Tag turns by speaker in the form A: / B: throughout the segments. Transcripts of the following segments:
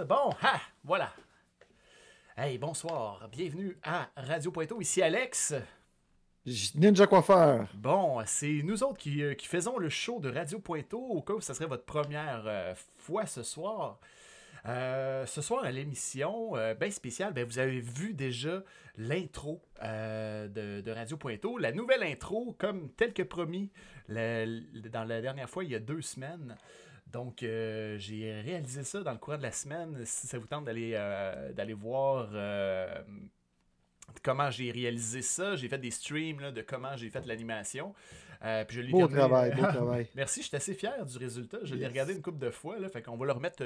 A: Bon, ha, voilà. Hey, bonsoir. Bienvenue à Radio Pointeau. Ici Alex.
B: Ninja Coiffeur.
A: Bon, c'est nous autres euh, qui, faisons le show de Radio Pointeau au cas où ce serait votre première euh, fois ce soir. Euh, ce soir à l'émission, ben bien spéciale, ben vous avez vu déjà l'intro de, Radio Pointeau, la nouvelle intro, comme tel que promis dans la dernière fois, il y a deux semaines. Donc, euh, j'ai réalisé ça dans le courant de la semaine. Si ça vous tente d'aller, euh, voir euh, comment j'ai réalisé ça, j'ai fait des streams de comment j'ai fait l'animation. puis je beau travail, beau travail. Merci, je suis assez fier du résultat. Je l'ai regardé une couple de fois. On fait qu'on va le remettre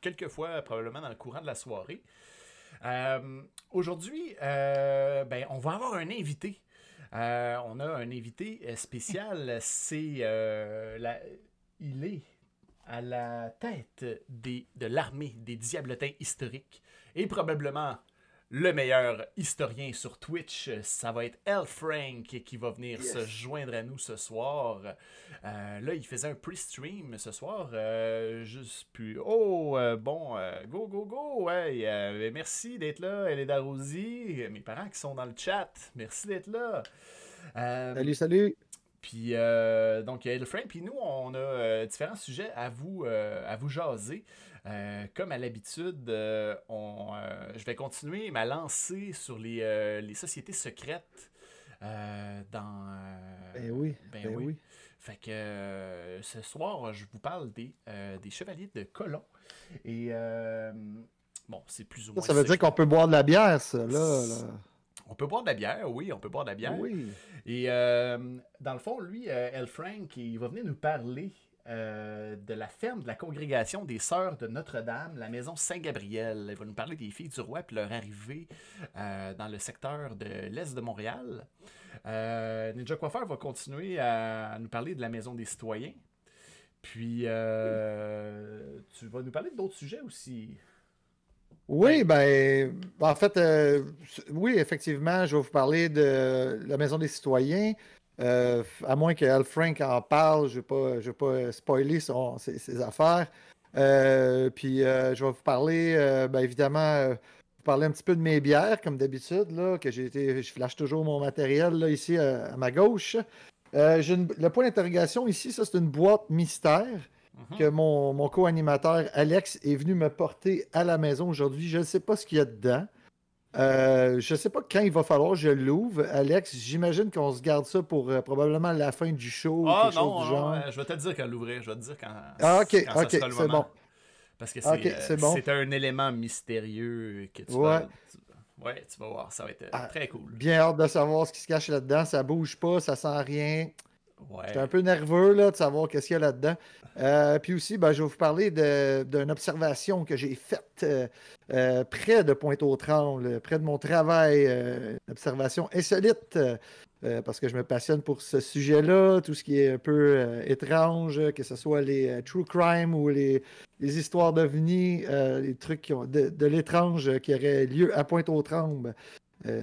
A: quelques fois probablement dans le courant de la soirée. aujourd'hui, ben, on va avoir un invité. on a un invité spécial. C'est la... il est à la tête des, de l'armée des diablotins historiques et probablement le meilleur historien sur Twitch, ça va être El Frank qui va venir se joindre à nous ce soir. Euh, là, il faisait un pre-stream ce soir. Euh, juste puis. Oh, euh, bon, go, go, go. Ouais, ben, merci d'être là, Elle est Mes parents qui sont dans le chat, merci d'être là. salut, salut. Puis euh, donc le frame, puis nous on a euh, différents sujets à vous euh, à vous jaser. comme à l'habitude, on, je vais continuer ma lancée sur les, sociétés secrètes dans. ben oui. Ben, eh oui. Fait que ce soir, je vous parle des, des chevaliers de colon et Bon, c'est plus ou moins. Ça, veut dire qu'on
B: peut boire de la bière, ça, là
A: on peut boire de la bière, oui, on peut boire de la bière. Et euh, dans le fond, lui, euh, El Frank, il va venir nous parler euh, de la ferme de la congrégation des Sœurs de Notre-Dame, la maison Saint-Gabriel. Il va nous parler des filles du roi et leur arrivée dans le secteur de l'Est de Montréal. Ninja Coiffeur va continuer à nous parler de la maison des citoyens. Puis, tu vas nous parler d'autres sujets aussi.
B: Oui, ben, en fait, euh, oui, effectivement, je vais vous parler de la Maison des citoyens. Euh, à moins que Al Frank en parle, je ne vais, pas, pas spoiler ses, affaires. Euh, puis je vais vous parler, ben, évidemment, parler un petit peu de mes bières, comme d'habitude, là, que j'ai été, je flash toujours mon matériel là, ici à, ma gauche. le point d'interrogation ici, ça c'est une boîte mystère. Mhm. que mon, co-animateur Alex est venu me porter à la maison aujourd'hui. Je ne sais pas ce qu'il y a dedans. Euh, je ne sais pas quand il va falloir je l'ouvre. Alex, j'imagine qu'on se garde ça pour euh, probablement la fin du show. ou ah, non, chose du genre. Euh,
A: je vais te dire quand l'ouvrir. Je vais te dire quand. Ah, ok, ok, c'est bon. Parce que c'est un élément mystérieux que tu Vas, Ouais, tu vas voir, ça va être ah, très cool.
B: Bien hâte de savoir ce qui se cache là-dedans. Ça bouge pas, ça sent rien. Ouais. J'étais un peu nerveux de savoir qu'est-ce qu'il y a là-dedans. Euh, puis aussi, ben, je vais vous parler d'une observation que j'ai faite euh, euh, près de Pointe-aux-Trembles, près de mon travail. une observation insolite, parce que je me passionne pour ce sujet-là, tout ce qui est un peu étrange, que ce soit les true crime ou les, histoires d'ovnis, les trucs de, l'étrange qui auraient lieu à Pointe-aux-Trembles.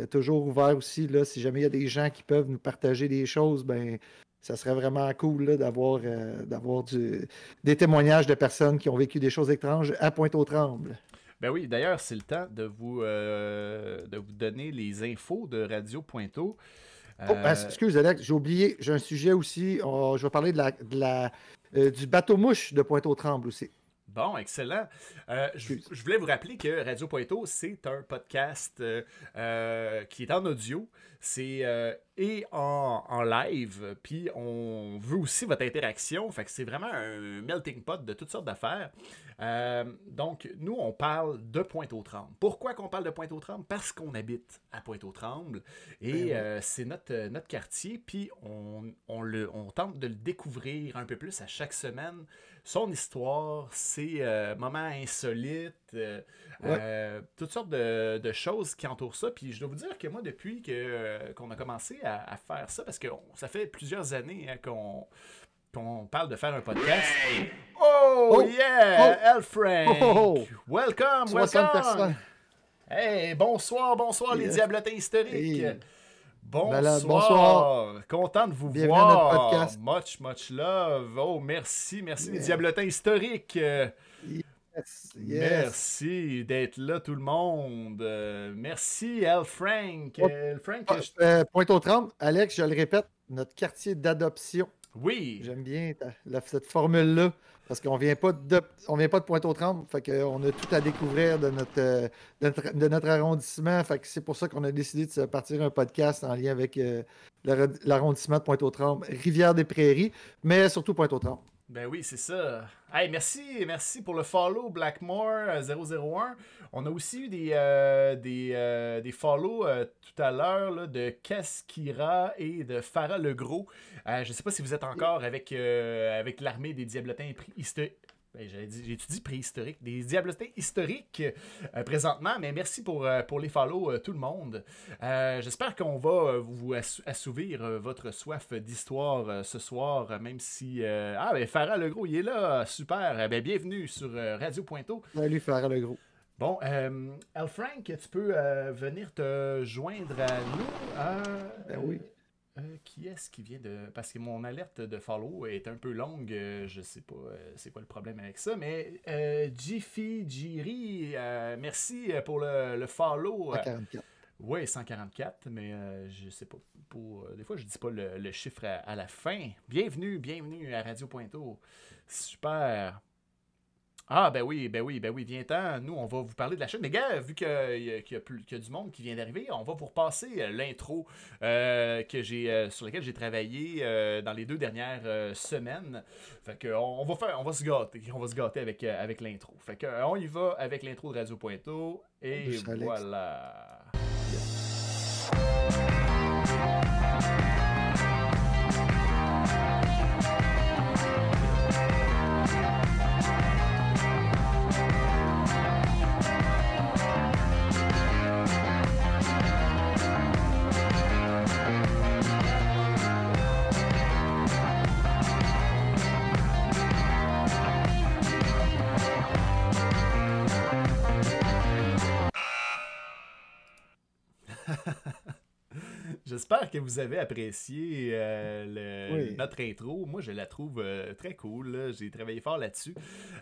B: toujours ouvert aussi, là, si jamais il y a des gens qui peuvent nous partager des choses, ben, ça serait vraiment cool d'avoir euh, des témoignages de personnes qui ont vécu des choses étranges à Pointe-aux-Trembles.
A: Ben oui, d'ailleurs, c'est le temps de vous, euh, de vous donner les infos de Radio Pointeau. Oh, ben, euh...
B: Oh, Alex, j'ai oublié, j'ai un sujet aussi. je vais parler de la, euh, du bateau-mouche de Pointe-aux-Trembles aussi.
A: Bon, excellent. je, voulais vous rappeler que Radio Pointeau, c'est un podcast qui est en audio. C'est euh, et en, live, puis on veut aussi votre interaction. Fait que c'est vraiment un melting pot de toutes sortes d'affaires. Euh, donc, nous, on parle de Pointe-aux-Trembles. Pourquoi qu'on parle de Pointe-aux-Trembles? Parce qu'on habite à Pointe-aux-Trembles et ben euh, c'est notre, notre quartier, puis on, le, tente de le découvrir un peu plus à chaque semaine. Son histoire, ses moments insolites, toutes sortes de, de, choses qui entourent ça. Puis je dois vous dire que moi, depuis que euh, qu'on a commencé à, faire ça parce que ça fait plusieurs années hein, qu'on qu'on parle de faire un podcast. Oh, oh, yeah! Oh! Alfred, oh, welcome, welcome! Hey, bonsoir, bonsoir les diablotins historiques! Bonsoir. Content de vous voir. À notre podcast. Much, much love. Oh, merci, merci les diablotins historiques. Merci d'être là, tout le monde. Euh, merci, El Frank. Oh, ah,
B: euh, pointe au 30, Alex, je le répète, notre quartier d'adoption. Oui. J'aime bien cette formule-là. Parce qu'on vient pas de vient pas de pointe aux trembles, fait euh, on a tout à découvrir de notre, de notre, arrondissement. c'est pour ça qu'on a décidé de partir un podcast en lien avec l'arrondissement de pointe au trembles, Rivière des Prairies, mais surtout pointe au trembles.
A: Ben oui, c'est ça. Hey, merci, merci pour le follow Blackmore001. Euh, On a aussi eu des, euh, des, euh, follow tout à l'heure de Kaskira et de Farah Gros. je ne sais pas si vous êtes encore avec, avec l'armée des diablotins ben, j'ai-tu J'étudie préhistorique, des diabolosités historiques euh, présentement, mais merci pour, euh, pour les follow euh, tout le monde. J'espère qu'on va vous assouvir votre soif d'histoire ce soir, même si... ah, ben Farah Legros, il est là, super. Eh ben, bienvenue sur Radio Pointeau. Salut Farah Legros. Bon, Al Frank, tu peux venir te joindre à nous. ben oui. Euh, qui est-ce qui vient de. Parce que mon alerte de follow est un peu longue, je euh, je sais pas euh, c'est quoi le problème avec ça, mais Jiffy Jiri, merci pour le, le follow. 144. Oui, 144, mais je sais pas. Pour, des fois, je dis pas le, chiffre à, la fin. Bienvenue, bienvenue à Radio Pointo. Super. Ah, ben oui, ben oui, ben oui, viens-t'en. Nous, on va vous parler de la chaîne. Mais gars, vu euh, qu'il y, plus qu'il y, a du monde qui vient d'arriver, on va vous repasser euh, l'intro euh, sur laquelle j'ai travaillé dans les deux dernières semaines. Fait que, on, va faire, on va se gâter. On va se avec, avec l'intro. Fait que, on y va avec l'intro de Radio Et voilà. que vous avez apprécié euh, notre intro. Moi, je la trouve euh, très cool. J'ai travaillé fort là-dessus.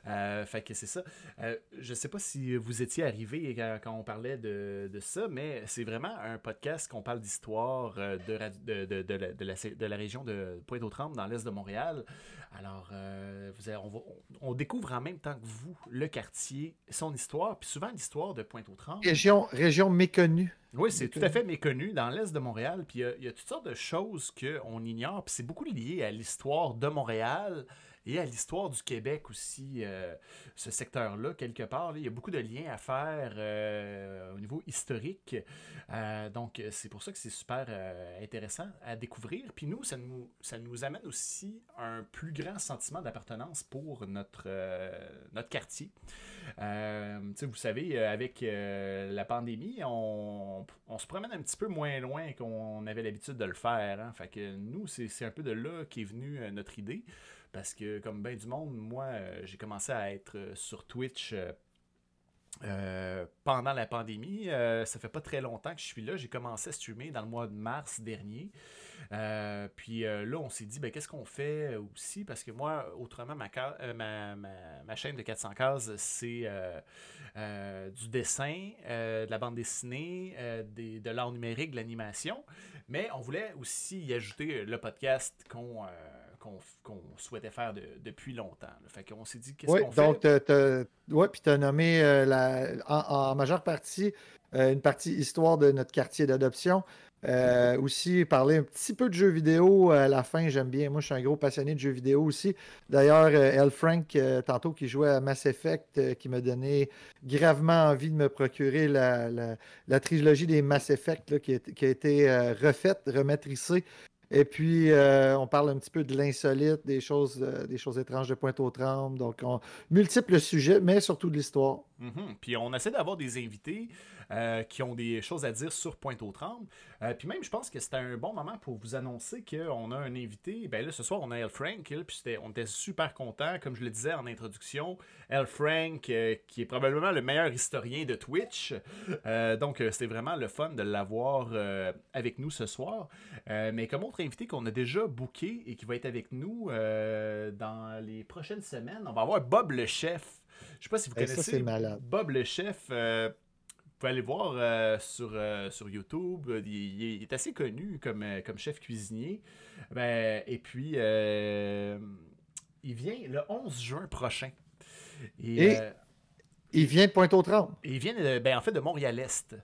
A: Euh, fait que c'est ça. je sais pas si vous étiez arrivé quand, on parlait de, ça, mais c'est vraiment un podcast qu'on parle d'histoire de, la, de la région de Pointe-aux-Trembles dans l'est de Montréal. Alors, euh, vous on, découvre en même temps que vous le quartier, son histoire, puis souvent l'histoire de Pointe-aux-Trembles.
B: Région, méconnue.
A: Oui, c'est tout à fait méconnu dans l'est de Montréal. Puis il y, a toutes sortes de choses qu'on ignore. Puis c'est beaucoup lié à l'histoire de Montréal, et à l'histoire du Québec aussi, euh, ce secteur-là, quelque part. il y a beaucoup de liens à faire euh, au niveau historique. Euh, donc, c'est pour ça que c'est super intéressant à découvrir. Puis nous, ça nous, amène aussi un plus grand sentiment d'appartenance pour notre, notre quartier. vous savez, avec la pandémie, on, se promène un petit peu moins loin qu'on avait l'habitude de le faire. Hein. Fait que nous, c'est un peu de là qu'est venue notre idée. Parce que, comme ben du monde, moi, euh, j'ai commencé à être euh, sur Twitch euh, pendant la pandémie. ça fait pas très longtemps que je suis là. J'ai commencé à streamer dans le mois de mars dernier. puis là, on s'est dit, ben, qu'est-ce qu'on fait aussi? Parce que moi, autrement, ma, ma, chaîne de 415, cases, c'est du dessin, de la bande dessinée, des, de l'art numérique, de l'animation. Mais on voulait aussi y ajouter le podcast qu'on qu'on souhaitait faire depuis longtemps. On Fait s'est dit qu'est-ce qu'on fait. Donc,
B: puis ouais, tu as nommé euh, la, en, majeure partie euh, une partie histoire de notre quartier d'adoption. Euh, aussi, parler un petit peu de jeux vidéo à la fin, j'aime bien. Moi, je suis un gros passionné de jeux vidéo aussi. D'ailleurs, El Frank, tantôt, qui jouait à Mass Effect, qui m'a donné gravement envie de me procurer la, trilogie des Mass Effect qui, a, qui, a, été refaite, rematricée et puis, euh, on parle un petit peu de l'insolite, des choses, euh, des choses étranges de pointe aux trembles. Donc, on, multiples sujets, mais surtout de l'histoire.
A: Mhm. Puis on essaie d'avoir des invités euh, qui ont des choses à dire sur Pointe aux Trembles. Euh, puis même, je pense que c'était un bon moment pour vous annoncer qu'on a un invité. Ben là, ce soir, on a El Frank. puis on était super content, comme je le disais en introduction. El Frank, euh, qui est probablement le meilleur historien de Twitch. donc, c'était vraiment le fun de l'avoir avec nous ce soir. mais comme autre invité qu'on a déjà booké et qui va être avec nous dans les prochaines semaines, on va avoir Bob le chef. Je sais pas si vous eh, connaissez Bob le chef. Euh, vous pouvez aller voir euh, sur, euh, sur YouTube. Il, est assez connu comme, comme chef cuisinier. Ben, et puis, il vient le 11 juin prochain. Et... Il vient
B: de Pointe-aux-Trembles.
A: Il vient ben, en fait de Montréal-Est.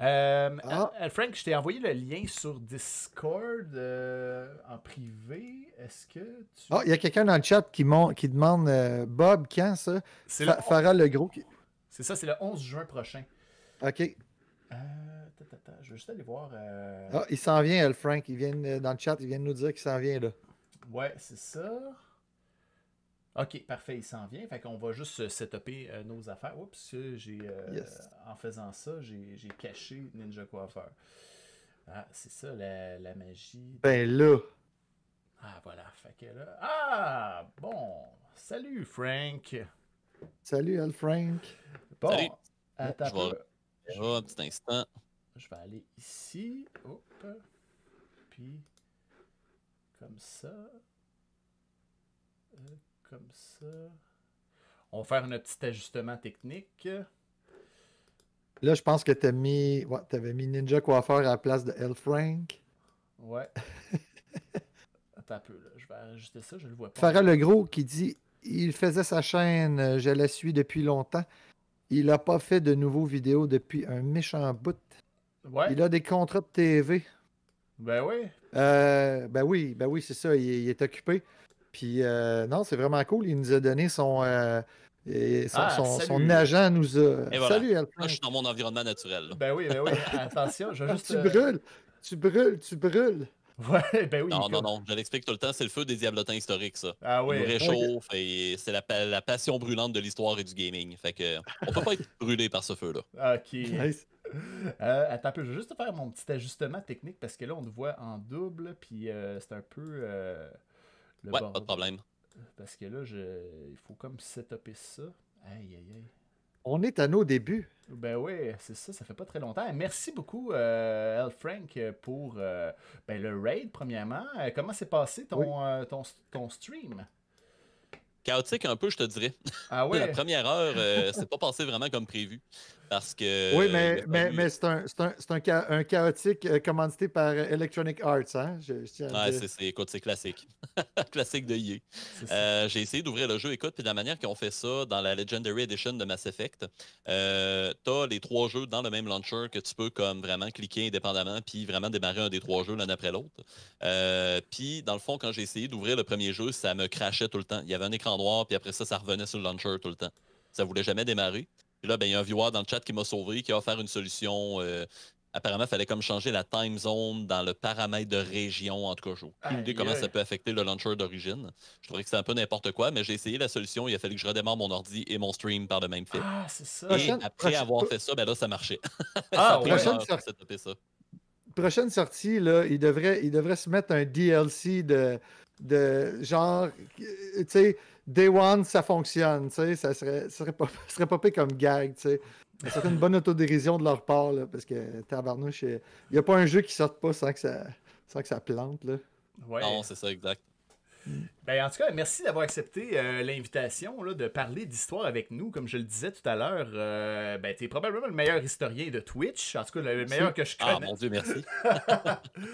A: Euh, ah. je t'ai envoyé le lien sur Discord euh, en privé. Est-ce que tu.
B: Ah, il y a quelqu'un dans le chat qui, qui demande euh, Bob, quand ça C'est le... Farah
A: C'est ça, c'est le 11 juin prochain.
B: OK. Euh,
A: je vais juste aller voir. Ah, il
B: s'en vient, le Frank. Il vient dans le chat, il vient de nous dire qu'il s'en vient là.
A: Ouais, c'est ça. OK, parfait, il s'en vient. Fait qu'on va juste setuper euh, nos affaires. Oups, j'ai euh, en faisant ça, j'ai caché Ninja Coiffeur. Ah, c'est ça la, la magie. Ben là. Ah voilà, fait que là. Ah bon! Salut Frank!
B: Salut Al hein, Frank! Bon, attends.
A: Je vais... un petit instant. Je vais aller ici. Hop. Puis comme ça comme ça. On va faire un petit ajustement technique.
B: Là, je pense que tu mis... avais mis Ninja Coiffeur à la place de L. Frank.
A: Ouais. Attends un peu, là. je vais ajuster ça, je le vois pas. Farah Legros
B: qui dit Il faisait sa chaîne, je la suis depuis longtemps. Il n'a pas fait de nouveaux vidéos depuis un méchant bout. Ouais. Il a des contrats de TV. Ben oui. Euh, ben oui, ben oui, c'est ça, il, est occupé. Puis euh, non, c'est vraiment cool. Il nous a donné son. Euh, et son, ah, son, agent nous a. Salut,
C: Alphonse. Moi, je suis dans mon environnement naturel. Ben oui, ben oui. Attention, je vais ah, juste. Tu euh, brûles,
B: tu brûles, tu brûles.
C: Ouais, ben oui. Non, non, non. Je l'explique tout le temps. C'est le feu des diablotins historiques, ça. Ah oui. Il nous réchauffe et c'est la, la, passion brûlante de l'histoire et du gaming. Fait que on peut pas être brûlé par ce feu-là.
A: Ok. Nice. Euh, attends un peu, je vais juste faire mon petit ajustement technique parce que là, on nous voit en double, puis euh, c'est un peu ouais, pas de problème. Parce que là, il faut comme setuper ça.
B: On est à nos débuts.
A: Ben oui, c'est ça, ça fait pas très longtemps. Merci beaucoup, euh, L. Frank, pour euh, ben, le raid, premièrement. Euh, comment s'est passé euh, ton, ton, stream?
C: chaotique un peu, je te dirais. Ah ouais? la première heure, c'est pas passé vraiment comme prévu. Oui, mais,
A: c'est un,
B: un, chaotique euh, commandité par euh, Electronic Arts. Hein? c'est,
C: écoute, c'est classique. classique de Yee. Euh, j'ai essayé d'ouvrir le jeu, écoute, puis de la manière qu'on fait ça dans la Legendary Edition de Mass Effect, tu as les trois jeux dans le même launcher que tu peux comme vraiment cliquer indépendamment, puis vraiment démarrer un des trois jeux l'un après l'autre. puis, dans le fond, quand j'ai essayé d'ouvrir le premier jeu, ça me crachait tout le temps. Il y avait un écran noir, puis après ça, ça revenait sur le launcher tout le temps. Ça voulait jamais démarrer là, ben, il y a un viewer dans le chat qui m'a sauvé, qui a offert une solution. Euh, apparemment, il fallait comme changer la time zone dans le paramètre de région, en tout cas. Je J'ai idée comment ça peut affecter le launcher d'origine. Je trouvais que c'est un peu n'importe quoi, mais j'ai essayé la solution. Il a fallu que je redémarre mon ordi et mon stream par le même fait Ah,
D: c'est ça. Et après avoir
C: fait ça, ben là, ça marchait.
D: Ah, prochaine
C: sortie.
B: Prochaine sortie, là, il devrait, il devrait se mettre un DLC de, de genre, euh, tu sais, Day One, ça fonctionne, tu sais, ça serait, ça serait, pas, ça serait pas comme gag, tu sais. C'est une bonne autodérision de leur part, là, parce que Tabarnouche, il n'y a pas un jeu qui sorte pas sans que ça, sans que ça plante, là.
C: Ouais. Non, c'est ça,
A: exact. Ben, en tout cas, merci d'avoir accepté euh, l'invitation de parler d'histoire avec nous. Comme je le disais tout à l'heure, euh, ben, tu es probablement le meilleur historien de Twitch. En tout cas, le meilleur que je ah, connais. Ah, mon Dieu, merci.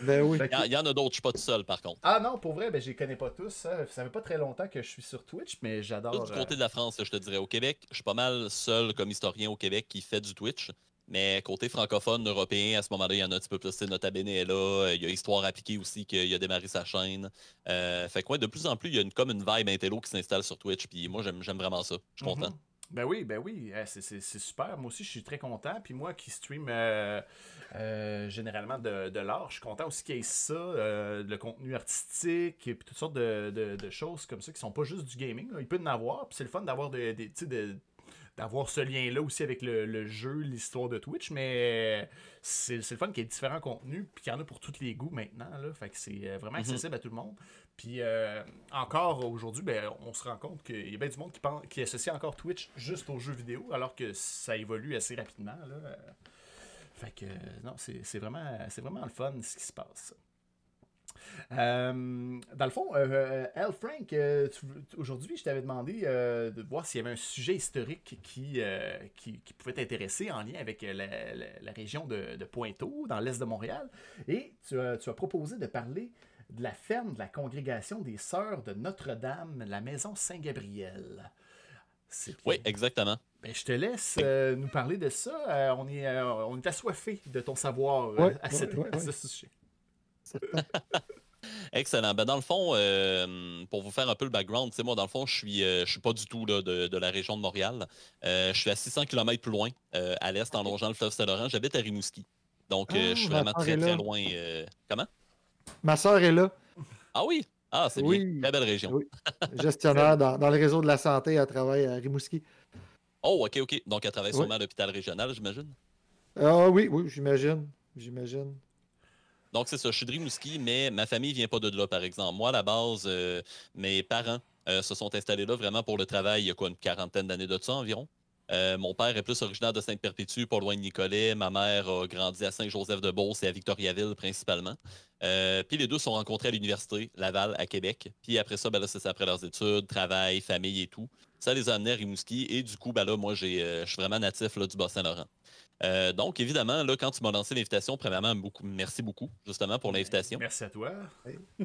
C: Ben il y, en a d'autres, je suis pas tout seul, par contre.
A: Ah non, pour vrai, ben, je les connais pas tous. Ça hein. Ça fait pas très longtemps que je suis sur Twitch, mais j'adore. Du euh, côté
C: de la France, je te dirais, au Québec, je suis pas mal seul comme historien au Québec qui fait du Twitch. Mais côté francophone, européen, à ce moment-là, il y en a un petit peu plus. C'est Nota Bene là. Euh, il y a Histoire appliquée aussi qui a démarré sa chaîne. Euh, fait quoi, de plus en plus, il y a une, comme une vibe intello qui s'installe sur Twitch. Puis moi, j'aime vraiment ça. Je suis mhm. content.
A: Ben oui, ben oui, eh, c'est super. Moi aussi, je suis très content. Puis moi qui stream euh, généralement de, de l'art, je suis content aussi qu'il y ait ça, le contenu artistique, et toutes sortes de, choses comme ça qui sont pas juste du gaming. Il peut en avoir. Puis c'est le fun d'avoir des, des, des, avoir ce lien-là aussi avec le, jeu, l'histoire de Twitch, mais euh, c'est le fun qu'il y ait différents contenus, puis qu'il y en a pour tous les goûts maintenant, là, fait que c'est euh, vraiment mhm. accessible à tout le monde. Puis euh, encore aujourd'hui, ben, on se rend compte qu'il y a bien du monde qui, pense, qui associe encore Twitch juste aux jeux vidéo, alors que ça évolue assez rapidement, là. Fait que non, c'est vraiment, vraiment le fun ce qui se passe. Euh, dans le fond, euh, euh, Frank, aujourd'hui, je t'avais demandé de voir s'il y avait un sujet historique qui, qui, pouvait t'intéresser en lien avec la, région de, de, Pointeau, dans l'est de Montréal. Et tu, as proposé de parler de la ferme de la congrégation des Sœurs de Notre-Dame, la maison Saint-Gabriel.
C: Oui, exactement.
A: Ben, je te laisse nous parler de ça. on, est, assoiffé de ton savoir à, ce sujet.
C: Excellent. Ben, dans le fond, euh, pour vous faire un peu le background, moi, dans le fond, je suis, euh, je suis pas du tout de, la région de Montréal. Euh, je suis à 600 km plus loin, à l'est, en longeant le fleuve Saint-Laurent. J'habite à Rimouski. Donc, ah, je suis vraiment très, très loin. comment?
B: Ma sœur est là.
C: Ah oui? Ah, c'est oui. bien. Très belle région. Gestionnaire
B: dans, le réseau de la santé, à travaille à Rimouski.
C: Oh, OK, OK. Donc, elle travaille sûrement à l'hôpital régional, j'imagine?
B: Ah oui, oui, j'imagine. J'imagine.
C: Donc, c'est ça, je suis de Rimouski, mais ma famille vient pas de là, par exemple. Moi, à la base, euh, mes parents euh, se sont installés là vraiment pour le travail il y a quoi, une quarantaine d'années de ça environ. Euh, mon père est plus originaire de Sainte-Perpétue, pas loin de Nicolet. Ma mère a grandi à Saint-Joseph-de-Beauce et à Victoriaville principalement. puis les deux se sont rencontrés à l'université Laval à Québec. Puis après ça, ben là, c'est après leurs études, travail, famille et tout. Ça les a amenés à Rimouski. Et du coup, ben là, moi, je suis vraiment natif du Bas-Saint-Laurent. Euh, donc, évidemment, là, quand tu m'as lancé l'invitation, premièrement, beaucoup, merci beaucoup, justement, pour ben, l'invitation. Merci à toi.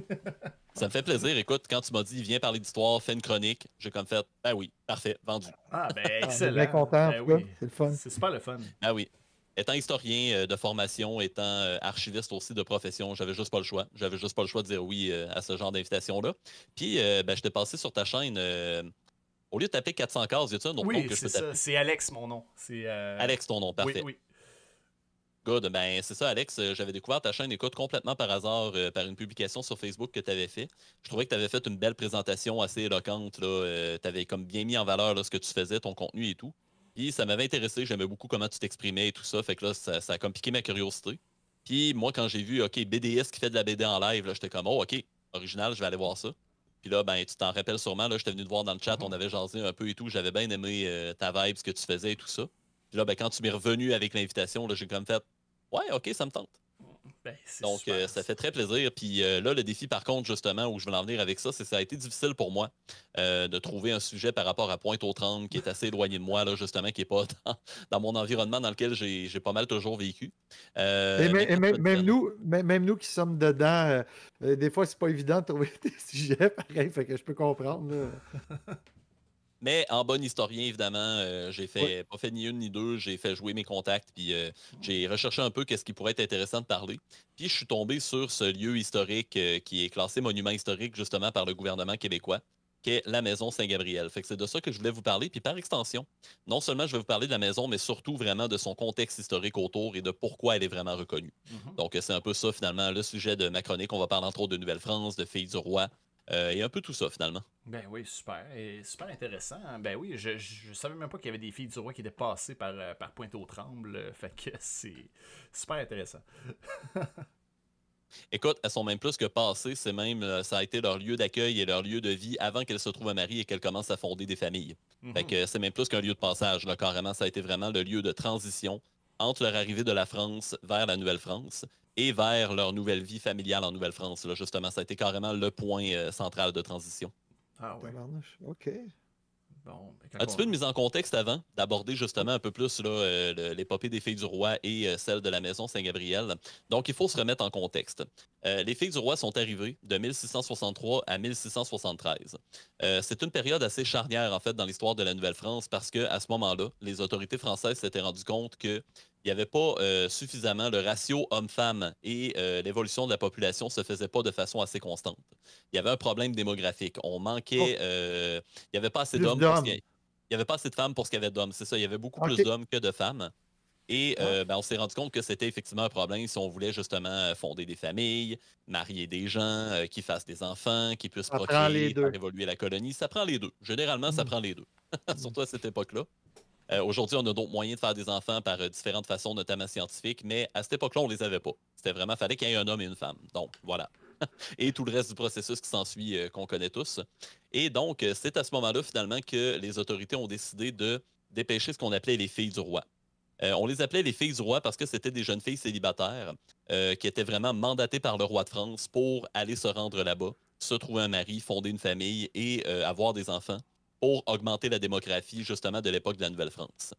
C: ça me fait plaisir. Écoute, quand tu m'as dit, viens parler d'histoire, fais une chronique, j'ai comme fait, Ah oui, parfait, vendu. Ah, ben excellent. bien content. Ben
A: oui. C'est le fun. C'est super le fun.
C: Ah oui. Étant historien euh, de formation, étant euh, archiviste aussi de profession, j'avais juste pas le choix. J'avais juste pas le choix de dire oui à ce genre d'invitation-là. Puis, je t'ai passé sur ta chaîne au lieu de taper 400 cases, y a t un oui, nom ça.
A: C'est Alex, mon nom. Euh, Alex,
C: ton nom, parfait. Oui, oui. Good. Ben, c'est ça, Alex. Euh, j'avais découvert ta chaîne Écoute complètement par hasard euh, par une publication sur Facebook que tu avais fait. Je trouvais que tu avais fait une belle présentation assez éloquente. tu avais comme bien mis en valeur ce que tu faisais, ton contenu et tout. Puis ça m'avait intéressé. J'aimais beaucoup comment tu t'exprimais et tout ça. Fait que là, ça, a comme piqué ma curiosité. Puis moi, quand j'ai vu, OK, BDS qui fait de la BD en live, j'étais comme, oh, OK, original, je vais aller voir ça. Puis là, ben, tu t'en rappelles sûrement, là, j'étais venu te voir dans le chat, mhm. on avait jasé un peu et tout, j'avais bien aimé euh, ta vibe, ce que tu faisais et tout ça. Puis là, ben, quand tu m'es revenu avec l'invitation, j'ai comme fait Ouais, ok, ça me tente. Ben, Donc, euh, ça fait très plaisir. Puis euh, là, le défi, par contre, justement, où je veux en venir avec ça, c'est que ça a été difficile pour moi euh, de trouver un sujet par rapport à Pointe aux Trembles qui est assez éloigné de moi, là, justement, qui n'est pas dans, mon environnement dans lequel j'ai pas mal toujours vécu. et même,
B: nous, nous qui sommes dedans, des fois, c'est pas évident de trouver des sujets pareil, fait que je peux comprendre.
C: Mais en bon historien, évidemment, euh, j'ai fait pas fait ni une ni deux, j'ai fait jouer mes contacts, puis euh, j'ai recherché un peu qu'est-ce qui pourrait être intéressant de parler. Puis je suis tombé sur ce lieu historique euh, qui est classé monument historique justement par le gouvernement québécois, qui est la maison Saint-Gabriel. c'est de ça que je voulais vous parler, puis par extension, non seulement je vais vous parler de la maison, mais surtout vraiment de son contexte historique autour et de pourquoi elle est vraiment reconnue. Mhm. Donc c'est un peu ça finalement le sujet de ma chronique. On va parler entre autres de Nouvelle-France, de Filles du Roi, euh, et un peu tout ça, finalement.
A: Ben oui, super. super intéressant. Hein. Ben oui, je, savais même pas qu'il y avait des filles du roi qui étaient passées par, euh, Pointe-aux-Trembles. Euh, fait que c'est super intéressant.
C: Écoute, elles sont même plus que passées. C'est même, ça a été leur lieu d'accueil et leur lieu de vie avant qu'elles se trouvent à Marie et qu'elles commencent à fonder des familles. Mhm. Fait que c'est même plus qu'un lieu de passage. carrément, ça a été vraiment le lieu de transition entre leur arrivée de la France vers la Nouvelle-France et vers leur nouvelle vie familiale en Nouvelle-France. Justement, ça a été carrément le point euh, central de transition.
B: Ah oui. OK. Bon, un petit peu de mise
C: en contexte avant d'aborder justement un peu plus euh, l'épopée des filles du roi et euh, celle de la maison Saint-Gabriel. Donc, il faut se remettre en contexte. les filles du roi sont arrivées de 1663 à 1673. C'est une période assez charnière en fait dans l'histoire de la Nouvelle-France parce que à ce moment-là, les autorités françaises s'étaient rendues compte que il n'y avait pas euh, suffisamment le ratio homme-femme et euh, l'évolution de la population ne se faisait pas de façon assez constante. Il y avait un problème démographique. On manquait, oh. euh, il n'y avait pas assez d'hommes. Il n'y avait pas assez de femmes pour ce qu'il y avait d'hommes. C'est ça, il y avait beaucoup plus d'hommes que de femmes. Et ah. ben, on s'est rendu compte que c'était effectivement un problème si on voulait justement fonder des familles, marier des gens, qui fassent des enfants, qui puissent procréer, évoluer la colonie. Ça prend les deux. Généralement, ça mm. prend les deux. Surtout à cette époque-là. Euh, aujourd'hui, on a d'autres moyens de faire des enfants par euh, différentes façons, notamment scientifiques, mais à cette époque-là, on ne les avait pas. C'était vraiment, fallait qu'il y ait un homme et une femme. Donc, voilà. et tout le reste du processus qui s'ensuit, euh, qu'on connaît tous. Et donc, c'est à ce moment-là, finalement, que les autorités ont décidé de dépêcher ce qu'on appelait les filles du roi. on les appelait les filles du roi parce que c'était des jeunes filles célibataires qui étaient vraiment mandatées par le roi de France pour aller se rendre là-bas, se trouver un mari, fonder une famille et avoir des enfants pour augmenter la démographie justement de l'époque de la Nouvelle-France.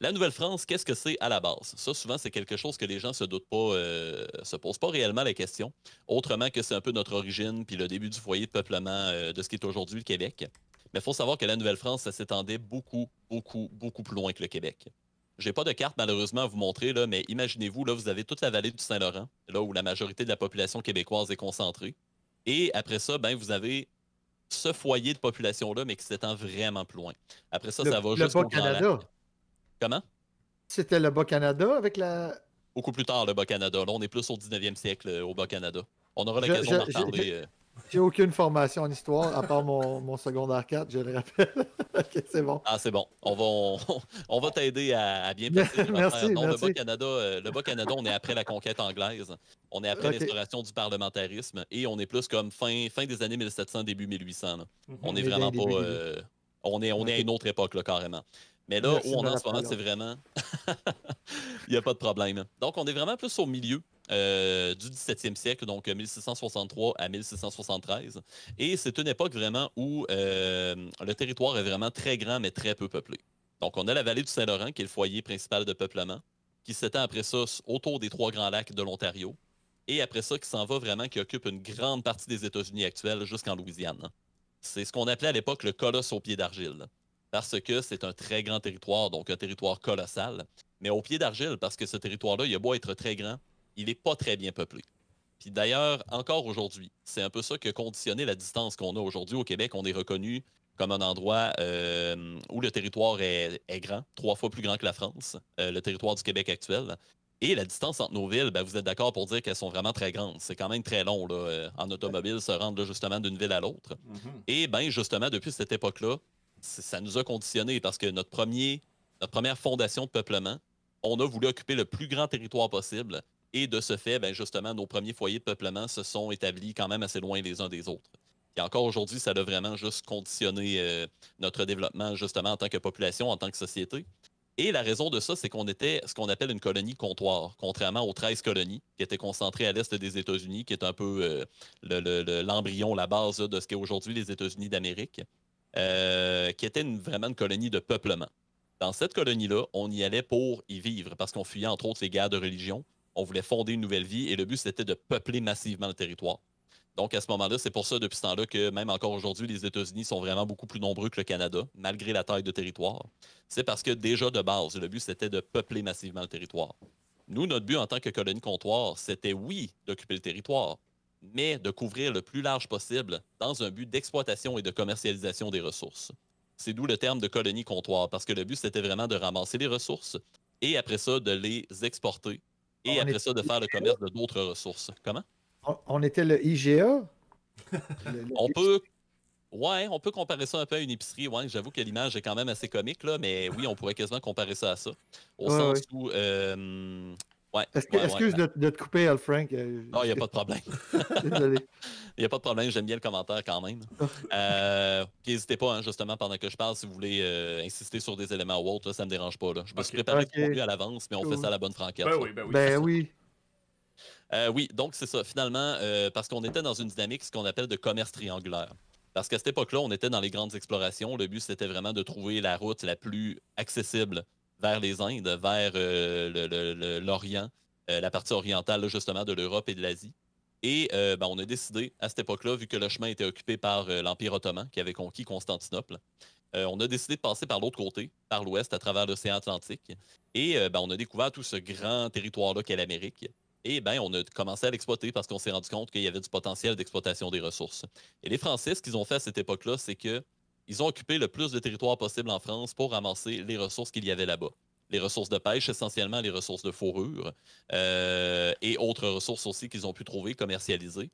C: La Nouvelle-France, qu'est-ce que c'est à la base? Ça, souvent, c'est quelque chose que les gens se doutent pas, euh, se posent pas réellement la question, autrement que c'est un peu notre origine, puis le début du foyer de peuplement euh, de ce qui est aujourd'hui le Québec. Mais il faut savoir que la Nouvelle-France, ça s'étendait beaucoup, beaucoup, beaucoup plus loin que le Québec. J'ai pas de carte malheureusement à vous montrer, là, mais imaginez-vous, là, vous avez toute la vallée du Saint-Laurent, là où la majorité de la population québécoise est concentrée. Et après ça, ben, vous avez ce foyer de population-là, mais qui s'étend vraiment plus loin. Après ça, ça va juste. Le Bas-Canada. Comment
B: C'était le Bas-Canada avec la.
C: Beaucoup plus tard, le Bas-Canada. Là, on est plus au 19e siècle, euh, au Bas-Canada. On aura l'occasion d'en parler. Euh,
B: j'ai aucune formation en histoire, à part mon, secondaire 4, je le rappelle.
C: ok, c'est bon. Ah, c'est bon. On va, t'aider à, bien passer. merci, euh, Le Bas-Canada, on est après la conquête anglaise. On est après l'instauration du parlementarisme et on est plus comme fin, fin des années 1700, début 1800. Mhm. On est eh vraiment pas. Euh, on est, on est à une autre époque, là, carrément. Mais là, où on est en ce moment, c'est vraiment. Il n'y a pas de problème. Donc, on est vraiment plus au milieu euh, du 17e siècle, donc 1663 euh, à 1673. Et c'est une époque vraiment où euh, le territoire est vraiment très grand, mais très peu peuplé. Donc, on a la vallée du Saint-Laurent, qui est le foyer principal de peuplement, qui s'étend après ça autour des trois grands lacs de l'Ontario, et après ça, qui s'en va vraiment, qui occupe une grande partie des États-Unis actuels jusqu'en Louisiane. Hein. C'est ce qu'on appelait à l'époque le colosse au pied d'argile, parce que c'est un très grand territoire, donc un territoire colossal, mais au pied d'argile, parce que ce territoire-là, il a beau être très grand, il n'est pas très bien peuplé. Puis d'ailleurs, encore aujourd'hui, c'est un peu ça que conditionné la distance qu'on a aujourd'hui au Québec. On est reconnu comme un endroit euh, où le territoire est, grand, trois fois plus grand que la France, euh, le territoire du Québec actuel. Et la distance entre nos villes, ben, vous êtes d'accord pour dire qu'elles sont vraiment très grandes. C'est quand même très long euh, en automobile, se rendre justement d'une ville à l'autre. Mm-hmm. Et bien justement, depuis cette époque-là, ça nous a conditionnés parce que notre, premier, notre première fondation de peuplement, on a voulu occuper le plus grand territoire possible et de ce fait, ben justement, nos premiers foyers de peuplement se sont établis quand même assez loin les uns des autres. Et encore aujourd'hui, ça a vraiment juste conditionné euh, notre développement, justement, en tant que population, en tant que société. Et la raison de ça, c'est qu'on était ce qu'on appelle une colonie comptoir, contrairement aux 13 colonies qui étaient concentrées à l'est des États-Unis, qui est un peu euh, l'embryon, la base de ce qu'est aujourd'hui les États-Unis d'Amérique, euh, qui était vraiment une colonie de peuplement. Dans cette colonie-là, on y allait pour y vivre, parce qu'on fuyait entre autres les guerres de religion, on voulait fonder une nouvelle vie et le but, c'était de peupler massivement le territoire. Donc, à ce moment-là, c'est pour ça, depuis ce temps-là, que même encore aujourd'hui, les États-Unis sont vraiment beaucoup plus nombreux que le Canada, malgré la taille de territoire. C'est parce que déjà de base, le but, c'était de peupler massivement le territoire. Nous, notre but en tant que colonie comptoir, c'était oui d'occuper le territoire, mais de couvrir le plus large possible dans un but d'exploitation et de commercialisation des ressources. C'est d'où le terme de colonie comptoir, parce que le but, c'était vraiment de ramasser les ressources et après ça, de les exporter et après ça, de faire le commerce de d'autres ressources. Comment?
B: On, était le IGA?
C: On peut... Ouais, on peut comparer ça un peu à une épicerie. Ouais, j'avoue que l'image est quand même assez comique, là, mais oui, on pourrait quasiment comparer ça à ça. Au sens où... Euh, excuse de,
B: te couper, Al Frank. Euh, non, il n'y a pas
C: de problème. Il n'y a pas de problème, j'aime bien le commentaire quand même. Ah. Euh, n'hésitez pas, hein, justement, pendant que je parle, si vous voulez euh, insister sur des éléments ou autres, ça ne me dérange pas. Je me suis préparé à l'avance, mais on fait ça à la bonne franquette. Ben oui, ben oui. Ben oui, donc c'est ça. Finalement, parce qu'on était dans une dynamique, ce qu'on appelle de commerce triangulaire. Parce qu'à cette époque-là, on était dans les grandes explorations. Le but, c'était vraiment de trouver la route la plus accessible vers les Indes, vers euh, l'Orient, euh, la partie orientale justement de l'Europe et de l'Asie. Et euh, ben, on a décidé à cette époque-là, vu que le chemin était occupé par l'Empire ottoman qui avait conquis Constantinople, on a décidé de passer par l'autre côté, par l'ouest, à travers l'océan Atlantique. Et ben, on a découvert tout ce grand territoire-là qu'est l'Amérique. Et ben, on a commencé à l'exploiter parce qu'on s'est rendu compte qu'il y avait du potentiel d'exploitation des ressources. Et les Français, ce qu'ils ont fait à cette époque-là, c'est que ils ont occupé le plus de territoire possible en France pour ramasser les ressources qu'il y avait là-bas. Les ressources de pêche, essentiellement les ressources de fourrure euh, et autres ressources aussi qu'ils ont pu trouver, commercialiser,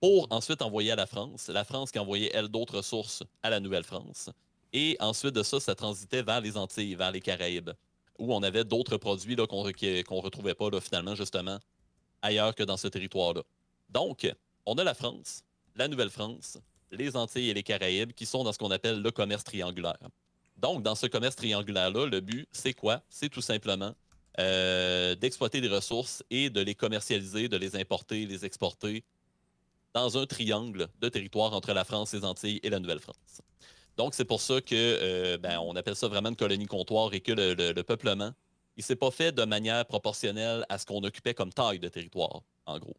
C: pour ensuite envoyer à la France. La France qui envoyait, elle, d'autres ressources à la Nouvelle-France. Et ensuite de ça, ça transitait vers les Antilles, vers les Caraïbes, où on avait d'autres produits qu'on ne retrouvait pas finalement, justement, ailleurs que dans ce territoire-là. Donc, on a la France, la Nouvelle-France, les Antilles et les Caraïbes, qui sont dans ce qu'on appelle le commerce triangulaire. Donc, dans ce commerce triangulaire-là, le but, c'est quoi? C'est tout simplement euh, d'exploiter des ressources et de les commercialiser, de les importer, les exporter dans un triangle de territoire entre la France, les Antilles et la Nouvelle-France. Donc, c'est pour ça que euh, ben, on appelle ça vraiment une colonie comptoir et que le, le peuplement, il ne s'est pas fait de manière proportionnelle à ce qu'on occupait comme taille de territoire, en gros.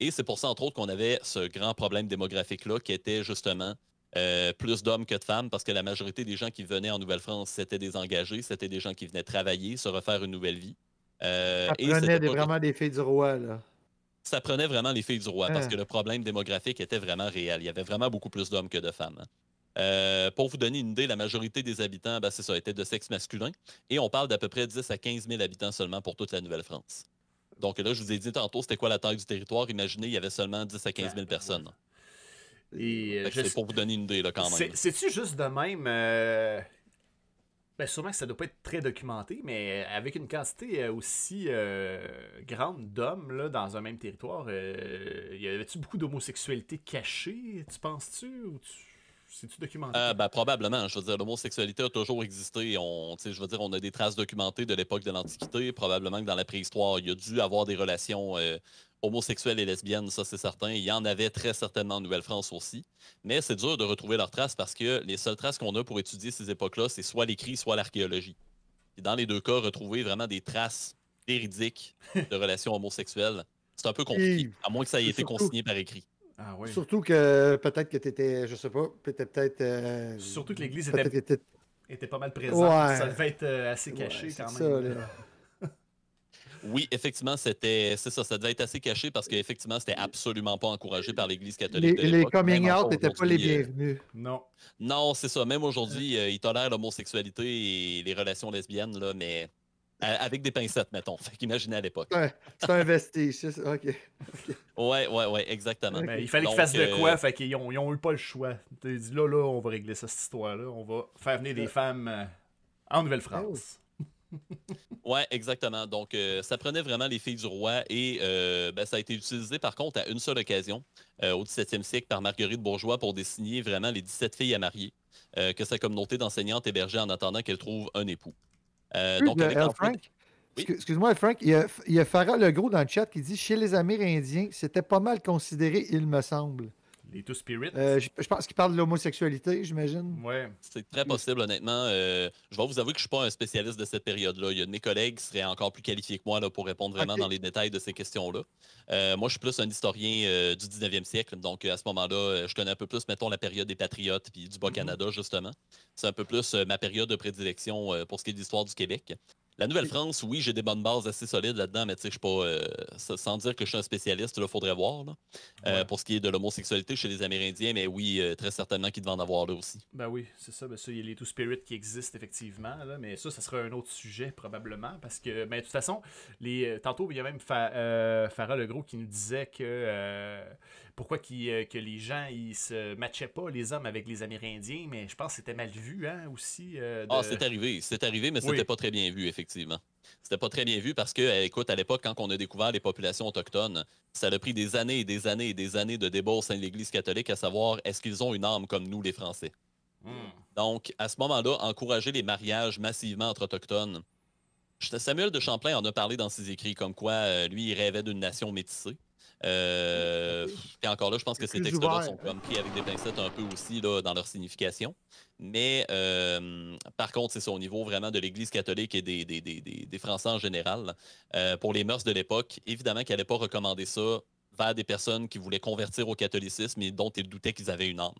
C: Et c'est pour ça, entre autres, qu'on avait ce grand problème démographique-là qui était justement euh, plus d'hommes que de femmes, parce que la majorité des gens qui venaient en Nouvelle-France, c'était des engagés, c'était des gens qui venaient travailler, se refaire une nouvelle vie. Euh, ça prenait
B: vraiment des filles du roi, là.
C: Ça prenait vraiment les filles du roi, parce hein. que le problème démographique était vraiment réel. Il y avait vraiment beaucoup plus d'hommes que de femmes. Hein. Euh, pour vous donner une idée, la majorité des habitants, ben, c'est ça, étaient de sexe masculin. Et on parle d'à peu près 10 à 15 000 habitants seulement pour toute la Nouvelle-France. Donc là, je vous ai dit tantôt, c'était quoi la taille du territoire. Imaginez, il y avait seulement 10 à 15 000 personnes. Euh, c'est pour vous donner une idée, là, quand même.
A: C'est-tu juste de même... Euh... Ben sûrement que ça doit pas être très documenté, mais euh, avec une quantité euh, aussi grande d'hommes dans un même territoire, y avait-tu beaucoup d'homosexualité cachée, tu penses-tu? Ou tu... C'est-tu documenté? Euh,
C: ben, probablement. Je veux dire, l'homosexualité a toujours existé. On, je veux dire, on a des traces documentées de l'époque de l'Antiquité. Probablement que dans la préhistoire, il y a dû avoir des relations euh, homosexuelles et lesbiennes, ça c'est certain. Il y en avait très certainement en Nouvelle-France aussi. Mais c'est dur de retrouver leurs traces parce que les seules traces qu'on a pour étudier ces époques-là, c'est soit l'écrit, soit l'archéologie. dans les deux cas, retrouver vraiment des traces véridiques de relations homosexuelles, c'est un peu compliqué, à moins que ça ait été consigné par écrit. Ah Surtout
B: que peut-être que tu étais, je sais pas, peut-être. Euh, Surtout que l'église était, pas mal présente. Ça devait être euh, assez caché quand même.
C: oui, effectivement, c'était, c'est ça, ça devait être assez caché parce qu'effectivement, c'était absolument pas encouragé par l'Église catholique. Les, les coming out n'étaient pas les euh, bienvenus. non. Non, c'est ça. Même aujourd'hui, ils tolèrent l'homosexualité et les relations lesbiennes, là, mais euh, avec des pincettes, mettons. Fait à l'époque.
A: Ouais, c'est un vestige, OK.
C: Ouais, ouais, ouais, exactement. il fallait qu'ils fassent de quoi, euh,
A: fait qu'ils n'ont eu pas le choix. dit là, là, on va régler cette histoire-là. On va faire venir des femmes euh, en Nouvelle-France.
C: Eh ouais, exactement. Donc, ça prenait vraiment les filles du roi et ben, ça a été utilisé par contre à une seule occasion au 17e siècle par Marguerite Bourgeois pour dessiner vraiment les 17 filles à marier que sa communauté d'enseignantes hébergeait en attendant qu'elle trouve un époux. Frank.
B: Excuse-moi, Frank, il y, a, il Farah Legros dans le chat qui dit Chez les Amérindiens, c'était pas mal considéré, il me semble. Euh, je, pense qu'il parle de l'homosexualité, j'imagine.
C: Ouais. C'est très possible, honnêtement. Euh, je vais vous avouer que je ne suis pas un spécialiste de cette période-là. Il y a de mes collègues qui seraient encore plus qualifiés que moi là, pour répondre vraiment dans les détails de ces questions-là. Euh, moi, je suis plus un historien du 19e siècle. Donc, à ce moment-là, je connais un peu plus, mettons, la période des Patriotes et du mhm. Bas-Canada, justement. C'est un peu plus ma période de prédilection pour ce qui est de l'histoire du Québec. La Nouvelle-France, oui, j'ai des bonnes bases assez solides là-dedans, mais tu sais, je suis pas. Euh, sans dire que je suis un spécialiste, il faudrait voir. Euh, pour ce qui est de l'homosexualité chez les Amérindiens, mais oui, euh, très certainement qu'ils devaient en avoir là aussi.
A: Ben oui, c'est ça. Ben ça, il y a les Two Spirits qui existent effectivement, mais ça, ça serait un autre sujet probablement, parce que, ben, de toute façon, les, tantôt, il y a même Farah Gros qui nous disait que pourquoi euh, que les gens ils se matchaient pas les hommes avec les Amérindiens, mais je pense que c'était mal vu hein, aussi. Euh, ah, c'est
C: arrivé, c'est arrivé, mais c'était pas très bien vu, effectivement. C'était pas très bien vu parce que, euh, écoute, à l'époque, quand on a découvert les populations autochtones, ça a pris des années et des années et des années de débats au sein de l'Église catholique à savoir est-ce qu'ils ont une âme comme nous, les Français. Hmm. Donc, à ce moment-là, encourager les mariages massivement entre autochtones. Samuel de Champlain en a parlé dans ses écrits comme quoi, lui, il rêvait d'une nation métissée. Et euh, encore là, je pense que ces textes-là sont comme pris avec des pincettes un peu aussi dans leur signification. Mais euh, par contre, c'est au niveau vraiment de l'Église catholique et des, des, des, Français en général. Euh, pour les mœurs de l'époque, évidemment qu'elle n'allait pas recommander ça vers des personnes qui voulaient convertir au catholicisme et dont ils doutaient qu'ils avaient une âme.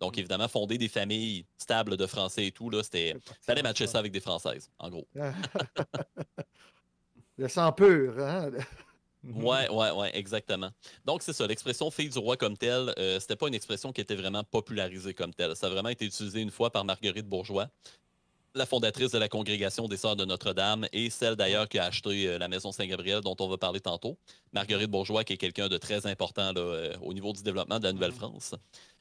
C: Donc, mm. évidemment, fonder des familles stables de Français et tout, là, c'était. Fallait matcher ça avec des Françaises, en gros.
B: Le sang pur, hein?
C: ouais, ouais, ouais, exactement. Donc, c'est ça, l'expression fille du roi comme telle, ce euh, c'était pas une expression qui était vraiment popularisée comme telle. Ça a vraiment été utilisé une fois par Marguerite Bourgeois, la fondatrice de la congrégation des Sœurs de Notre-Dame et celle d'ailleurs qui a acheté euh, la maison Saint-Gabriel dont on va parler tantôt. Marguerite Bourgeois, qui est quelqu'un de très important euh, au niveau du développement de la Nouvelle-France.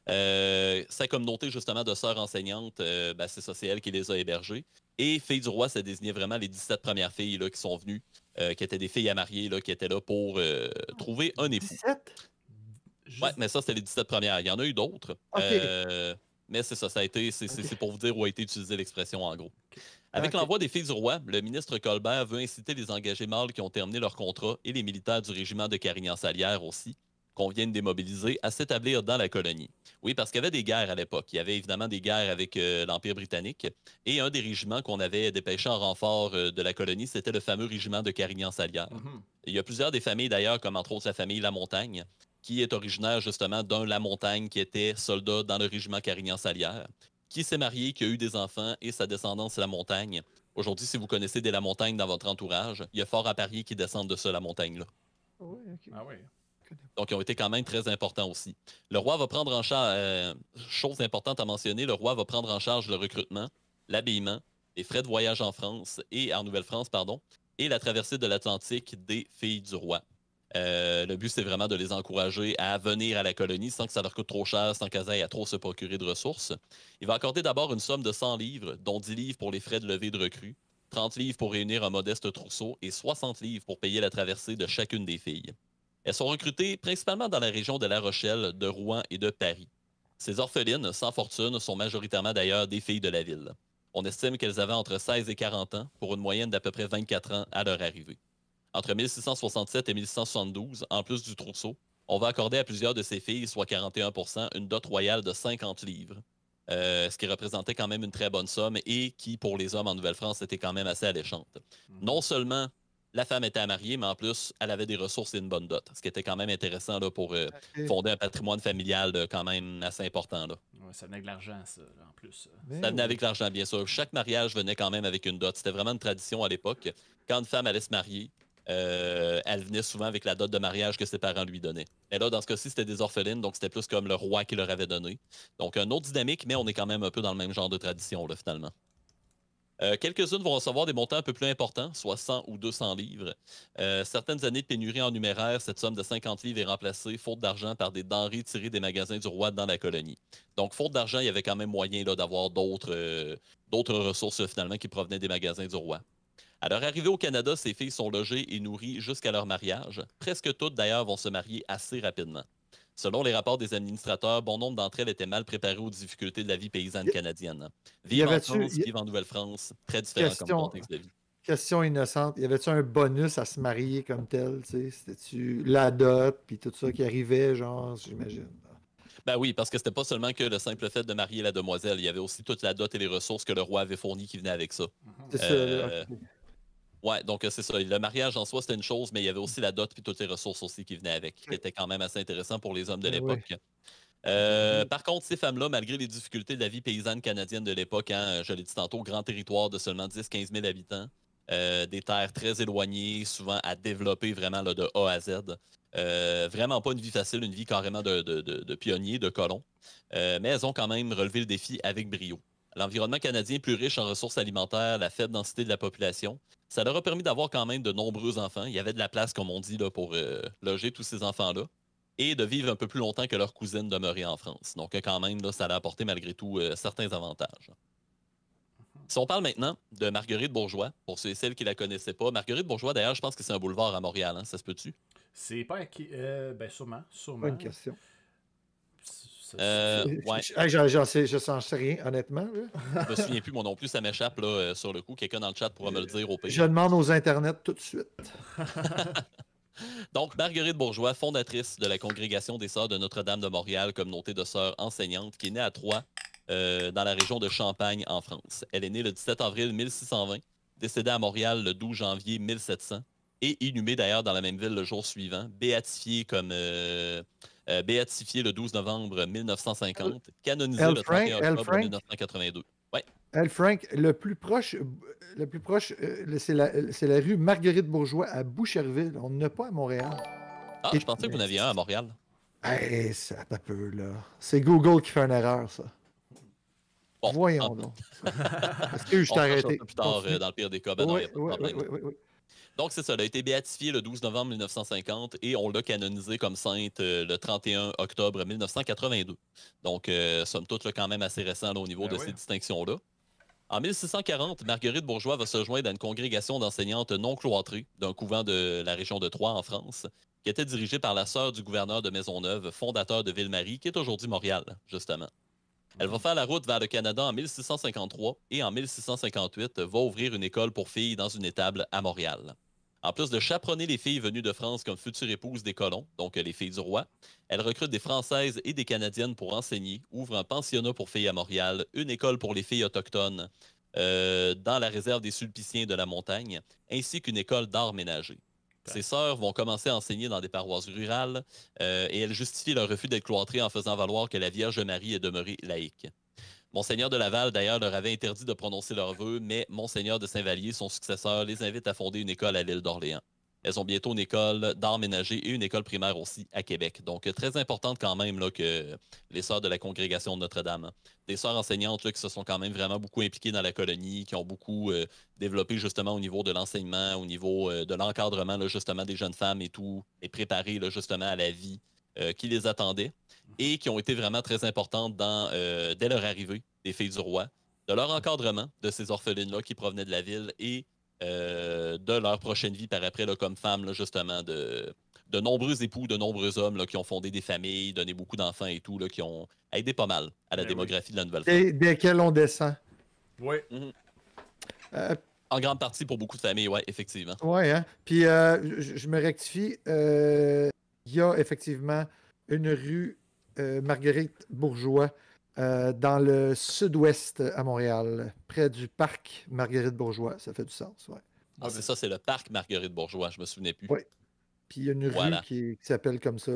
C: Euh, sa communauté, justement, de sœurs enseignantes, ben, c'est ça, c'est elle qui les a hébergées. Et fille du Roi, ça désignait vraiment les 17 premières filles là, qui sont venues euh, qui étaient des filles à marier, là, qui étaient là pour euh, ah, trouver un époux.
A: 17?
C: mais ça, c'était les 17 premières. Il y en a eu d'autres. Euh, mais c'est ça, ça a été, c'est pour vous dire où a été utilisée l'expression en gros. Avec ah, l'envoi des filles du roi, le ministre Colbert veut inciter les engagés mâles qui ont terminé leur contrat et les militaires du régiment de Carignan-Salière aussi qu'on vienne démobiliser à s'établir dans la colonie. Oui, parce qu'il y avait des guerres à l'époque. Il y avait évidemment des guerres avec euh, l'Empire britannique. Et un des régiments qu'on avait dépêché en renfort euh, de la colonie, c'était le fameux régiment de Carignan-Salière. Mhm. Il y a plusieurs des familles d'ailleurs, comme entre autres la famille La Montagne, qui est originaire justement d'un La Montagne qui était soldat dans le régiment Carignan-Salière, qui s'est marié, qui a eu des enfants et sa descendance La Montagne. Aujourd'hui, si vous connaissez des La Montagne dans votre entourage, il y a fort à parier qui descendent de ce La Montagne-là.
A: oui, Ah oui. Ah
C: donc, ils ont été quand même très importants aussi. Le roi va prendre en charge, euh, chose importante à mentionner, le roi va prendre en charge le recrutement, l'habillement, les frais de voyage en France et en Nouvelle-France, pardon, et la traversée de l'Atlantique des filles du roi. Euh, le but, c'est vraiment de les encourager à venir à la colonie sans que ça leur coûte trop cher, sans qu'elles aient à trop se procurer de ressources. Il va accorder d'abord une somme de 100 livres, dont 10 livres pour les frais de levée de recrues, 30 livres pour réunir un modeste trousseau et 60 livres pour payer la traversée de chacune des filles. Elles sont recrutées principalement dans la région de La Rochelle, de Rouen et de Paris. Ces orphelines, sans fortune, sont majoritairement d'ailleurs des filles de la ville. On estime qu'elles avaient entre 16 et 40 ans, pour une moyenne d'à peu près 24 ans à leur arrivée. Entre 1667 et 1672, en plus du trousseau, on va accorder à plusieurs de ces filles, soit 41 une dot royale de 50 livres, euh, ce qui représentait quand même une très bonne somme et qui, pour les hommes en Nouvelle-France, était quand même assez alléchante. Mmh. Non seulement la femme était mariée, mais en plus, elle avait des ressources et une bonne dot, ce qui était quand même intéressant pour euh, fonder un patrimoine familial quand même assez important. Là.
A: ça venait avec l'argent, ça, en plus. ça venait avec
C: l'argent, bien sûr. Chaque mariage venait quand même avec une dot. C'était vraiment une tradition à l'époque. Quand une femme allait se marier, euh, elle venait souvent avec la dot de mariage que ses parents lui donnaient. Mais là, dans ce cas-ci, c'était des orphelines, donc c'était plus comme le roi qui leur avait donné. Donc, une autre dynamique, mais on est quand même un peu dans le même genre de tradition, finalement. Euh, quelques-unes vont recevoir des montants un peu plus importants, soit 100 ou 200 livres. Euh, certaines années de pénurie en numéraire, cette somme de 50 livres est remplacée, faute d'argent, par des denrées tirées des magasins du roi dans la colonie. Donc, faute d'argent, il y avait quand même moyen d'avoir d'autres euh, ressources finalement qui provenaient des magasins du roi. Alors, leur arrivée au Canada, ces filles sont logées et nourries jusqu'à leur mariage. Presque toutes, d'ailleurs, vont se marier assez rapidement. Selon les rapports des administrateurs, bon nombre d'entre elles étaient mal préparées aux difficultés de la vie paysanne canadienne. Vivre en France, vivre en Nouvelle-France, très différent comme contexte de vie.
B: Question innocente, y avait-tu un bonus à se marier comme tel? C'était-tu la dot, puis tout ça qui arrivait, genre, j'imagine?
C: Ben oui, parce que c'était pas seulement que le simple fait de marier la demoiselle, il y avait aussi toute la dot et les ressources que le roi avait fournies qui venaient avec ça. C'est ça. Euh, Ouais, donc euh, c'est ça. Le mariage en soi, c'était une chose, mais il y avait aussi la dot puis toutes les ressources aussi qui venaient avec, qui mmh. était quand même assez intéressant pour les hommes de l'époque. Euh, mmh. par contre, ces femmes-là, malgré les difficultés de la vie paysanne canadienne de l'époque, hein, je l'ai dit tantôt, grand territoire de seulement 10-15 000 habitants, euh, des terres très éloignées, souvent à développer vraiment de A à Z. vraiment pas une vie facile, une vie carrément de, de, de, de pionniers, de colons. mais elles ont quand même relevé le défi avec brio. L'environnement canadien plus riche en ressources alimentaires, la faible densité de la population, ça leur a permis d'avoir quand même de nombreux enfants. Il y avait de la place, comme on dit, là, pour euh, loger tous ces enfants-là et de vivre un peu plus longtemps que leurs cousines demeurées en France. Donc, euh, quand même, là, ça a apporté malgré tout euh, certains avantages. Si on parle maintenant de Marguerite Bourgeois, pour ceux et celles qui la connaissaient pas, Marguerite Bourgeois, d'ailleurs, je pense que c'est un boulevard à Montréal, hein, ça se peut-tu? C'est pas acquis. ben, sûrement, sûrement. question. Je euh, ouais.
B: J'en sais, rien, honnêtement.
C: Je je me souviens plus, moi non plus, ça m'échappe euh, sur le coup. Quelqu'un dans le chat pourra me le dire au pays. Je demande
B: aux internets tout de suite.
C: Donc, Marguerite Bourgeois, fondatrice de la Congrégation des Sœurs de Notre-Dame de Montréal, communauté de sœurs enseignantes, qui est née à Troyes, euh, dans la région de Champagne, en France. Elle est née le 17 avril 1620, décédée à Montréal le 12 janvier 1700 et inhumée d'ailleurs dans la même ville le jour suivant, béatifiée comme... Euh, béatifié le 12 novembre 1950, euh, canonisé le 31 octobre 1982. Ouais.
B: L. Frank, le plus proche, euh, le plus proche, c'est la, rue Marguerite Bourgeois à Boucherville. On n'est pas à Montréal.
C: Ah, je pensais que vous en aviez un à Montréal. Hey, ça pas peu, là.
B: C'est Google qui fait une erreur, ça.
C: Voyons non. donc. Est-ce que je t'ai arrêté? dans le pire des cas, ben oui, oui, oui. Donc, c'est ça. Elle a été béatifiée le 12 novembre 1950 et on l'a canonisée comme sainte euh, le 31 octobre 1982. Donc, sommes euh, somme toute, quand même assez récent au niveau ben de ces distinctions-là. En 1640, Marguerite Bourgeois va se joindre à une congrégation d'enseignantes non cloîtrées d'un couvent de la région de Troyes en France, qui était dirigée par la sœur du gouverneur de Maisonneuve, fondateur de Ville-Marie, qui est aujourd'hui Montréal, justement. Elle va mhm. faire la route vers le Canada en 1653 et en 1658 va ouvrir une école pour filles dans une étable à Montréal. En plus de chaperonner les filles venues de France comme futures épouses des colons, donc euh, les filles du roi, elle recrute des Françaises et des Canadiennes pour enseigner, ouvre un pensionnat pour filles à Montréal, une école pour les filles autochtones euh, dans la réserve des Sulpiciens de la montagne, ainsi qu'une école d'art ménager. Ses sœurs vont commencer à enseigner dans des paroisses rurales euh, et elles justifient leur refus d'être cloîtrées en faisant valoir que la Vierge Marie est demeurée laïque. Monseigneur de Laval, d'ailleurs, leur avait interdit de prononcer leurs vœux, mais Monseigneur de Saint-Vallier, son successeur, les invite à fonder une école à l'île d'Orléans. Elles ont bientôt une école d'art et une école primaire aussi à Québec. Donc, euh, très importante quand même là, que les sœurs de la congrégation de Notre-Dame, hein. des sœurs enseignantes qui se sont quand même vraiment beaucoup impliquées dans la colonie, qui ont beaucoup euh, développé justement au niveau de l'enseignement, au niveau euh, de l'encadrement justement des jeunes femmes et tout, et préparées là, justement à la vie qui les attendait et qui ont été vraiment très importantes dans, euh, dès leur arrivée des filles du roi, de leur encadrement de ces orphelines-là qui provenaient de la ville et euh, de leur prochaine vie par après là, comme femmes, là, justement, de, de nombreux époux, de nombreux hommes là, qui ont fondé des familles, donné beaucoup d'enfants et tout, là, qui ont aidé pas mal à la ben démographie de la Nouvelle-France.
B: Desquels on descend.
D: Oui.
C: Mhm. Euh, en grande partie pour beaucoup de familles, oui, effectivement. Oui, hein?
B: Puis je me rectifie. Il y a effectivement une rue euh, Marguerite Bourgeois, euh, dans le sud-ouest à Montréal, près du parc Marguerite Bourgeois. Ça fait du sens, ouais.
C: Ah, c'est ça, c'est le parc Marguerite Bourgeois, je me souvenais plus. Oui.
B: Puis il y a une rue qui, s'appelle comme ça.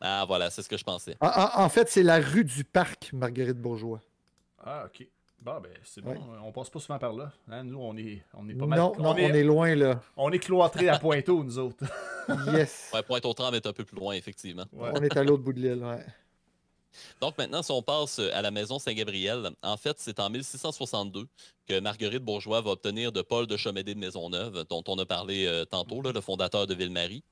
C: Ah, voilà, c'est ce que je pensais. Ah, ah, en fait, c'est
B: la rue du parc Marguerite Bourgeois.
A: Ah, ok. Bon, bah, ben, c'est bon. Euh, on passe pas souvent par là. Hein, nous,
C: on est, on est pas mal. Non, on, non, est, on est loin, là. On est cloîtré à Pointeau, nous autres. yes. Ouais, Pointe-aux-Trembles est un peu plus loin, effectivement. On est à
B: l'autre bout de l'île, ouais.
C: Donc maintenant, si on passe euh, à la maison Saint-Gabriel, en fait, c'est en 1662 que Marguerite Bourgeois va obtenir de Paul de Chomédé de Maisonneuve, dont on a parlé euh, tantôt, le fondateur de Ville-Marie,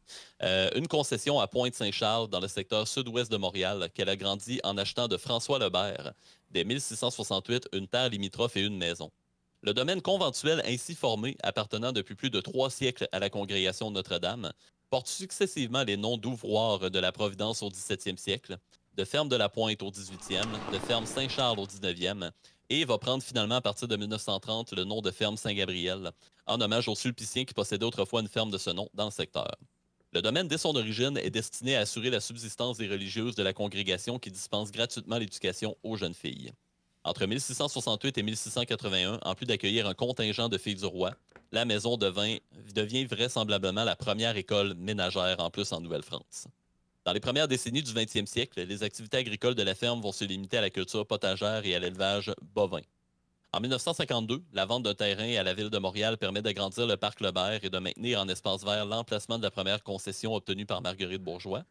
C: euh, une concession à Pointe-Saint-Charles dans le secteur sud-ouest de Montréal qu'elle a grandi en achetant de François Lebert dès 1668 une terre limitrophe et une maison. Le domaine conventuel ainsi formé, appartenant depuis plus de trois siècles à la congrégation Notre-Dame, porte successivement les noms d'ouvroirs de la Providence au 17e siècle, de Ferme de la Pointe au 18e, de Ferme Saint-Charles au 19e, et va prendre finalement à partir de 1930 le nom de Ferme Saint-Gabriel, en hommage aux Sulpiciens qui possédait autrefois une ferme de ce nom dans le secteur. Le domaine, dès son origine, est destiné à assurer la subsistance des religieuses de la congrégation qui dispense gratuitement l'éducation aux jeunes filles. Entre 1668 et 1681, en plus d'accueillir un contingent de filles du roi, la maison devient vraisemblablement la première école ménagère en plus en Nouvelle-France. Dans les premières décennies du 20e siècle, les activités agricoles de la ferme vont se limiter à la culture potagère et à l'élevage bovin. En 1952, la vente de terrain à la ville de Montréal permet d'agrandir le parc Lebert et de maintenir en espace vert l'emplacement de la première concession obtenue par Marguerite Bourgeois.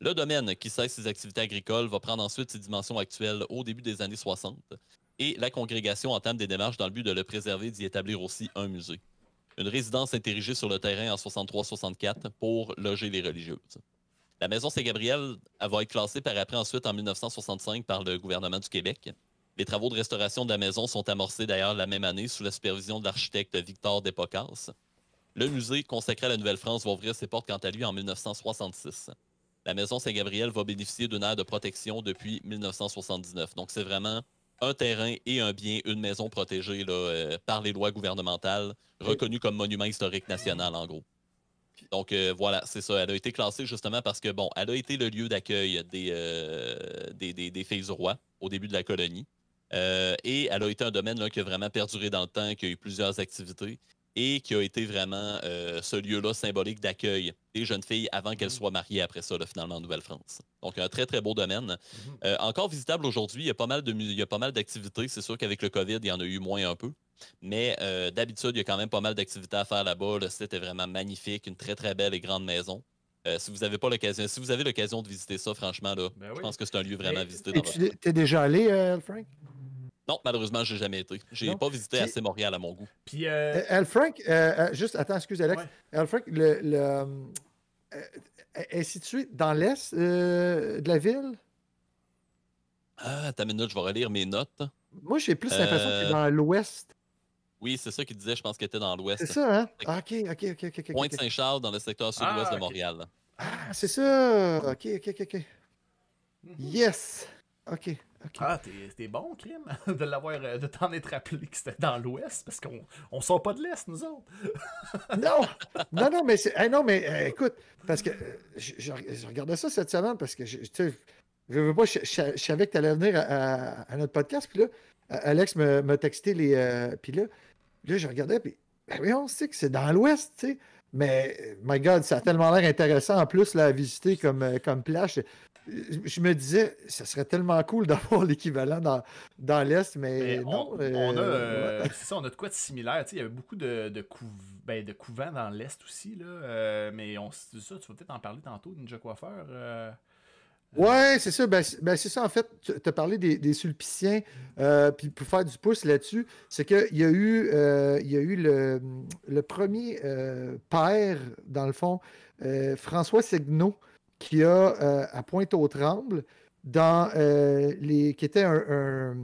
C: Le domaine qui cesse ses activités agricoles va prendre ensuite ses dimensions actuelles au début des années 60 et la congrégation entame des démarches dans le but de le préserver et d'y établir aussi un musée. Une résidence est érigée sur le terrain en 63-64 pour loger les religieuses. La maison Saint-Gabriel va être classée par après ensuite en 1965 par le gouvernement du Québec. Les travaux de restauration de la maison sont amorcés d'ailleurs la même année sous la supervision de l'architecte Victor Despocas. Le musée consacré à la Nouvelle-France va ouvrir ses portes quant à lui en 1966. La maison Saint-Gabriel va bénéficier d'une aire de protection depuis 1979. Donc c'est vraiment un terrain et un bien, une maison protégée euh, par les lois gouvernementales, reconnue comme monument historique national en gros. Donc euh, voilà, c'est ça. Elle a été classée justement parce que, bon, elle a été le lieu d'accueil des, euh, des, filles du roi au début de la colonie. Euh, et elle a été un domaine qui a vraiment perduré dans le temps, qui a eu plusieurs activités et qui a été vraiment ce lieu-là symbolique d'accueil des jeunes filles avant qu'elles mhm. soient mariées après ça, finalement, en Nouvelle-France. Donc, un très, très beau domaine. Mhm. encore visitable aujourd'hui, il y a pas mal d'activités. C'est sûr qu'avec le COVID, il y en a eu moins un peu. Mais euh, d'habitude, il y a quand même pas mal d'activités à faire là-bas. Le site est vraiment magnifique, une très très belle et grande maison. Euh, si vous avez pas l'occasion, si vous avez l'occasion de visiter ça, franchement, là, ben je pense que c'est un lieu vraiment à visiter. Tu es déjà
B: allé, euh, Frank?
C: Non, malheureusement, j'ai jamais été. n'ai pas visité assez Montréal à mon goût.
A: Puis,
B: euh, juste, attends, excuse Alex. Ouais. Frank, le, est situé dans l'est de la ville?
C: Ah, ta minute, je vais relire mes notes. Moi, j'ai plus l'impression que c'est dans
B: l'ouest.
C: Oui, c'est ça qu'il disait, je pense qu'il était dans l'ouest. C'est ça, hein?
B: Ah, ok, ok, ok. okay Pointe-Saint-Charles,
C: dans le secteur sud-ouest de ah, Montréal.
B: Ah, c'est ça! Ok, ok, ok, mm-hmm. Yes! Ok,
A: ok. Ah, t'es bon, Crime, de l'avoir, euh, de t'en être rappelé que c'était dans l'ouest, parce qu'on on sort pas de l'est, nous autres. non!
B: Non, non, mais, non, mais euh, écoute, parce que euh, je, je, regardais ça cette semaine, parce que, tu je veux pas, je, savais que t'allais venir à, notre podcast, puis là, Alex me, me texté les. puis là, Là, je regardais, puis ben on sait que c'est dans l'ouest, tu sais. Mais, my God, ça a tellement l'air intéressant en plus là, à visiter comme, euh, comme plage. Euh, je, me disais, ça serait tellement cool d'avoir l'équivalent dans, l'Est, mais, non. Euh, on,
A: ça, on a de quoi de similaire. Tu sais, il y avait beaucoup de, de, ben, de couvents dans l'Est aussi, là, mais on, ça, tu vas peut-être en parler tantôt, Ninja Coiffeur.
B: Oui, c'est ça. Ben, ben, c'est ça, en fait. Tu as parlé des, Sulpiciens. Euh, puis pour faire du pouce là-dessus, c'est qu'il y a eu, euh, il y a eu le, premier euh, père, dans le fond, François Segnaud, qui a, à Pointe-aux-Trembles, dans les. qui était un,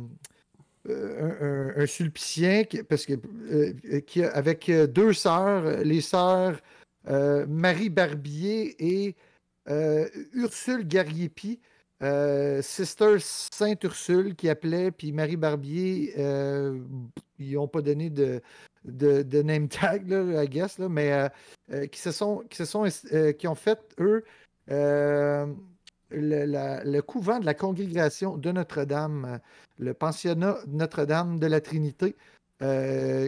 B: Sulpicien parce que, qui, avec deux sœurs, les sœurs Marie Barbier et euh, Ursule Gariepi, euh, Sister Sainte-Ursule qui appelait, puis Marie Barbier, euh, ils n'ont pas donné de, name tag, là, I guess, mais qui se sont, qui, se sont qui ont fait, eux, le, couvent de la congrégation de Notre-Dame, le pensionnat Notre-Dame de la Trinité, qui a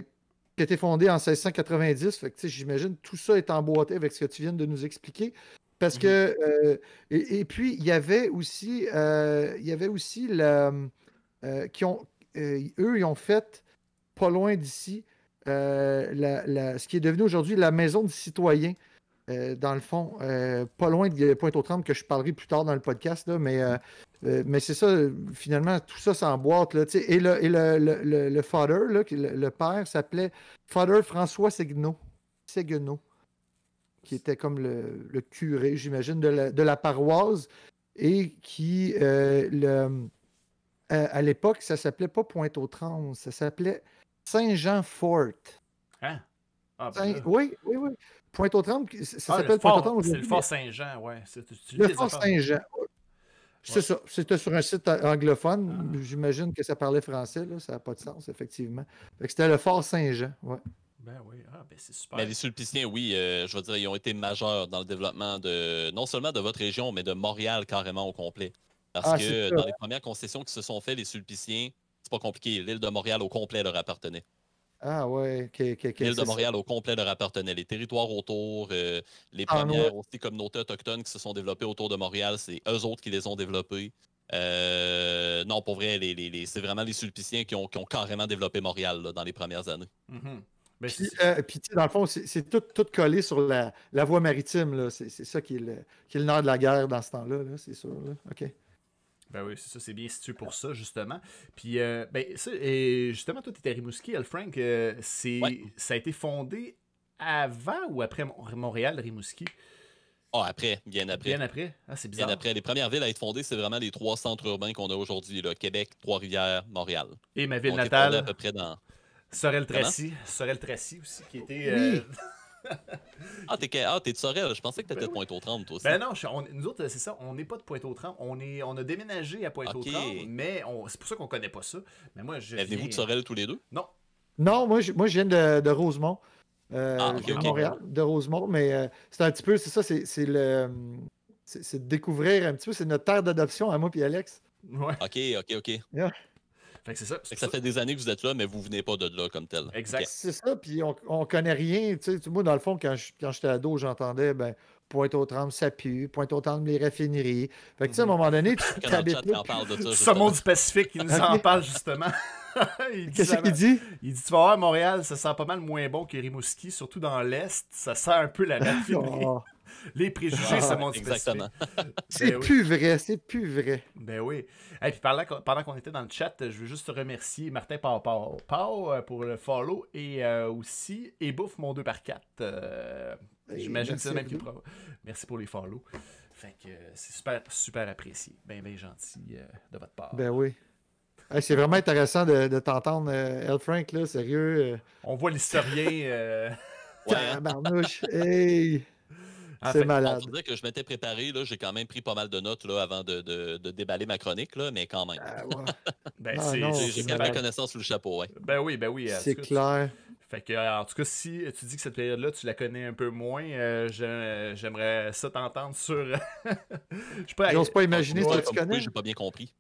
B: été fondé en 1690. Fait que, j'imagine, tout ça est emboîté avec ce que tu viens de nous expliquer. Parce mmh que, et, puis, il y avait aussi, il y avait aussi la, mmh, qui ont, eux, ils ont fait, pas loin d'ici, ce qui est devenu aujourd'hui la maison du citoyen, dans le fond, pas loin de pointe au trembles que je parlerai plus tard dans le podcast, là, mais, mmh. mais c'est ça, finalement, tout ça s'emboîte. Là, et le, et le, le, le, father, le, père, s'appelait Father François Seguenot. Seguenot qui était comme le, curé, j'imagine, de, la, paroisse, et qui, euh, le, euh, à, l'époque, ça s'appelait pas Pointe-aux-Trembles, ça s'appelait Saint-Jean-Fort.
D: Hein? Ah, ben
B: oui, oui, oui. Pointe-aux-Trembles, ça ah, s'appelle Pointe-aux-Trembles. C'est le Fort
A: Saint-Jean, oui. Le Fort Saint-Jean.
B: C'est ça. C'était sur un site euh, anglophone. Ah. J'imagine que ça parlait français. Là. Ça n'a pas de sens, effectivement. C'était le Fort Saint-Jean. oui.
D: Ben
C: oui, ah, ben c'est super. Mais les Sulpiciens, oui, euh, je veux dire, ils ont été majeurs dans le développement de non seulement de votre région, mais de Montréal carrément au complet. Parce ah, que dans les premières concessions qui se sont faites, les Sulpiciens, c'est pas compliqué, l'île de Montréal au complet leur appartenait.
B: Ah ouais, L'île de Montréal au
C: complet leur appartenait. Les territoires autour, euh, les ah, premières aussi communautés autochtones qui se sont développées autour de Montréal, c'est eux autres qui les ont développés. Euh, non, pour vrai, les, c'est vraiment les Sulpiciens qui ont, carrément développé Montréal dans les premières années.
D: Mm-hmm.
B: Ben, puis, euh, dans le fond, c'est tout, collé sur la, voie maritime. C'est ça qui est, le, nord de la guerre dans ce temps-là, c'est sûr. OK.
A: Ben oui, c'est ça, c'est bien situé pour ça, justement. Puis, euh, ben, et justement, toi, tu à Rimouski, Al Frank. Euh, ça a été fondé avant ou après Montréal, Rimouski?
C: oh, après, bien après. Bien après. Ah, c'est bizarre. Bien après. Les premières villes à être fondées, c'est vraiment les trois centres urbains qu'on a aujourd'hui Québec, Trois-Rivières, Montréal. Et ma ville natale. À peu près dans. Sorel Tracy. Sorel Tracy aussi,
A: qui était. Euh,
C: ah, t'es ah, de Sorel. Je pensais que t'étais de Pointe-aux-Trembles, toi aussi. Ben non,
A: nous autres, c'est ça, on n'est pas de Pointe-aux-Trembles. On, on a déménagé à Pointe-aux-Trembles, mais c'est pour ça qu'on connaît pas ça. Mais moi, je. vous de Sorel tous les deux Non.
B: Non, moi, je, moi, je viens de, de Rosemont. Euh, ah, Montréal, de Rosemont, mais euh, c'est un petit peu, c'est ça, c'est le. C'est de découvrir un petit peu, c'est notre terre d'adoption à moi et Alex.
C: Ouais. Ok, ok, ok ça. Fait des années que vous êtes là, mais vous venez pas de là comme tel. Exact. C'est
B: ça, puis on, on connaît rien. sais. Moi, dans le fond, quand j'étais ado, j'entendais, ben, Pointe-aux-Trembles, pue. Pointe-aux-Trembles, les raffineries. Fait que, tu sais, à un mhm. moment donné, tu t'habites là. monde du
A: Pacifique, il nous en parle justement. Qu'est-ce qu'il dit? Il dit, tu vas voir, Montréal, ça sent pas mal moins bon que Rimouski, surtout dans l'Est, ça sent un peu la oh. raffinerie. Les préjugés, ah, ce monde du Pacifique. C'est ben plus vrai, c'est plus vrai. Ben oui. Et puis pendant, qu'on était dans le chat, je veux juste remercier Martin Pau, euh, pour le follow et euh, aussi aussi bouffe mon 2x4 ben, J'imagine que c'est le même qui prend. Merci pour les follow. Fait que euh, c'est super, super apprécié. Bien, bien gentil euh, de votre part. Ben oui. c'est vraiment
B: intéressant de, t'entendre, El euh, Frank, là, sérieux.
A: On voit l'historien. euh...
C: ouais. c'est malade. que je m'étais préparé, j'ai quand même pris pas mal de notes là, avant de, déballer ma chronique, là, mais quand même. Ah, ben, ah, j'ai quand même connaissance sous le chapeau. Ouais. Ben oui, ben oui. C'est clair. Fait que, euh,
A: en tout cas, si tu dis que cette période-là, tu la connais un peu moins, euh, euh, j'aimerais ça t'entendre sur. je peux... pas imaginer ce que tu connais. J'ai pas bien compris.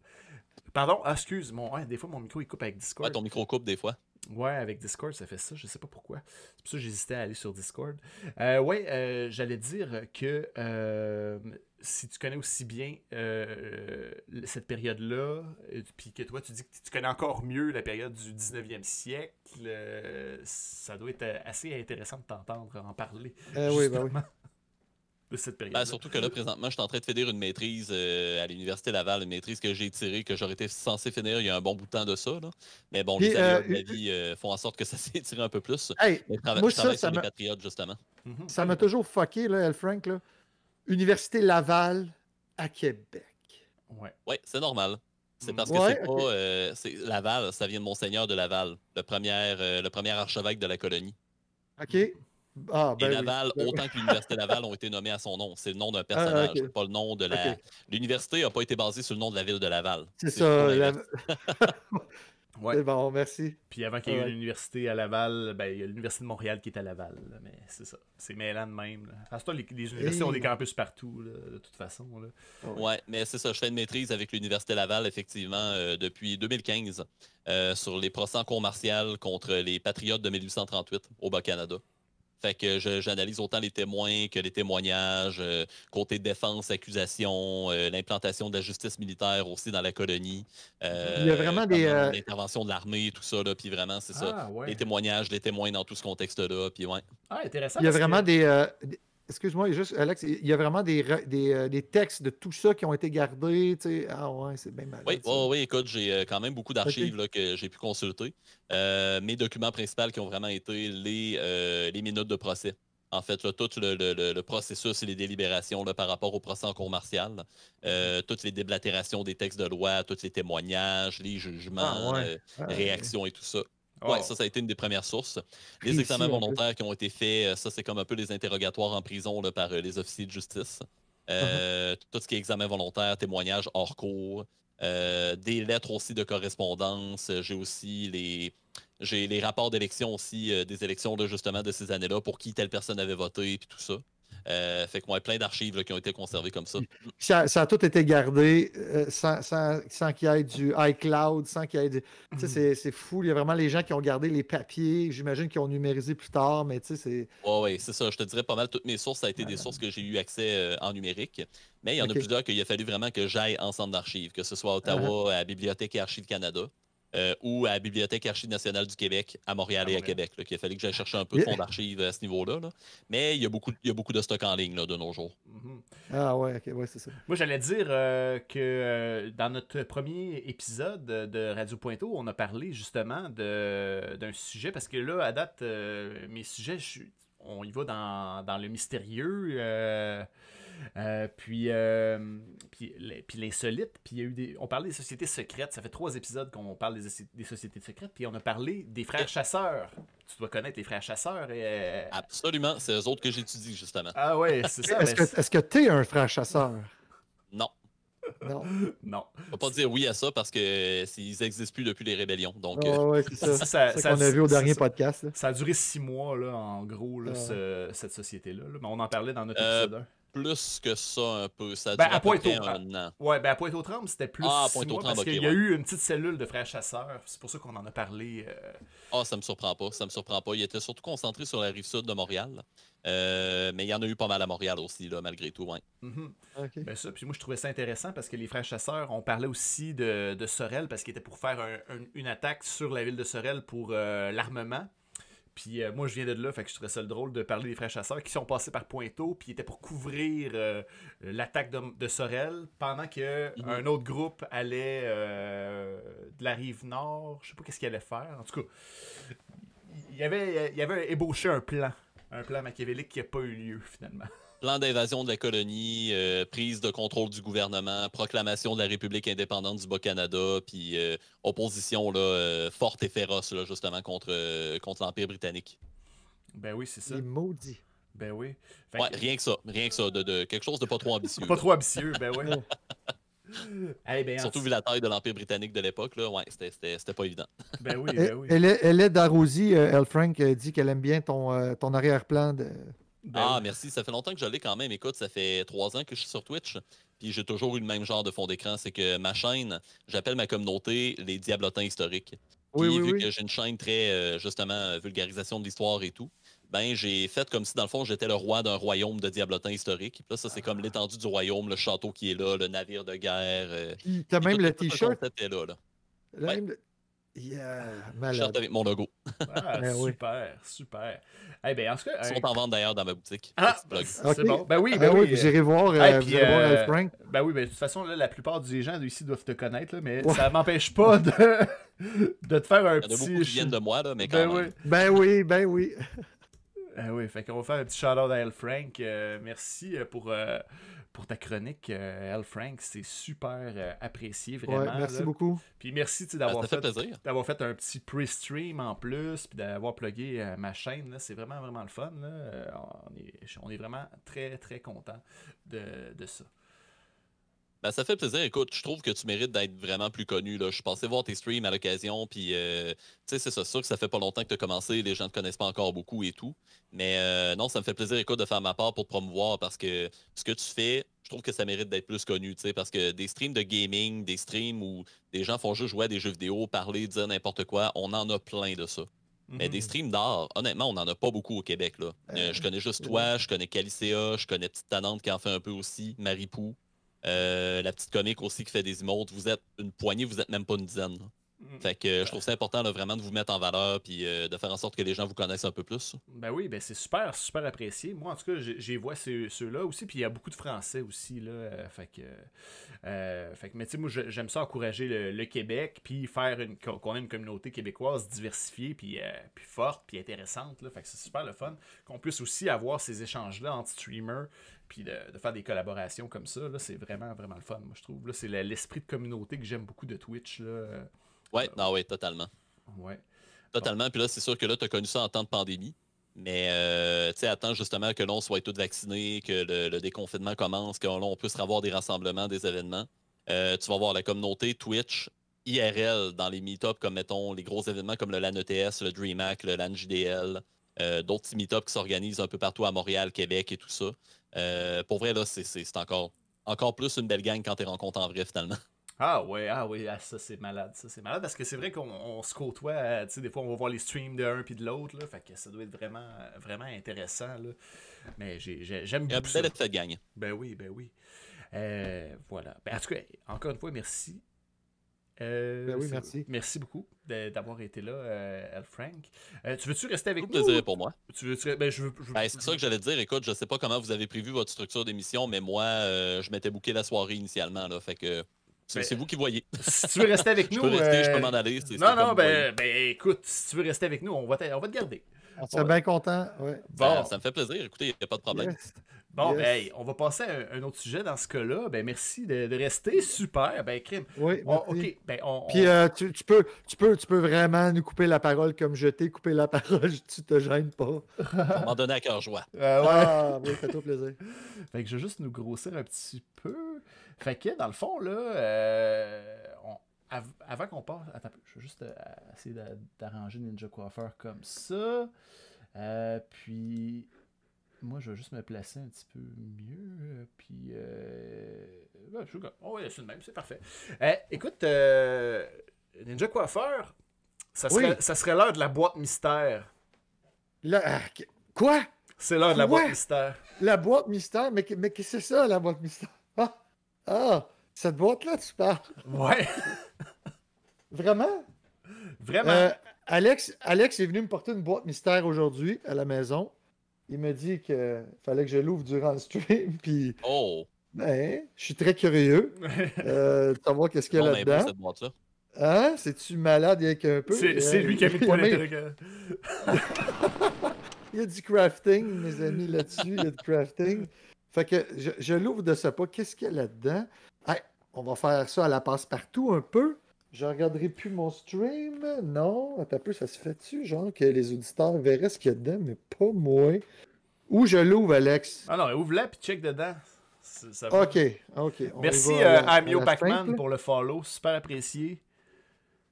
A: Pardon, ah, excuse, mon, des fois mon micro il coupe avec Discord. Ouais, ton micro coupe des fois. Ouais, avec Discord, ça fait ça, je sais pas pourquoi. C'est pour ça que j'hésitais à aller sur Discord. Euh, ouais, j'allais dire que si tu connais aussi bien euh, cette période-là, euh, puis que toi, tu dis que tu connais encore mieux la période du 19e siècle, euh, ça doit être assez intéressant de t'entendre en parler. oui, ben De cette ben, période. surtout que là,
C: présentement, je suis en train de finir une maîtrise à l'Université Laval, une maîtrise que j'ai tirée, que j'aurais été censé finir il y a un bon bout de temps de ça. Mais bon, les années font en sorte que ça s'est tiré un peu plus. je travaille, sur les Patriotes, justement. Mm-hmm. Ça m'a
B: toujours fucké, là, El Frank. Là. Université Laval à Québec.
C: Oui, c'est normal. C'est hmm. parce que c'est pas. Euh, Laval, ça vient de Monseigneur de Laval, le premier, euh, le premier archevêque de la colonie.
B: OK. Ah, ben Et Laval, ben autant que
C: l'Université Laval, ont été nommés à son nom. C'est le nom d'un ah, personnage, pas le nom de la. L'université n'a pas été basée sur le nom de la ville de Laval. C'est ça.
A: Ouais. C'est bon, merci. Puis avant qu'il y ait l'université à Laval, ben, il y a l'Université de Montréal qui est à Laval. mais c'est ça. C'est mêlant de même. les, universités ont des campus partout, de toute façon.
C: Oui, mais c'est ça. Je fais une maîtrise avec l'Université Laval, effectivement, euh, depuis 2015, euh, sur les procès en cours martial contre les Patriotes de 1838 au Bas-Canada. Fait que j'analyse autant les témoins que les témoignages, euh, côté défense, accusation, euh, l'implantation de la justice militaire aussi dans la colonie. Il y a vraiment euh, des. L'intervention de l'armée, tout ça, là, puis vraiment, c'est ça. Ah, les témoignages, les témoins dans tout ce contexte-là, puis ouais. Ah, intéressant. Il y a vraiment
B: des, excuse-moi, juste, Alex, il y a vraiment euh, des, textes de tout ça qui ont été gardés. Tu sais. Ah ouais, c'est bien mal. Oui, oui,
C: écoute, j'ai euh, quand même beaucoup d'archives que j'ai pu consulter. Euh, mes documents principaux qui ont vraiment été les, les minutes de procès. En fait, tout le, processus et les délibérations là, par rapport au procès en cours martial, toutes les déblatérations des textes de loi, tous les témoignages, les jugements, ah ah réactions et tout ça. Oui, oh. ça, ça a été une des premières sources. Les examens volontaires qui ont été faits, euh, ça, c'est comme un peu les interrogatoires en prison par euh, les officiers de justice. Euh, uh-huh. Tout ce qui est examen volontaire, témoignages hors cours, des lettres aussi de correspondance. J'ai aussi les, j'ai les rapports d'élection aussi, des élections justement de ces années-là, pour qui telle personne avait voté, puis tout ça. Euh, fait qu'on ait plein d'archives qui ont été conservées comme ça.
B: Ça, a tout été gardé euh, sans, qu'il y ait du iCloud, sans qu'il y ait du... Tu sais, mhm. c'est fou. Il y a vraiment les gens qui ont gardé les papiers, j'imagine qu'ils ont numérisé plus tard, mais tu sais, c'est...
C: Ouais, oui, c'est ça. Je te dirais pas mal, toutes mes sources, ça a été des sources que j'ai eu accès euh, en numérique. Mais il y en a plusieurs qu'il a fallu vraiment que j'aille ensemble d'archives, que ce soit à Ottawa, uh-huh. à Bibliothèque et Archives Canada. Euh, ou à la Bibliothèque Archives nationale du Québec, à Montréal, et à Québec. il fallait fallu que j'aille chercher un peu de fonds d'archives à ce niveau-là. Mais il y, a beaucoup, beaucoup de stock en ligne de nos jours.
D: Mm-hmm.
A: Ah ouais, ouais c'est ça. Moi, j'allais dire euh, que euh, dans notre premier épisode de Radio Pointo, on a parlé justement d'un sujet, parce que là, à date, mes sujets, on y va dans, dans le mystérieux euh, puis, euh, puis, puis l'insolite, puis il y a eu des, on parlait des sociétés secrètes. Ça fait trois épisodes qu'on parle des, sociétés secrètes. Puis on a parlé des frères chasseurs. Tu dois connaître les frères
C: chasseurs. Euh, Absolument, c'est eux autres que j'étudie justement. Ah ouais, c'est
B: ça. Est-ce que tu es un frère chasseur?
C: Non. Non. non. On va pas dire oui à ça parce que ils n'existent plus depuis les rébellions. Donc, c'est ça. qu'on a vu au dernier podcast.
A: Ça a duré six mois, là, en gros,
C: cette société-là. Mais on en parlait dans notre épisode 1 plus que ça un peu. Ça a ben, un ben, à
A: Pointe aux Trembles, c'était plus. Ah, Parce qu'il y a
C: eu une petite cellule de frères chasseurs. C'est pour ça qu'on en a parlé. Euh. Ah, ça me surprend pas. Ça me surprend pas. Il était surtout concentré sur la rive sud de Montréal. Euh, mais il y en a eu pas mal à Montréal aussi, malgré tout. Ouais.
A: Mm-hmm. Ben, puis moi, je trouvais ça intéressant parce que les frères chasseurs, on parlait aussi de, Sorel parce qu'il était pour faire une attaque sur la ville de Sorel pour euh, l'armement. Puis euh, moi, je viens de là, fait que je trouvais ça le drôle de parler des frères chasseurs qui sont passés par Pointeau, puis étaient pour couvrir euh, l'attaque de, Sorel, pendant que un autre groupe allait euh, de la rive nord. Je sais pas qu'est-ce qu'il allait faire. En tout cas, il avait, il y avait ébauché un plan, un plan machiavélique qui n'a pas eu lieu finalement
C: plan d'invasion de la colonie, euh, prise de contrôle du gouvernement, proclamation de la République indépendante du Bas-Canada, puis euh, opposition là, euh, forte et féroce justement contre, contre l'Empire britannique.
A: Ben oui, c'est ça. Les maudits. Ben oui.
C: Ouais, Rien que ça, rien que ça, de, quelque chose de pas trop ambitieux. pas trop ambitieux, ben oui. Ben, Surtout vu la taille de l'Empire britannique de l'époque, ouais, c'était pas évident. ben oui, ben oui. Elle, est, elle
B: Frank dit qu'elle aime bien ton, ton arrière-plan de,
C: ben ah, merci. Ça fait longtemps que j'allais quand même. Écoute, ça fait trois ans que je suis sur Twitch. Puis j'ai toujours eu le même genre de fond d'écran. C'est que ma chaîne, j'appelle ma communauté les Diablotins historiques. Puis, oui, vu que j'ai une chaîne très, euh, justement, vulgarisation de l'histoire et tout, ben j'ai fait comme si, dans le fond, j'étais le roi d'un royaume de diablotins historiques. Puis là, ça, c'est comme ah. l'étendue du royaume, le château qui est là, le navire de guerre. Euh, t'as même le t-shirt. là.
A: Là, Yeah, ah, malade. avec mon logo. Ah, ben super, super. Eh ben, en ce cas, Ils sont en vente d'ailleurs dans ma boutique. Ah, c'est bon. Ben oui, ah ben, ben oui. J'irai voir, euh, puis, euh, euh, Frank. Ben oui, ben, de toute façon, là, la plupart des gens ici doivent te connaître, là, mais ça ça m'empêche pas de... de te faire un petit... Il y en a beaucoup qui viennent de moi, là, mais quand ben même. Oui.
B: Ben oui, ben oui.
A: Ben oui, fait qu'on va faire un petit shout-out à L. Frank. merci pour pour ta chronique, euh, L. Frank. C'est super euh, apprécié, vraiment. merci beaucoup. Puis merci ah, d'avoir fait, un petit pre-stream en plus, puis d'avoir plugué euh, ma chaîne. C'est vraiment, vraiment le fun. on, est, on est vraiment très, très content de, de ça.
C: Ben, ça fait plaisir. Écoute, je trouve que tu mérites d'être vraiment plus connu. Là. Je suis passé voir tes streams à l'occasion, puis euh, c'est ça, sûr que ça fait pas longtemps que tu as commencé, les gens ne te connaissent pas encore beaucoup et tout. Mais euh, non, ça me fait plaisir, écoute, de faire ma part pour te promouvoir parce que ce que tu fais, je trouve que ça mérite d'être plus connu, tu parce que des streams de gaming, des streams où des gens font juste jouer à des jeux vidéo, parler, dire n'importe quoi, on en a plein de ça. Mais des mhm. streams d'art, honnêtement, on n'en a pas beaucoup au Québec. Là. Euh, je connais juste toi, je connais Calicea, je connais Petite Tanante qui en fait un peu aussi, Marie Pou. Euh, la petite comique aussi qui fait des emotes. Vous êtes une poignée, vous êtes même pas une dizaine. Mm. Fait que je trouve ça important vraiment de vous mettre en valeur puis euh, de faire en sorte que les gens vous connaissent un peu plus.
A: Ben oui, ben c'est super, super apprécié. Moi, en tout cas, j'ai vois ceux-là aussi. Puis il y a beaucoup de Français aussi. Là, euh, euh, fait, que, mais tu sais, moi, j'aime ça encourager le, Québec puis faire une, qu'on ait une communauté québécoise diversifiée puis, puis forte puis intéressante. Là, fait que c'est super le fun. Qu'on puisse aussi avoir ces échanges-là entre streamers puis de, faire des collaborations comme ça. c'est vraiment, vraiment le fun, moi, je trouve. c'est l'esprit de communauté que j'aime beaucoup de Twitch. Là.
C: Ouais, non, euh, ah ouais, totalement. Ouais. Totalement. Puis là, c'est sûr que là, tu as connu ça en temps de pandémie. Mais euh, tu sais, attends justement que l'on soit tous vaccinés, que le, déconfinement commence, que l'on puisse avoir des rassemblements, des événements. Euh, tu vas voir la communauté Twitch, IRL dans les meet comme mettons les gros événements comme le LAN ETS, le DreamHack, le LAN JDL, d'autres petits meet qui s'organisent un peu partout à Montréal, Québec et tout ça. pour vrai, là, c'est encore, encore plus une belle gang quand tu rencontré en vrai finalement.
A: Ah ouais, ah oui, ah, ça c'est malade, ça c'est malade parce que c'est vrai qu'on se côtoie, euh, tu sais, des fois on va voir les streams de l'un puis de l'autre, là, fait que ça doit être vraiment, euh, vraiment intéressant, là. Mais j'aime beaucoup. Ça. gagne. Ben oui, ben oui. Euh, voilà. Ben, en tout cas, encore une fois, merci. ben oui, merci. Merci beaucoup d'avoir été là, Al Frank. tu veux-tu rester avec nous? plaisir pour moi. Tu veux, tu... Ben, je veux, ben, c'est ça
C: que j'allais dire. Écoute, je sais pas comment vous avez prévu votre structure d'émission, mais moi, je m'étais bouqué la soirée initialement. Là, fait que ben, c'est vous qui voyez. Si tu veux rester avec nous. Je peux rester, je euh, m'en aller. Non, non, ben,
A: ben, écoute, si tu veux rester avec nous, on va te, on va te garder. On serait bien content. Bon. Ça, me fait plaisir. Écoutez, il n'y a pas de problème. Bon, ben, on va passer à un, autre sujet dans ce cas-là. Ben, merci de, rester. Super. Ben, crime. Oui, OK. Ben, on, Puis, euh,
B: tu, peux, tu, peux, tu peux vraiment nous couper la parole comme je t'ai coupé la parole. Tu te gênes pas.
A: on m'en donnait à cœur joie. Euh, ouais. Ah, oui, fait plaisir. fait que je vais juste nous grossir un petit peu. Fait que, dans le fond, là, euh, avant qu'on passe. Attends, je vais juste euh, essayer d'arranger Ninja Coiffeur comme ça. puis moi, je vais juste me placer un petit peu mieux. Euh, puis, euh... ben, je... Oh, c'est même, c'est parfait. Euh, écoute, euh, Ninja Coiffeur, ça serait, serait l'heure de la boîte mystère.
B: Ah, quoi? C'est
D: l'heure de la boîte mystère.
B: La boîte mystère? Mais, mais qu'est-ce que c'est ça, la boîte mystère? Ah! ah cette boîte-là, tu parles? Ouais! Vraiment? Vraiment? Alex, Alex est venu me porter une boîte mystère aujourd'hui à la maison il me dit que fallait que je l'ouvre durant le stream. Puis, oh! Ben, je suis très curieux euh, de savoir qu'est-ce qu'il y a là-dedans. Hein? C'est-tu malade avec un peu? C'est lui qui a mis le point Il y a du crafting, mes amis, là-dessus. Il y a du crafting. Fait que je, l'ouvre de ce pas. Qu'est-ce qu'il y a là-dedans? on va faire ça à la passe-partout un peu. Je regarderai plus mon stream. Non, un peu, ça se fait-tu, genre, que les auditeurs verraient ce qu'il y a dedans, mais pas moi. Où je l'ouvre, Alex.
A: Ah non, ouvre-la puis check dedans. ok, ok. Merci à Amio euh, Pacman pour le follow, super apprécié.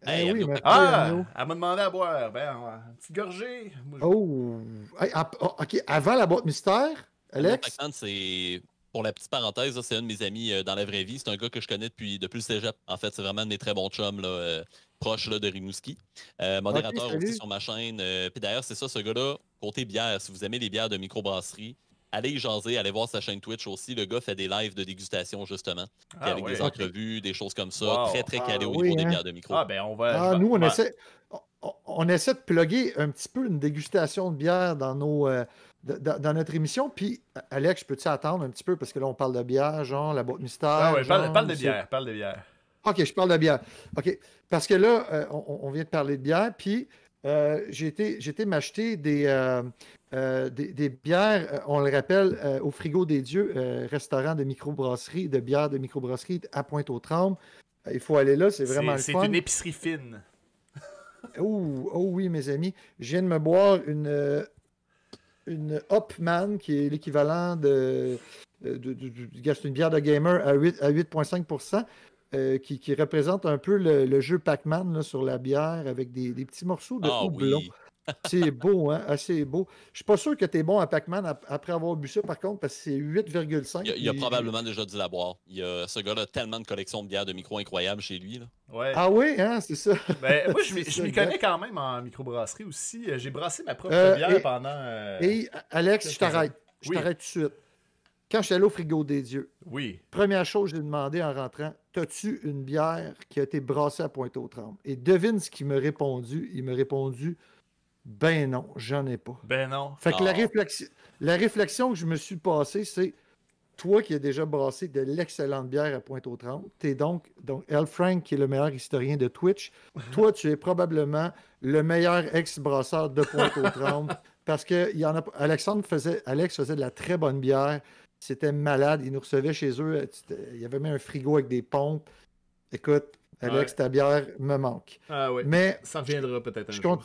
B: eh oui, ah,
C: elle m'a demandé à boire. Ben, une petite gorgée.
B: Oh, ah, oh, ok. Avant la boîte mystère,
C: Alex. Pacman, c'est pour la petite parenthèse, c'est un de mes amis euh, dans la vraie vie. C'est un gars que je connais depuis, depuis le cégep. En fait, c'est vraiment un de mes très bons chums là, euh, de Rimouski. Euh, modérateur aussi sur ma chaîne. Puis d'ailleurs, c'est ça, ce gars-là, côté bière, si vous aimez les bières de microbrasserie, allez y jaser, allez voir sa chaîne Twitch aussi. Le gars fait des lives de dégustation, justement. Ah avec des entrevues, des choses comme ça. Très, très ah calé au niveau des hein. bières de micro. Ah, ben, on va. Ah, nous, on, essaie,
B: on, essaie de plugger un petit peu une dégustation de bière dans nos dans, notre émission. Puis, euh, Alex, peux-tu attendre un petit peu? Parce que là, on parle de bière, genre, la boîte mystère. Ah oui, parle, de bière, parle de bière. OK, je parle de bière. OK. Parce que là, euh, on, vient de parler de bière, puis euh, j'ai été, m'acheter des, des, bières, on le rappelle, au Frigo des Dieux, restaurant de microbrasserie, de bière de microbrasserie à Pointe-aux-Trembles. Il faut aller là, c'est vraiment le C'est une
A: épicerie fine.
B: oh oui, mes amis. Je viens de me boire une une Hopman, qui est l'équivalent de, euh, de, une bière de gamer à 8,5%, à euh, qui, représente un peu le, jeu Pac-Man sur la bière avec des, petits morceaux de ah houblon c'est beau, hein? Assez beau. Je suis pas sûr que tu es bon à Pac-Man après avoir bu ça, par contre, parce que c'est 8,5. Il, a
C: probablement déjà dû la boire. ce gars-là a tellement de collections de bières de micro incroyables chez lui. Là. Ah oui, hein, c'est
A: ça. Ben, moi, je, m'y connais quand même en microbrasserie aussi. Euh, j'ai brassé ma propre euh, bière pendant. Euh,
B: et Alex, je t'arrête. Je t'arrête tout de suite. Quand je suis allé au frigo des dieux, oui. première chose que j'ai demandé en rentrant, tas tu une bière qui a été brassée à Pointe-aux-Trembles? Et devine ce qu'il m'a répondu. Il m'a répondu, ben non, j'en ai pas.
A: Ben non. Fait que la,
B: ah. réflexion, la réflexion que je me suis passée, c'est toi qui as déjà brassé de l'excellente bière à pointe au trembles tu es donc, donc Al Frank, qui est le meilleur historien de Twitch, toi, tu es probablement le meilleur ex-brasseur de pointe au Trente. parce que y en a, Alexandre faisait, Alex faisait de la très bonne bière. C'était malade. Il nous recevait chez eux. Il y avait même un frigo avec des pompes. Écoute, Alex, ta bière me manque.
C: Ah oui. Mais. Ça reviendra peut-être un je compte...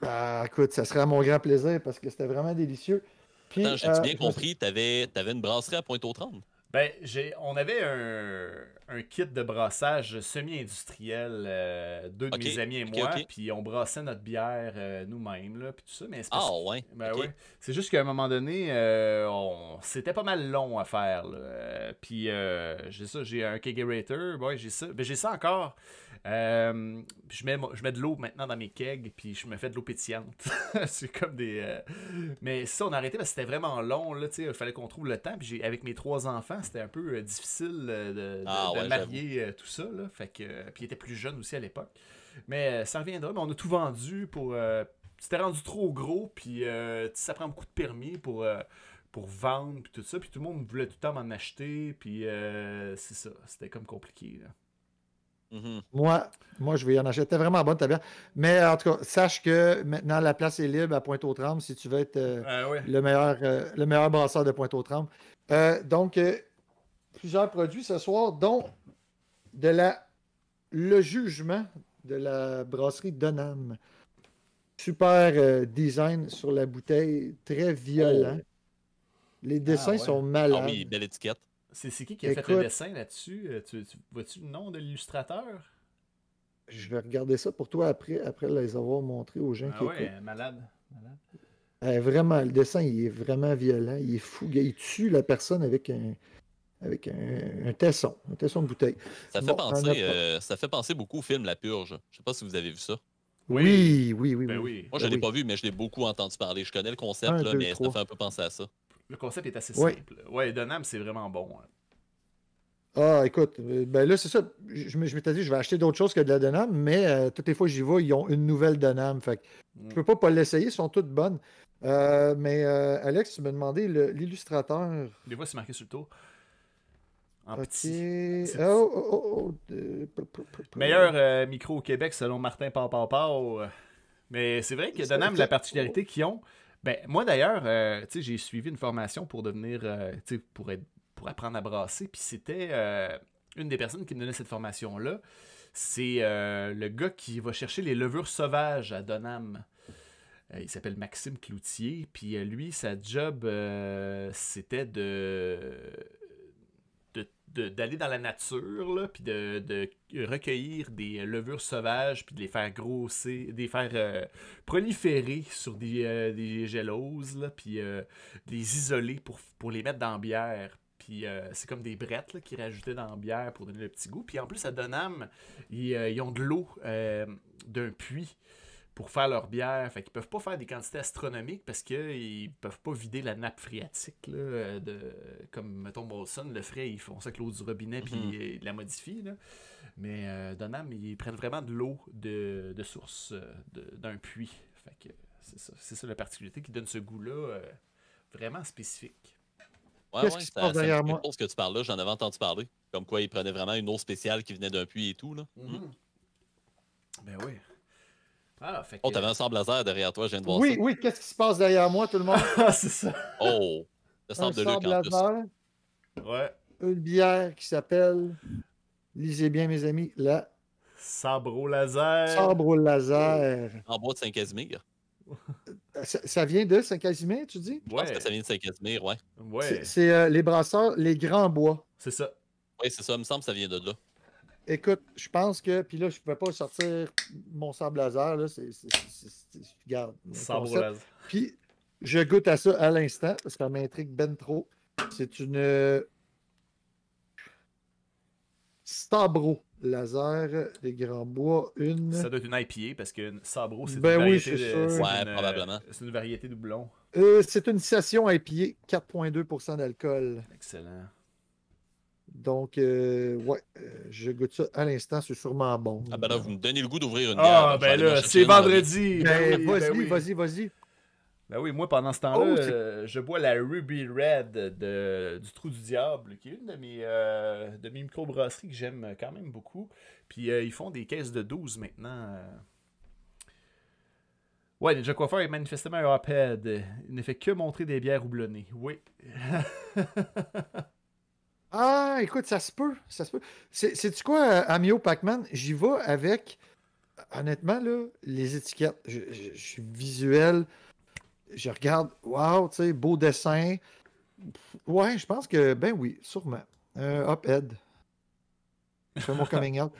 B: Bah, écoute, ça serait à mon grand plaisir parce que c'était vraiment délicieux.
C: Puis, Attends, j'ai bien euh, compris, tu avais, une brasserie à Pointe-aux-Trembles.
A: Ben, on avait un, un kit de brassage semi-industriel, euh, deux de mes amis et moi, puis on brassait notre bière euh, nous-mêmes, là, puis tout ça. Mais c'est ah, ben ouais. C'est juste qu'à un moment donné, euh, on... c'était pas mal long à faire. Puis j'ai ça, j'ai un kegerator, ouais, j'ai ça. mais ben, j'ai ça encore. puis je, mets, je mets de l'eau maintenant dans mes kegs, puis je me fais de l'eau pétillante. c'est comme des. Mais ça, on a arrêté parce que c'était vraiment long. Là, il fallait qu'on trouve le temps. Puis avec mes trois enfants, c'était un peu difficile de ah, marier marié, euh, tout ça. Là, fait que, euh, puis il était plus jeune aussi à l'époque. Mais euh, ça reviendra. Mais on a tout vendu pour. C'était rendu trop gros, puis ça prend beaucoup de permis pour pour vendre, puis tout ça. Puis tout le monde voulait tout le temps m'en acheter, puis c'est ça. C'était comme compliqué. Mm-hmm.
B: Moi, moi, je vais y en acheter. C'était vraiment bonne ta bien. Mais en tout cas, sache que maintenant, la place est libre à Pointe-aux-Trembles si tu veux être le, meilleur, le meilleur brasseur de Pointe-aux-Trembles. donc, plusieurs produits ce soir, dont de la Le Jugement de la brasserie Donham. Super euh, design sur la bouteille, très violent. Oh. Les dessins ah, sont ah malades. oui, belle
C: étiquette. C'est qui
B: qui a fait le dessin
A: là-dessus? Euh, vois-tu le nom de l'illustrateur?
B: Je vais regarder ça pour toi après, après les avoir montrés aux gens ah qui ouais,
A: malade. malade.
B: Eh, vraiment, le dessin, il est vraiment violent. Il est fou. Il tue la personne avec un, avec un, tesson, un tesson de bouteille. Euh,
C: ça, fait penser, beaucoup au film La Purge. Je ne sais pas si vous avez vu ça.
A: Oui, oui,
B: oui. oui. Ben Moi, je ne ben l'ai
C: pas vu, mais je l'ai beaucoup entendu parler. Je connais le concept, mais ça fait un peu penser à ça.
A: Le concept est assez simple.
C: Oui, Donham, c'est vraiment bon. Hein.
B: Ah, écoute, ben là, c'est ça. Je, m'étais dit, je vais acheter d'autres choses que de la Donham, mais euh, toutes les fois que j'y vais, ils ont une nouvelle Donham. Fait ne mm. je peux pas pas l'essayer, elles sont toutes bonnes. Euh, mais Alex, tu m'as demandé l'illustrateur.
A: Des fois, c'est marqué sur le tour. En
B: petit.
A: Meilleur micro au Québec selon Martin pau Mais c'est vrai que Donham, la particularité qu'ils ont. Ben, moi d'ailleurs, euh, j'ai suivi une formation pour devenir. Euh, pour, être, pour apprendre à brasser. Puis c'était euh, une des personnes qui me donnait cette formation-là. C'est le gars qui va chercher les levures sauvages à Donham il s'appelle Maxime Cloutier. Puis lui, sa job, c'était de d'aller dans la nature, là, puis de, recueillir des levures sauvages, puis de les faire grossir, de les faire euh, proliférer sur des, euh, des géloses, là, puis euh, de les isoler pour, pour les mettre dans la bière. Puis c'est comme des brettes qu'ils qui rajoutaient dans la bière pour donner le petit goût. Puis en plus, à Donham, ils, ils ont de l'eau d'un puits pour faire leur bière. Fait qu'ils peuvent pas faire des quantités astronomiques parce qu'ils peuvent pas vider la nappe phréatique euh, de, comme mettons Bolson le frais, ils font ça avec l'eau du robinet puis mhm. ils la modifient. Mais euh, Donam, ils prennent vraiment de l'eau de, source euh, d'un puits. Fait c'est ça, ça, la particularité qui donne ce goût-là vraiment spécifique. Ouais, ouais, ce
C: que tu parles là, j'en avais entendu parler. Comme quoi, ils prenaient vraiment une eau spéciale qui venait d'un puits et tout. Mhm. Ben oui. Ah, Oh, t'avais un sabre laser derrière toi, je viens de voir oui, ça. Oui,
B: oui, qu'est-ce qui se passe derrière moi, tout le monde? Ah, c'est ça. Oh,
C: le sabre de Luc en
A: plus.
C: Ouais.
B: Une bière qui s'appelle, lisez bien mes amis, la...
C: Sabre au laser. Sabre
B: au laser.
C: En bois de Saint-Casimir. Euh,
B: ça, vient de Saint-Casimir, tu dis?
C: Ouais. Je pense que ça vient de Saint-Casimir, ouais. ouais. C'est
B: euh, les brasseurs, les grands bois.
C: C'est ça. Oui, c'est ça, il me semble que ça vient de là.
B: Écoute, je pense que. Puis là, je ne pouvais pas sortir mon sable laser. Là, c'est, garde. Puis je goûte à ça à l'instant parce qu'elle ça m'intrigue ben trop. C'est une. Euh, Stabro laser, des grands bois, une. Ça
A: doit être une IPA parce que Sabro, c'est une ben variété. De... Sûr. Ouais, euh, probablement. C'est une variété doublon.
B: Euh, c'est une session IPA, 4,2% d'alcool. Excellent. Donc, euh, ouais, euh, je goûte ça à l'instant, c'est sûrement bon.
C: Ah ben là, vous me donnez
A: le goût d'ouvrir une
B: Ah, ben là, c'est vendredi. Ben, ben ben vas-y, vas-y, vas-y.
A: Ben oui, moi, pendant ce temps-là, oh, euh, je bois la Ruby Red du Trou du Diable, qui est une de mes, de mes microbrasseries que j'aime quand même beaucoup. Puis ils font des caisses de 12 maintenant. Ouais, le Coiffeur est manifestement un iPad. Il ne fait que montrer des bières houblonnées. Oui.
B: Ah, écoute, ça se peut. Ça se peut. C'est-tu quoi, euh, Amio Pac-Man? J'y vais avec, honnêtement, là, les étiquettes. Je, suis visuel. Je regarde, wow, tu sais, beau dessin. Ouais, je pense que, ben oui, sûrement. Euh, ed Je fais mon coming out.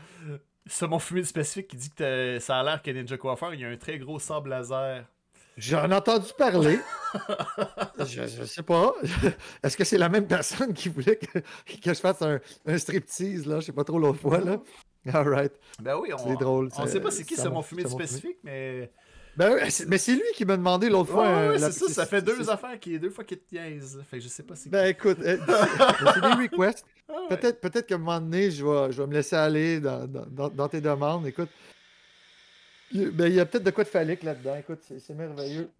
A: C'est mon fumier spécifique qui dit que ça a l'air que Ninja Coiffeur, il y a un très gros sable laser
B: J'en ai entendu parler. je ne sais pas. Est-ce que c'est la même personne qui voulait que, que je fasse un, striptease, là? Je sais pas trop l'autre fois, là. All right. Ben oui, c'est drôle, on ne sait pas c'est qui c'est mon fumier spécifique, mais... Ben, mais c'est lui qui m'a demandé l'autre fois. Oui, euh, oui, c'est ça, ça fait deux
A: affaires qui deux fois qu'il te niaise. Fait que je sais pas si. Ben écoute, euh, ben, c'est des requests.
B: Ah peut-être peut-être qu'à un moment donné, je vais, je vais me laisser aller dans, dans, dans tes demandes. Écoute, il, ben, il y a peut-être de quoi de phallique là-dedans. Écoute, c'est merveilleux.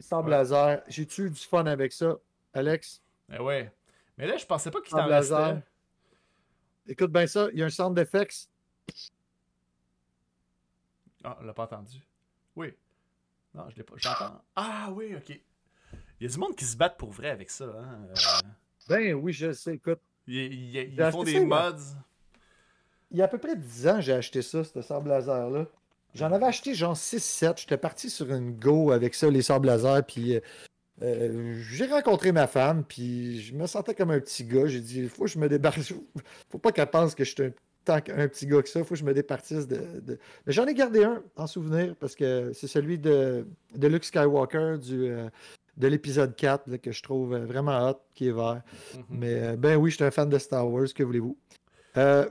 B: Sans blazer. J'ai-tu du fun avec ça, Alex?
A: Eh ouais. Mais là, je pensais pas qu'il t'en restait.
B: Écoute bien ça, il y a un centre d'effets
A: Ah, on l'a pas entendu. Oui. Non, je l'ai pas. J'entends. Ah oui, ok. Il y a du monde qui se battent pour vrai avec ça. Hein, euh. Ben oui, je sais, écoute. Ils, font des mods.
B: Il y a à peu près 10 ans, j'ai acheté ça, ce sans blazer là J'en avais acheté genre 6-7. J'étais parti sur une go avec ça, les sables laser. Puis euh, euh, j'ai rencontré ma femme. Puis je me sentais comme un petit gars. J'ai dit, il faut que je me débarrasse. faut pas qu'elle pense que je suis un, petit gars que ça. faut que je me départisse de. Mais j'en ai gardé un en souvenir parce que c'est celui de, Luke Skywalker du. Euh, de l'épisode 4 que je trouve vraiment hot, qui est vert. Mhm. Mais ben oui, je suis un fan de Star Wars, que voulez-vous?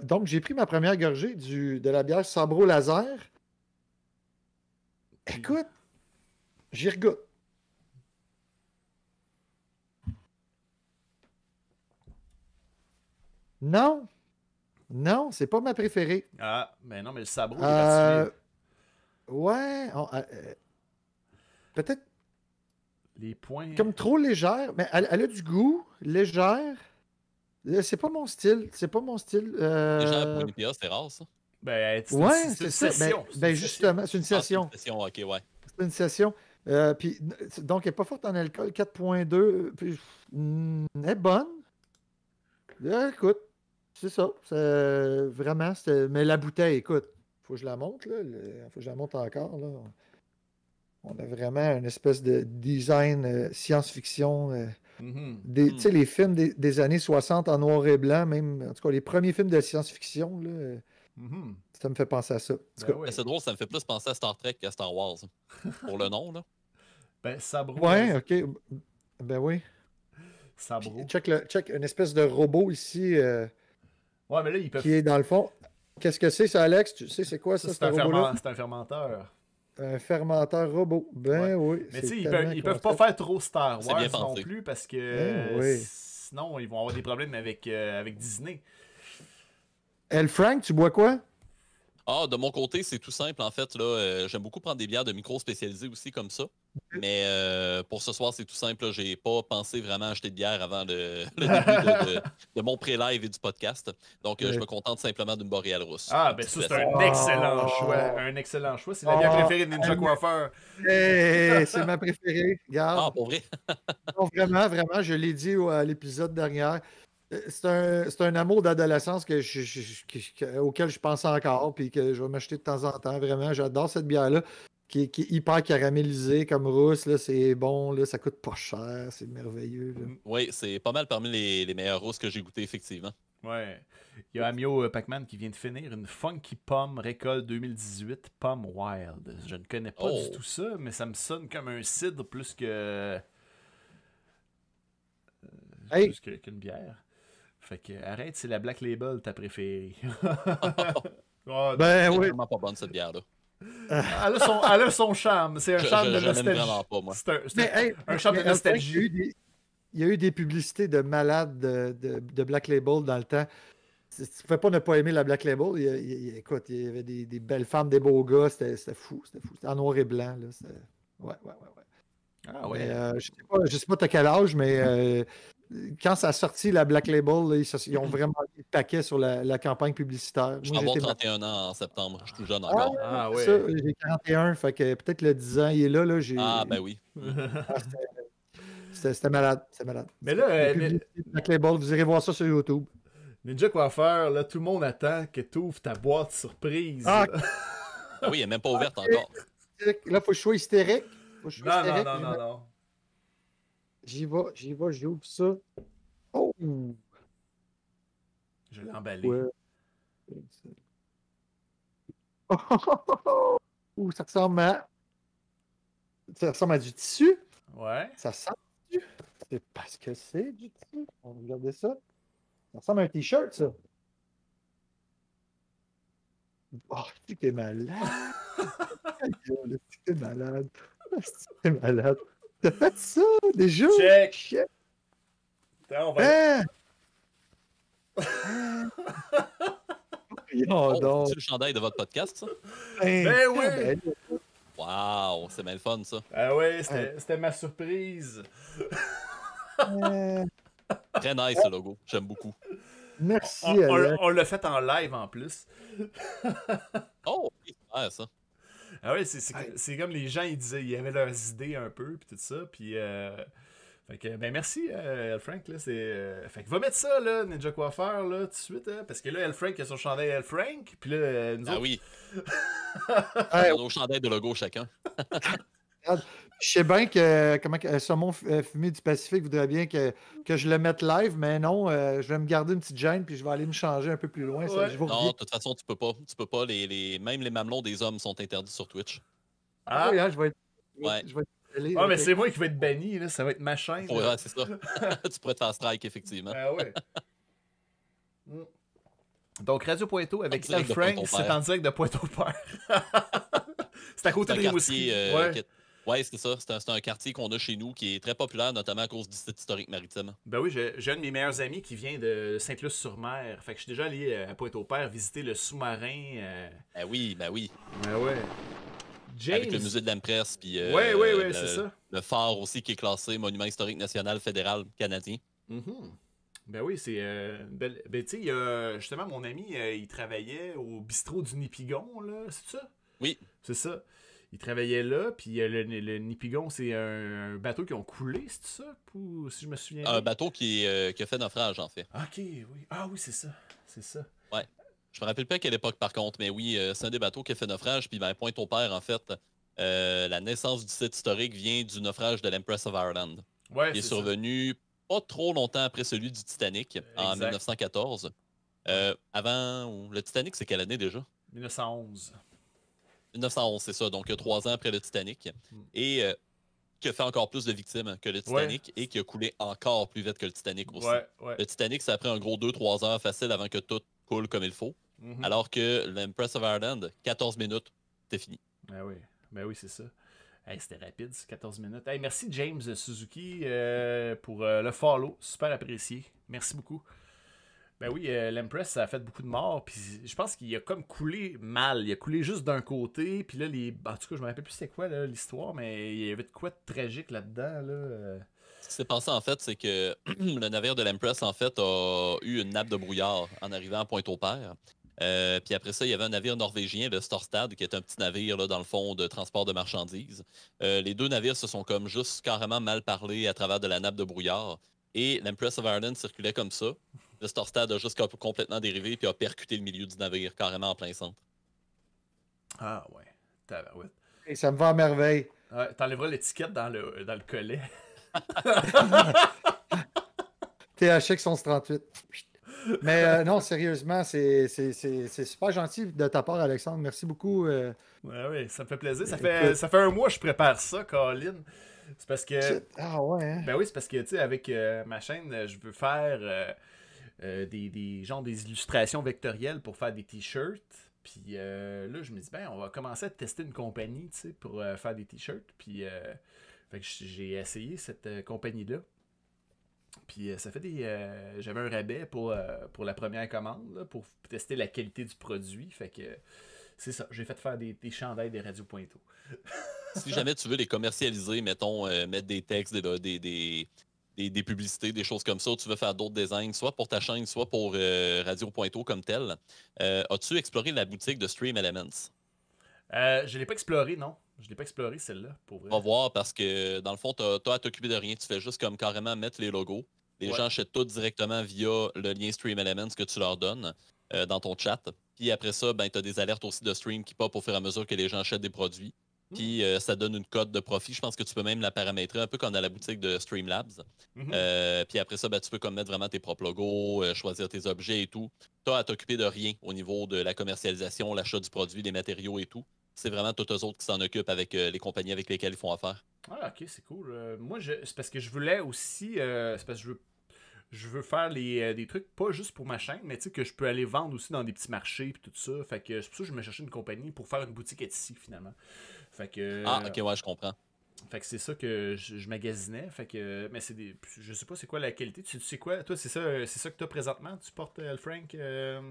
B: donc, j'ai pris ma première gorgée du, de la bière Sabro Laser. Écoute, j'y Non. Non, c'est pas ma préférée.
A: Ah, mais ben non, mais le sabre, euh,
B: Ouais. Euh, euh, peut-être.
A: Les
C: points.
B: Comme trop légère. Mais elle, a du goût, légère. C'est pas mon style. C'est pas mon style. Déjà, Légère pour
C: une c'est rare, ça. Ben, c'est une, Ben, justement, c'est une ah, session. une session, ok, ouais.
B: C'est une session. Euh, puis, donc, elle n'est pas forte en alcool, 4.2. Euh, mm, elle est bonne. écoute, c'est ça. vraiment, mais la bouteille, écoute, faut que je la montre, là. Il faut que je la monte encore, là. On a vraiment une espèce de design euh, science-fiction. Mm-hmm. Mm. Tu sais, les films des, des, années 60 en noir et blanc, même, en tout cas, les premiers films de science-fiction, là. Mhm. Ça me fait penser à ça. Ben
C: c'est drôle, ça me fait plus penser à Star Trek qu'à Star Wars. Hein, pour le nom, là. Ben, Sabro. Ouais,
B: ok. Ben oui. Sabro. check, check une espèce de robot ici. Euh, ouais, mais là, ils peuvent... Qui est dans le fond. Qu'est-ce que c'est, ça, Alex Tu sais, c'est quoi ça, ça C'est un,
A: fermenteur.
B: Un fermenteur robot. Ben oui. Mais tu sais, ils peuvent, ils peuvent pas faire trop Star Wars non plus
A: parce que ben sinon, ils vont avoir des problèmes avec, euh, avec
C: Disney.
B: El Frank, tu bois quoi?
C: Ah, de mon côté, c'est tout simple en fait. Euh, j'aime beaucoup prendre des bières de micro spécialisées aussi comme ça. Mais euh, pour ce soir, c'est tout simple. Je n'ai pas pensé vraiment acheter de bière avant le, début de, mon pré-live et du podcast. Donc, euh, je me contente simplement d'une boréale rousse. Ah, ben ça, c'est un excellent ah. choix. Un excellent choix. C'est la bière ah. préférée de Ninja Coiffeur.
A: c'est ma préférée. Regarde. Ah, pour vrai?
B: vraiment, vraiment, je l'ai dit à l'épisode dernier. Euh, c'est un, amour d'adolescence auquel je pense encore, puis que je vais m'acheter de temps en temps. Vraiment, j'adore cette bière-là, qui, est hyper caramélisée comme rousse. C'est bon, là, ça
A: coûte pas cher, c'est merveilleux. Mm,
C: oui, c'est pas mal parmi les, les meilleures rousses que j'ai goûtées, effectivement.
A: Ouais. Il y a Amio euh, Pacman qui vient de finir une Funky Pomme récolte 2018 Pomme Wild. Je ne connais pas du oh. tout ça, mais ça me sonne comme un cidre plus que. Euh, plus qu'une bière. Fait que arrête, c'est la Black Label ta préférée.
D: Ah, ben
A: oui. vraiment pas bonne cette bière-là. Ah. elle, a son, son charme. C'est un charme je, de nostalgie. C'est un, mais, hey, un charme de nostalgie.
B: Il y, a eu des publicités de malades de, de, Black Label dans le temps tu ne pouvais pas ne pas aimer la Black Label. écoute, il y avait des, belles femmes, des beaux gars, c'était fou, c'était fou. en noir et blanc, là. Ouais, ouais, ouais, ouais. Ah ouais. Euh, je sais pas, je sais pas quel âge, mais euh, quand ça a sorti la Black Label, ils, ont mm-hmm. vraiment mis paquets paquet sur la, campagne publicitaire. Je en bon 31
C: ans en septembre, je suis tout jeune ah, encore. Ah, J'ai
B: 41, fait que peut-être le 10 ans, il est là. là
C: ah ben oui.
B: Ah, c'était malade, c'était malade. Mais là, euh, Black Label, vous irez voir ça sur YouTube.
A: Ninja faire là, tout le monde attend que tu ouvres ta boîte surprise. Ah,
C: ah oui, elle n'est même pas ouverte encore.
A: Là, il Faut que je sois hystérique,
B: non, non, non, non. J'y vais, j'y vais, j'ouvre ça. Oh! Je l'ai emballé. Oh, ça ressemble à. Ça ressemble à du tissu. Ouais. Ça sent du tissu. C'est parce que c'est du tissu. On va regarder ça. Ça ressemble à un t-shirt, ça. Oh, tu es malade. tu es malade.
D: Tu
B: es malade. T'as fait ça déjà? Check! Check. Attends, on va. Hein?
C: Oh, c'est le chandail de votre podcast, ça? Ben, ben oui! Ben... Wow, c'est bien le fun, ça. Ah ouais,
A: c'était ma surprise.
D: Euh.
C: Très nice, ce logo. J'aime beaucoup.
D: Merci. On, le
C: on l'a fait en live en plus. oh, c'est
A: ça. Ah oui, c'est comme les gens, ils disaient, ils avaient leurs idées un peu, puis tout ça, puis... Euh... Fait que, ben merci, euh, L. Frank. Là, euh, fait que va mettre ça, là, Ninja Coiffeur, là, tout de suite. Hein, parce que là, L. Frank a son chandail L. Frank. Puis là, nous Ah oui. On
C: a nos chandails de logo chacun.
B: Je sais bien que comment, euh, Saumon euh, Fumé du Pacifique voudrait bien que, que je le mette live, mais non, euh, je vais me garder une petite gêne puis je vais aller me changer un peu plus loin. non, de
C: toute façon, tu peux pas. Tu peux pas. Les, les, même les mamelons des hommes sont interdits sur Twitch. Ah, ah oui, hein, je vais être. Ouais. Je vais ah, mais c'est moi
A: qui vais être banni, là. ça va être ma chaîne. Ouais, c'est ça.
C: tu pourrais te faire strike, effectivement. Ah ouais. Mm. Donc, Radio Pointeau avec Frank, c'est en
A: direct de pointeau Peur.
C: c'est à côté de Rimouski. ouais. Oui, c'est ça. C'est un, quartier qu'on a chez nous qui est très populaire, notamment à cause du site historique maritime.
A: Ben oui, j'ai un de mes meilleurs amis qui vient de saint luce sur mer Fait que je suis déjà allé euh, à Pointe-au-Père visiter le sous-marin. Euh. Ben oui, ben oui. Ben ouais. Avec le musée
C: de la presse Oui, oui, c'est ça. Le phare aussi qui est classé monument historique national fédéral canadien.
A: Mm-hmm. Ben oui, c'est. Euh, ben, tu sais, justement, mon ami, il travaillait au bistrot du Nipigon, là, c'est ça? Oui. C'est ça il travaillait là, puis euh, le, Nipigon, c'est un, bateau qui a coulé, c'est ça, si je me souviens Un
C: bateau euh, qui, a fait naufrage, en fait. Ok,
A: oui. Ah oui, c'est ça. C'est ça.
C: Ouais. Je me rappelle pas à quelle époque, par contre, mais oui, euh, c'est un des bateaux qui a fait naufrage, puis ben, pointe au père, en fait, la naissance du site historique vient du naufrage de l'Empress of Ireland. Ouais, qui est, est survenu pas trop longtemps après celui du Titanic, en 1914. avant, le Titanic, c'est quelle année déjà
A: 1911.
C: 911, c'est ça, donc euh, trois ans après le Titanic. Hmm. Et euh, qui a fait encore plus de victimes que le Titanic et qui a coulé encore plus vite que le Titanic aussi. Le Titanic, ça a pris un gros 2-3 heures facile avant que tout coule comme il faut. Mm-hmm. Alors que l'Empress of Ireland, 14 minutes, c'était fini. Ben oui, ben oui, c'est ça. c'était rapide, 14 minutes. merci James
A: Suzuki euh, pour le follow, super apprécié. Merci beaucoup. Ben oui, euh, l'Empress, a fait beaucoup de morts. Puis je pense qu'il a comme coulé mal. Il a coulé juste d'un côté. Puis là, les... en tout cas, je me rappelle plus c'est quoi l'histoire, mais il y avait de quoi de tragique là-dedans. Là. Euh.
C: Ce qui s'est passé, en fait, c'est que le navire de l'Empress, en fait, a eu une nappe de brouillard en arrivant à Pointe-au-Père. Euh, puis après ça, il y avait un navire norvégien, le Storstad, qui est un petit navire dans le fond de transport de marchandises. les deux navires se sont comme juste carrément mal parlés à travers de la nappe de brouillard. Et l'Empress of Ireland circulait comme ça. Le Storstad a juste complètement dérivé puis a percuté le milieu du navire, carrément en plein centre.
D: Ah
A: ouais. Et ça me va à merveille. Ouais, T'enlèveras l'étiquette dans le, dans le collet.
B: THX 1138. Mais euh, non, sérieusement, c'est super gentil de ta part, Alexandre. Merci beaucoup. Euh.
A: Oui, ça me fait plaisir. Ça euh, fait, ça fait un mois que je prépare ça, Colin. C'est parce que. Ah ouais. Hein? Ben oui, c'est parce que, tu sais, avec ma chaîne, je veux faire euh, des, des des illustrations vectorielles pour faire des t-shirts. Puis euh, là, je me dis, ben, on va commencer à tester une compagnie, tu sais, pour euh, faire des t-shirts. Puis j'ai essayé cette compagnie-là. Puis ça fait des... J'avais un rabais pour, pour la première commande, pour tester la qualité du produit. Fait que c'est ça, j'ai fait faire des, des chandails des radios Pointo. si jamais
C: tu veux les commercialiser, mettons, mettre des textes, des des, publicités, des choses comme ça, tu veux faire d'autres designs, soit pour ta chaîne, soit pour euh, Radio comme tel. Euh, as-tu exploré la boutique de Stream Elements?
A: Euh, je ne l'ai pas exploré, non. Je ne l'ai pas exploré celle-là,
C: pour vrai. On va voir parce que dans le fond, tu as, à t'occuper de rien. Tu fais juste comme carrément mettre les logos. Les gens achètent tout directement via le lien Stream Elements que tu leur donnes euh, dans ton chat. Puis après ça, ben, tu as des alertes aussi de stream qui pop au fur et à mesure que les gens achètent des produits. Mm. Puis euh, ça donne une cote de profit. Je pense que tu peux même la paramétrer un peu comme dans la boutique de Streamlabs. Mm-hmm. Euh, puis après ça, ben, tu peux comme mettre vraiment tes propres logos, euh, choisir tes objets et tout. Tu à t'occuper de rien au niveau de la commercialisation, l'achat du produit, des matériaux et tout. C'est vraiment tous eux autres qui s'en occupent avec les compagnies avec lesquelles ils font affaire.
A: Ah, ok, c'est cool. moi, c'est parce que je voulais aussi. c'est parce que je veux faire des trucs pas juste pour ma chaîne, mais tu sais que je peux aller vendre aussi dans des petits marchés et tout ça. Fait que c'est pour ça que je me cherchais une compagnie pour faire une boutique Etsy finalement ah, ok, ouais, je comprends. Fait que c'est ça que je, je, magasinais. Fait que, mais c'est je sais pas c'est quoi la qualité. Tu, sais quoi, toi, c'est ça, c'est ça que tu as présentement? Tu portes euh, le Frank? Euh?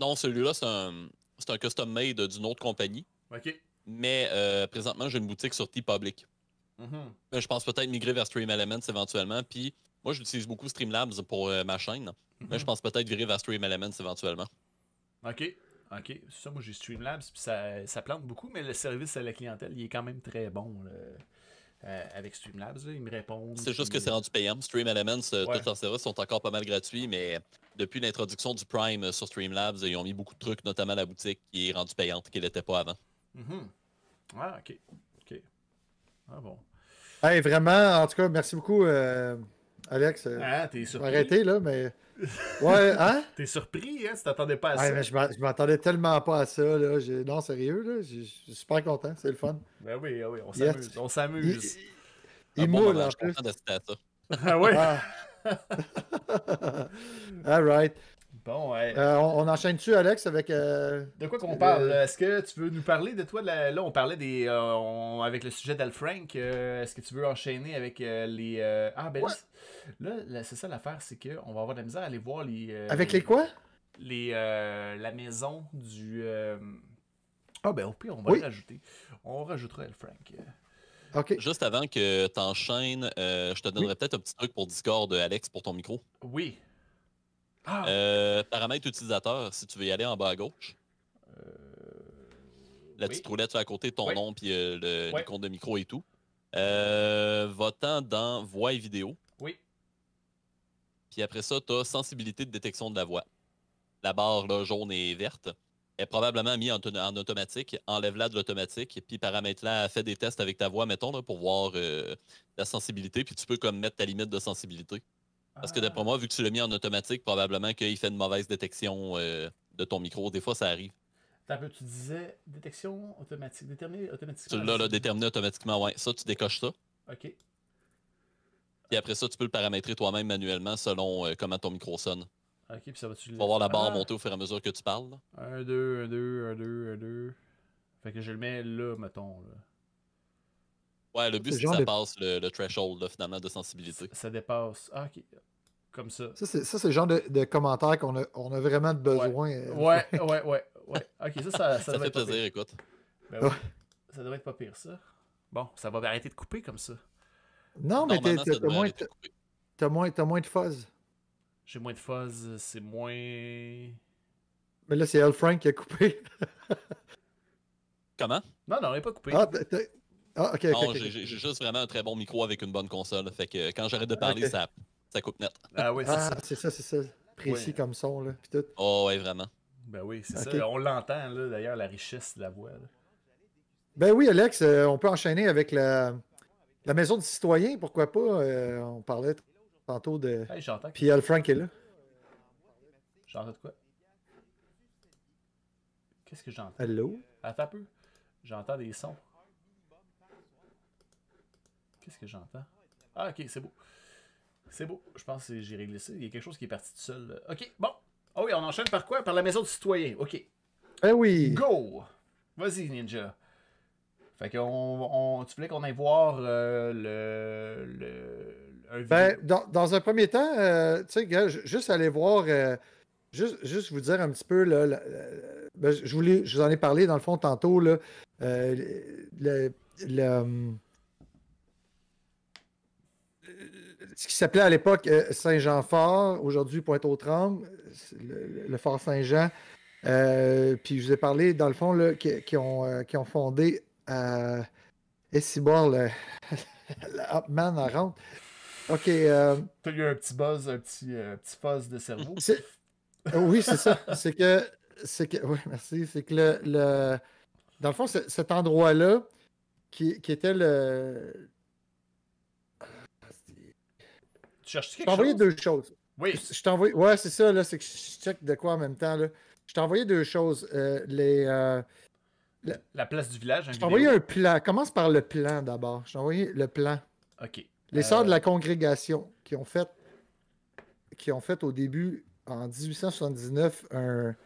C: Non, celui-là, c'est un, c'est un custom made d'une autre compagnie. OK. Mais euh, présentement, j'ai une boutique sur T-Public.
A: Mm-hmm.
C: Je pense peut-être migrer vers Stream Elements éventuellement. Puis moi, j'utilise beaucoup Streamlabs pour ma chaîne. Mais mm-hmm. je pense peut-être virer vers Stream Elements éventuellement.
A: OK. OK. C'est ça, moi j'ai Streamlabs, puis ça, plante beaucoup, mais le service à la clientèle, il est quand même très bon euh, avec Streamlabs. Ils me
C: répondent. C'est juste que c'est rendu payant. Stream Elements, toutes euh, ouais. sont encore pas mal gratuits, mais depuis l'introduction du Prime euh, sur Streamlabs, ils ont mis beaucoup de trucs, notamment la boutique qui est rendue payante, qui n'était pas avant.
A: Mm-hmm. Ah, OK. OK.
C: Ah bon.
B: Hey, vraiment, en tout cas, merci beaucoup, Alex. Ah, t'es surpris. Arrêtez, là, mais. Ouais, hein? T'es
A: surpris, hein? Si t'attendais pas à ouais, ça. Mais je
B: m'attendais tellement pas à ça, là. Non, sérieux, là. Je suis super content. C'est le fun. Ben oui, ah oui, on s'amuse. On s'amuse.
C: Il, il là ah, moule, ben, en plus. De à ça. ah ouais? Ah.
B: All right. Bon, euh, on, enchaîne-tu, Alex, avec. Euh, de quoi qu'on parle
A: Est-ce que tu veux nous parler de toi Là, on parlait des. Euh, avec le sujet d'Al Frank. Est-ce que tu veux enchaîner avec les. Ah, ben là, c'est ça l'affaire, c'est qu'on va avoir de la misère à aller voir les. avec les quoi Les. la maison du. Ah, ben au pire, on va le rajouter. On rajoutera Al Frank.
C: Juste avant que tu enchaînes, je te donnerai peut-être un petit truc pour Discord, Alex, pour ton micro. Oui, ah. Euh, paramètres utilisateurs, si tu veux y aller en bas à gauche. Euh, la petite roulette à côté, ton nom, puis euh, le, de micro et tout. votant dans voix et vidéo. Oui. Puis après ça, tu as sensibilité de détection de la voix. La barre jaune et verte est probablement mise en, automatique. Enlève-la de l'automatique, puis paramètre là fais des tests avec ta voix, mettons, pour voir la sensibilité. Puis tu peux comme mettre ta limite de sensibilité. Parce que d'après moi, vu que tu l'as mis en automatique, probablement qu'il fait une mauvaise détection euh, de ton micro. Des fois, ça arrive.
A: peu, tu disais détection automatique, déterminer automatiquement. Celui-là, là,
C: déterminer automatiquement, ouais. Ça, tu décoches ça. OK. Et après ça, tu peux le paramétrer toi-même manuellement selon euh, comment ton micro sonne.
A: OK, puis ça va tu le... voir la barre monter
C: au fur et à mesure que tu parles.
A: Un, deux, un, deux, un, deux, un, deux. Fait que je le mets là, mettons. Là.
C: Ouais, le but, c'est que ça passe le, le threshold, là, finalement, de sensibilité. Ça, dépasse. Ah, ok. Comme ça. Ça,
B: c'est le genre de, de commentaires qu'on a, on a vraiment besoin. Euh. Ouais,
A: ouais, ouais, ouais, Ok, ça, ça, ça, ça fait plaisir, écoute. Ben, ouais. Ça devrait être pas pire, ça. Bon, ça va arrêter de couper comme ça.
B: Non, mais t'as moins, as moins, moins de fuzz.
A: J'ai moins de fuzz, c'est moins. Mais
B: là, c'est Al Frank qui a coupé.
C: Comment? Non, non, il n'est pas coupé. Ah, ah, non, j'ai juste vraiment un très bon micro avec une bonne console. Fait que euh, quand j'arrête de ah, parler, ça, ça coupe net. Ah oui, c'est ah, ça. C'est
B: ça, c'est ça. Précis comme son, là.
C: Oh, ouais, vraiment. Ben oui, c'est ça. On
A: l'entend, là, d'ailleurs, la richesse de la voix.
B: Ben oui, Alex, euh, on peut enchaîner avec la, maison du citoyen, pourquoi pas. Euh, on parlait tantôt de. Hey, Puis Al Frank est là.
A: J'entends de quoi Qu'est-ce que j'entends Allô Attends un peu. J'entends des sons. Qu'est-ce que j'entends? Ah, ok, c'est beau. C'est beau. Je pense que j'ai réglé ça. Il y a quelque chose qui est parti tout seul. Ok, bon. Ah oui, on enchaîne par quoi? Par la maison du citoyen. Ok. Eh oui. Go! Vas-y, Ninja. Fait que on, tu voulais qu'on aille voir euh, le,
D: ben,
B: dans, un premier temps, euh, tu sais, juste aller voir, euh, juste, vous dire un petit peu, là, ben, je, voulais, je vous en ai parlé dans le fond tantôt, là, le, le hum, ce qui s'appelait à l'époque euh, Saint-Jean-Fort, aujourd'hui Pointe-aux-Trembles, le, Fort Saint-Jean. Euh, puis je vous ai parlé, dans le fond, là, qui, ont, euh, qui ont fondé à le, Hopman à Ronde. OK. as
A: eu un petit buzz, un petit, petit de cerveau.
B: Oui, c'est ça. c'est que. que. Oui, merci. C'est que le, Dans le fond, cet endroit-là, qui, qui, était le
A: je t'ai deux
B: choses. Oui. Je c'est ça, là, c'est que je check de quoi en même temps. Là. Je t'ai envoyé deux choses. Euh, les. Euh, la... place du village. Un je t'ai envoyé un plan. Commence par le plan d'abord. Je t'ai envoyé le plan. OK. Les sœurs de euh, la congrégation qui ont fait qui ont fait au début, en 1879, un,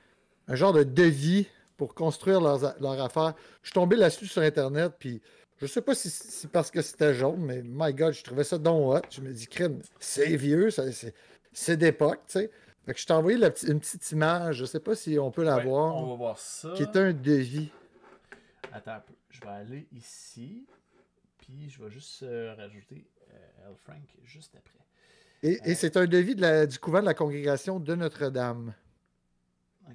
B: genre de devis pour construire leur, leur affaire. Je suis tombé là-dessus sur Internet, puis je sais pas si c'est parce que c'était jaune, mais my God, je trouvais ça don hot. Je me dis, crime, c'est vieux, c'est d'époque, tu sais. je t'ai envoyé une petite image, je sais pas si on peut la voir. On va voir ça. Qui est un devis.
A: Attends un peu. Je vais aller ici, puis je vais juste euh, rajouter euh, Frank juste après.
B: Et, euh, c'est un devis du couvent de la congrégation de Notre-Dame,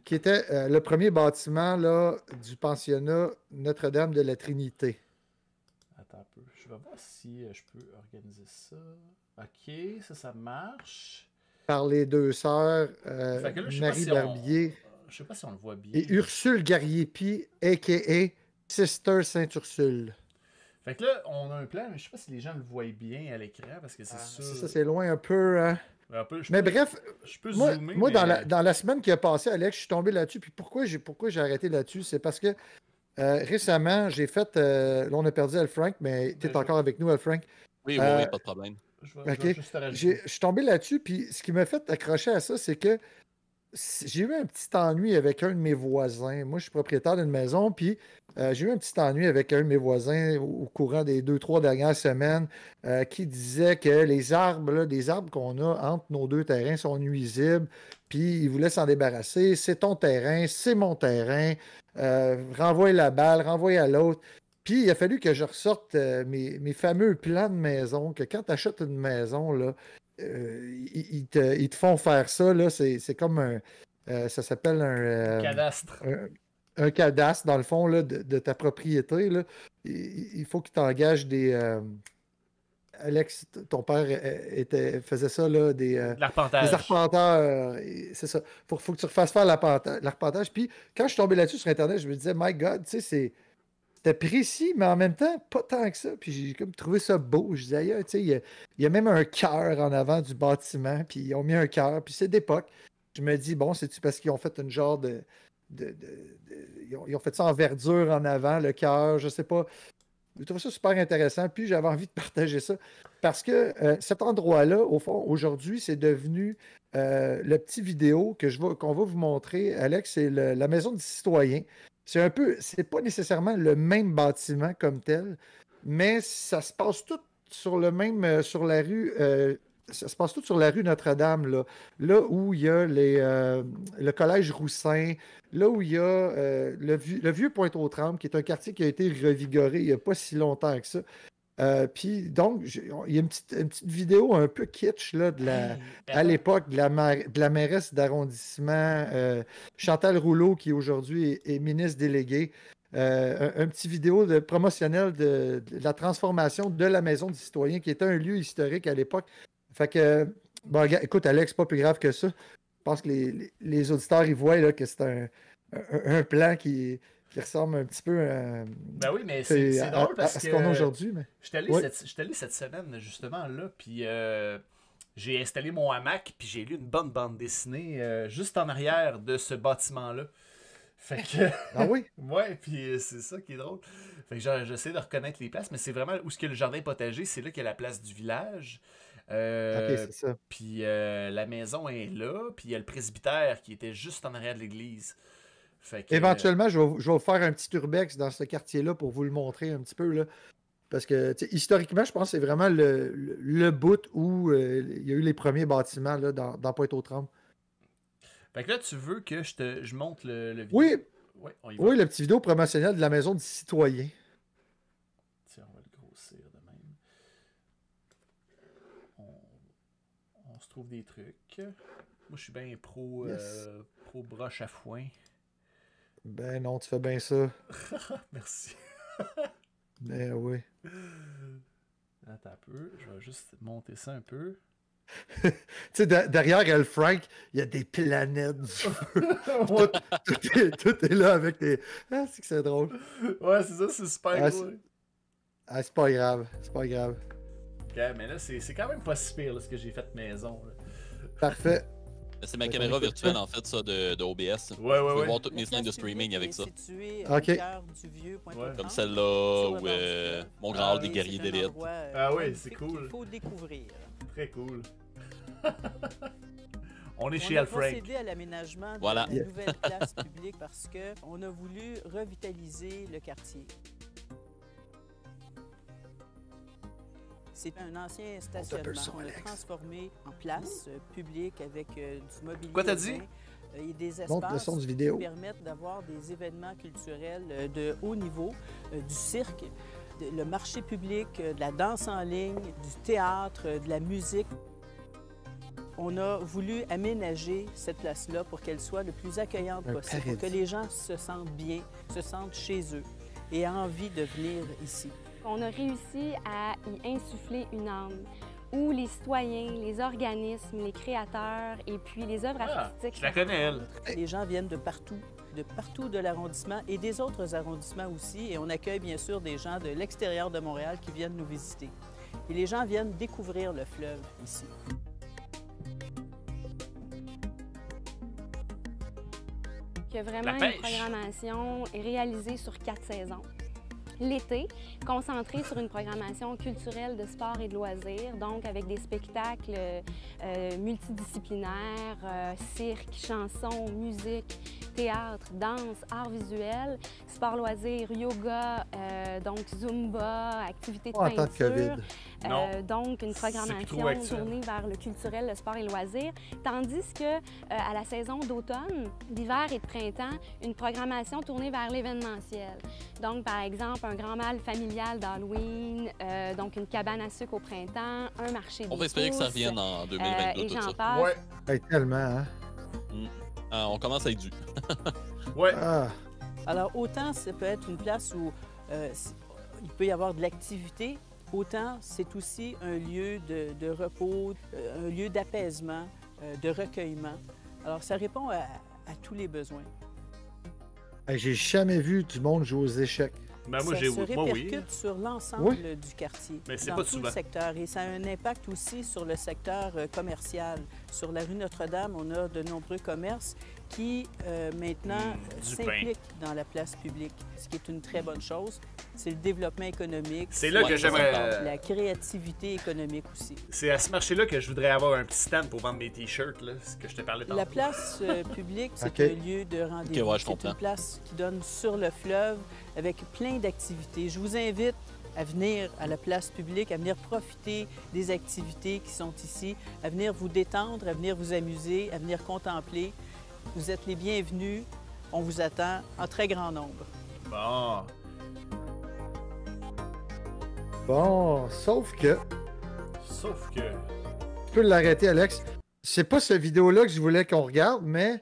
B: qui était le premier bâtiment là, du pensionnat Notre-Dame de la Trinité
A: un peu. Je vais voir si euh, je peux organiser ça. OK, ça, ça marche.
B: Par les deux sœurs, Marie Barbier.
A: Je sais pas si on le voit bien. Et
B: Ursule Gariepi, a.k.a. Sister Sainte-Ursule.
A: Fait que là, on a un plan, mais je sais pas si les gens le voient bien à l'écran parce que c'est ah, Ça, c'est
B: loin un peu. Hein. mais bref, je peux moi, zoomer, moi dans, la, dans, la, semaine qui a passé, Alex, je suis tombé là-dessus. Puis pourquoi j'ai, pourquoi j'ai arrêté là-dessus C'est parce que euh, récemment, j'ai fait. Euh, là, on a perdu Al Frank, mais ben, tu es encore avec nous, Al Frank. Oui, oui, euh, pas
C: de problème. Je,
B: suis tombé là-dessus, puis ce qui m'a fait accrocher à ça, c'est que j'ai eu un petit ennui avec un de mes voisins. Moi, je suis propriétaire d'une maison, puis j'ai eu un petit ennui avec un de mes voisins au, courant des deux, trois dernières semaines qui disait que les arbres, les arbres qu'on a entre nos deux terrains sont nuisibles, puis il voulait s'en débarrasser. C'est ton terrain, c'est mon terrain renvoyer euh, renvoie la balle, renvoyer à l'autre. Puis il a fallu que je ressorte euh, mes, fameux plans de maison, que quand tu achètes une maison, là, euh, ils, te, font faire ça. Là, c'est, comme un. ça s'appelle un. cadastre. Un, cadastre, dans le fond, de, ta propriété. Il, il, faut qu'ils t'engagent des. Alex, ton père euh, faisait ça, là, des, euh, arpenteurs. C'est ça. Il faut, que tu refasses faire l'arpentage. Puis quand je suis tombé là-dessus sur Internet, je me disais, My God, tu sais, c'était précis, mais en même temps, pas tant que ça. Puis j'ai comme trouvé ça beau. Je disais, tu sais, il y, a même un cœur en avant du bâtiment. Puis ils ont mis un cœur. Puis c'est d'époque. Je me dis, bon, c'est-tu parce qu'ils ont fait une genre de. ils, ont, fait ça en verdure en avant, le cœur, je sais pas. Je trouve ça super intéressant, puis j'avais envie de partager ça. Parce que euh, cet endroit-là, au fond, aujourd'hui, c'est devenu euh, le petit vidéo que je qu'on va vous montrer, Alex, c'est la maison du citoyen. C'est un peu, c'est pas nécessairement le même bâtiment comme tel, mais ça se passe tout sur le même, euh, sur la rue ça se passe tout sur la rue Notre-Dame, là. où il y a euh, le collège Roussin, là où il y a euh, le, vieux, Pointe-aux-Trembles, qui est un quartier qui a été revigoré il n'y a pas si longtemps que ça. Euh, puis donc, il y a une petite, vidéo un peu kitsch là, de ben à l'époque de la, de la mairesse d'arrondissement Chantal Rouleau, qui aujourd'hui est, ministre déléguée. un, petit vidéo de, promotionnel de, la transformation de la Maison du Citoyen, qui était un lieu historique à l'époque, fait que, écoute, Alex, pas plus grave que ça. Je pense que les, auditeurs, ils voient là, que c'est un, plan qui, ressemble un petit peu à. Ben
A: oui, mais c'est drôle parce ce qu'on a aujourd'hui. Je suis allé, cette semaine, justement, là, puis euh, j'ai installé mon hamac, puis j'ai lu une bonne bande dessinée euh, juste en arrière de ce bâtiment-là. Fait que. Ah oui? ouais, puis euh, c'est ça qui est drôle. Fait que j'essaie de reconnaître les places, mais c'est vraiment où ce que le jardin potager, c'est là qu'il y a la place du village. Euh, puis euh, la maison est là, puis il y a le presbytère qui était juste en arrière de l'église. Fait Éventuellement,
B: je vais, faire un petit urbex dans ce quartier-là pour vous le montrer un petit peu. Là. Parce que historiquement, je pense que c'est vraiment le, bout où euh, il y a eu les premiers bâtiments dans, Pointe-aux-Trembles.
A: Fait là, tu veux que je te je monte le, Oui, oui, le petit
B: vidéo promotionnel de la maison du citoyen.
A: des trucs. Moi, je suis bien pro, euh, pro broche à foin.
B: Ben non, tu fais bien ça. Merci. ben oui.
A: Attends un peu, je vais juste monter ça un peu.
B: tu sais, derrière El Frank, il y a des planètes tout, est, là avec des. Ah, c'est que c'est drôle.
A: Ouais, c'est ça, c'est super Ah,
B: ah c'est pas grave, c'est pas grave.
A: Hein, mais là, c'est quand même pas si pire ce que j'ai fait maison. Parfait.
C: C'est ma caméra virtuelle en fait, ça, de, de OBS. Ouais, ouais, ouais. Je voir toutes mes lignes de streaming avec ça. ok. Comme celle-là, ou euh, euh, mon grand des guerriers d'élite.
A: Euh, ah oui, c'est cool. Il faut découvrir. Très cool.
C: On est chez Alfred. On a
E: procédé à l'aménagement de la nouvelle place publique parce qu'on a voulu revitaliser le quartier. C'est un ancien stationnement. On transformé en place mmh. euh, publique avec euh, du mobilier. Quoi t'as dit? Euh, et des espaces qui vidéo. permettent d'avoir des événements culturels de haut niveau, du cirque, le marché public, de la danse en ligne, du théâtre, de la musique. On a voulu aménager cette place-là pour qu'elle soit le plus accueillante possible, pour que les gens se sentent bien, se sentent chez eux et aient envie de venir ici
F: on a réussi à y insuffler une âme où les citoyens, les organismes, les créateurs et puis les œuvres ah, artistiques. la connais,
E: Les gens viennent de partout, de partout de l'arrondissement et des autres arrondissements aussi. Et on accueille bien sûr des gens de l'extérieur de Montréal qui viennent nous visiter. Et les gens viennent découvrir le fleuve ici.
F: a vraiment, une programmation réalisée sur quatre saisons l'été, concentré sur une programmation culturelle de sport et de loisirs, donc avec des spectacles euh, euh, multidisciplinaires, euh, cirque, chansons, musique, théâtre, danse, arts visuels, sport loisirs, yoga, donc zumba, activités de oh, peinture. Euh, donc, une programmation tournée vers le culturel, le sport et le loisir. Tandis que euh, à la saison d'automne, d'hiver et de printemps, une programmation tournée vers l'événementiel. Donc, par exemple, un grand mal familial d'Halloween, euh, donc une cabane à sucre au printemps, un marché On va espérer que ça revienne en 2022, et tout ça.
B: Oui, tellement, hein? mm.
D: ah,
C: on commence à du oui. Ah.
E: Alors, autant ça peut être une place où il peut y avoir de l'activité, Autant c'est aussi un lieu de, repos, euh, un lieu d'apaisement, euh, de recueillement. Alors ça répond à, tous les besoins.
B: j'ai jamais vu du monde jouer aux échecs.
E: Ben, moi, ça se répercute sur l'ensemble du quartier, Mais dans pas tout le secteur. Et ça a un impact aussi sur le secteur euh, commercial. Sur la rue Notre-Dame, on a de nombreux commerces qui euh, maintenant mmh, s'implique dans la place publique, ce qui est une très bonne chose. C'est le développement économique. C'est là que j'aimerais. La euh, créativité économique aussi. C'est
A: à ce marché-là que je voudrais avoir un petit stand pour vendre mes t-shirts, ce que je te parlais tantôt. La place
E: euh, publique, c'est le lieu de rendez-vous. c'est une place qui donne sur le fleuve avec plein d'activités. Je vous invite à venir à la place publique, à venir profiter des activités qui sont ici, à venir vous détendre, à venir vous amuser, à venir contempler. Vous êtes les bienvenus. On vous attend un très grand nombre.
A: Bon.
B: Bon, sauf que. Sauf que. Tu peux l'arrêter, Alex. C'est pas cette vidéo-là que je voulais qu'on regarde, mais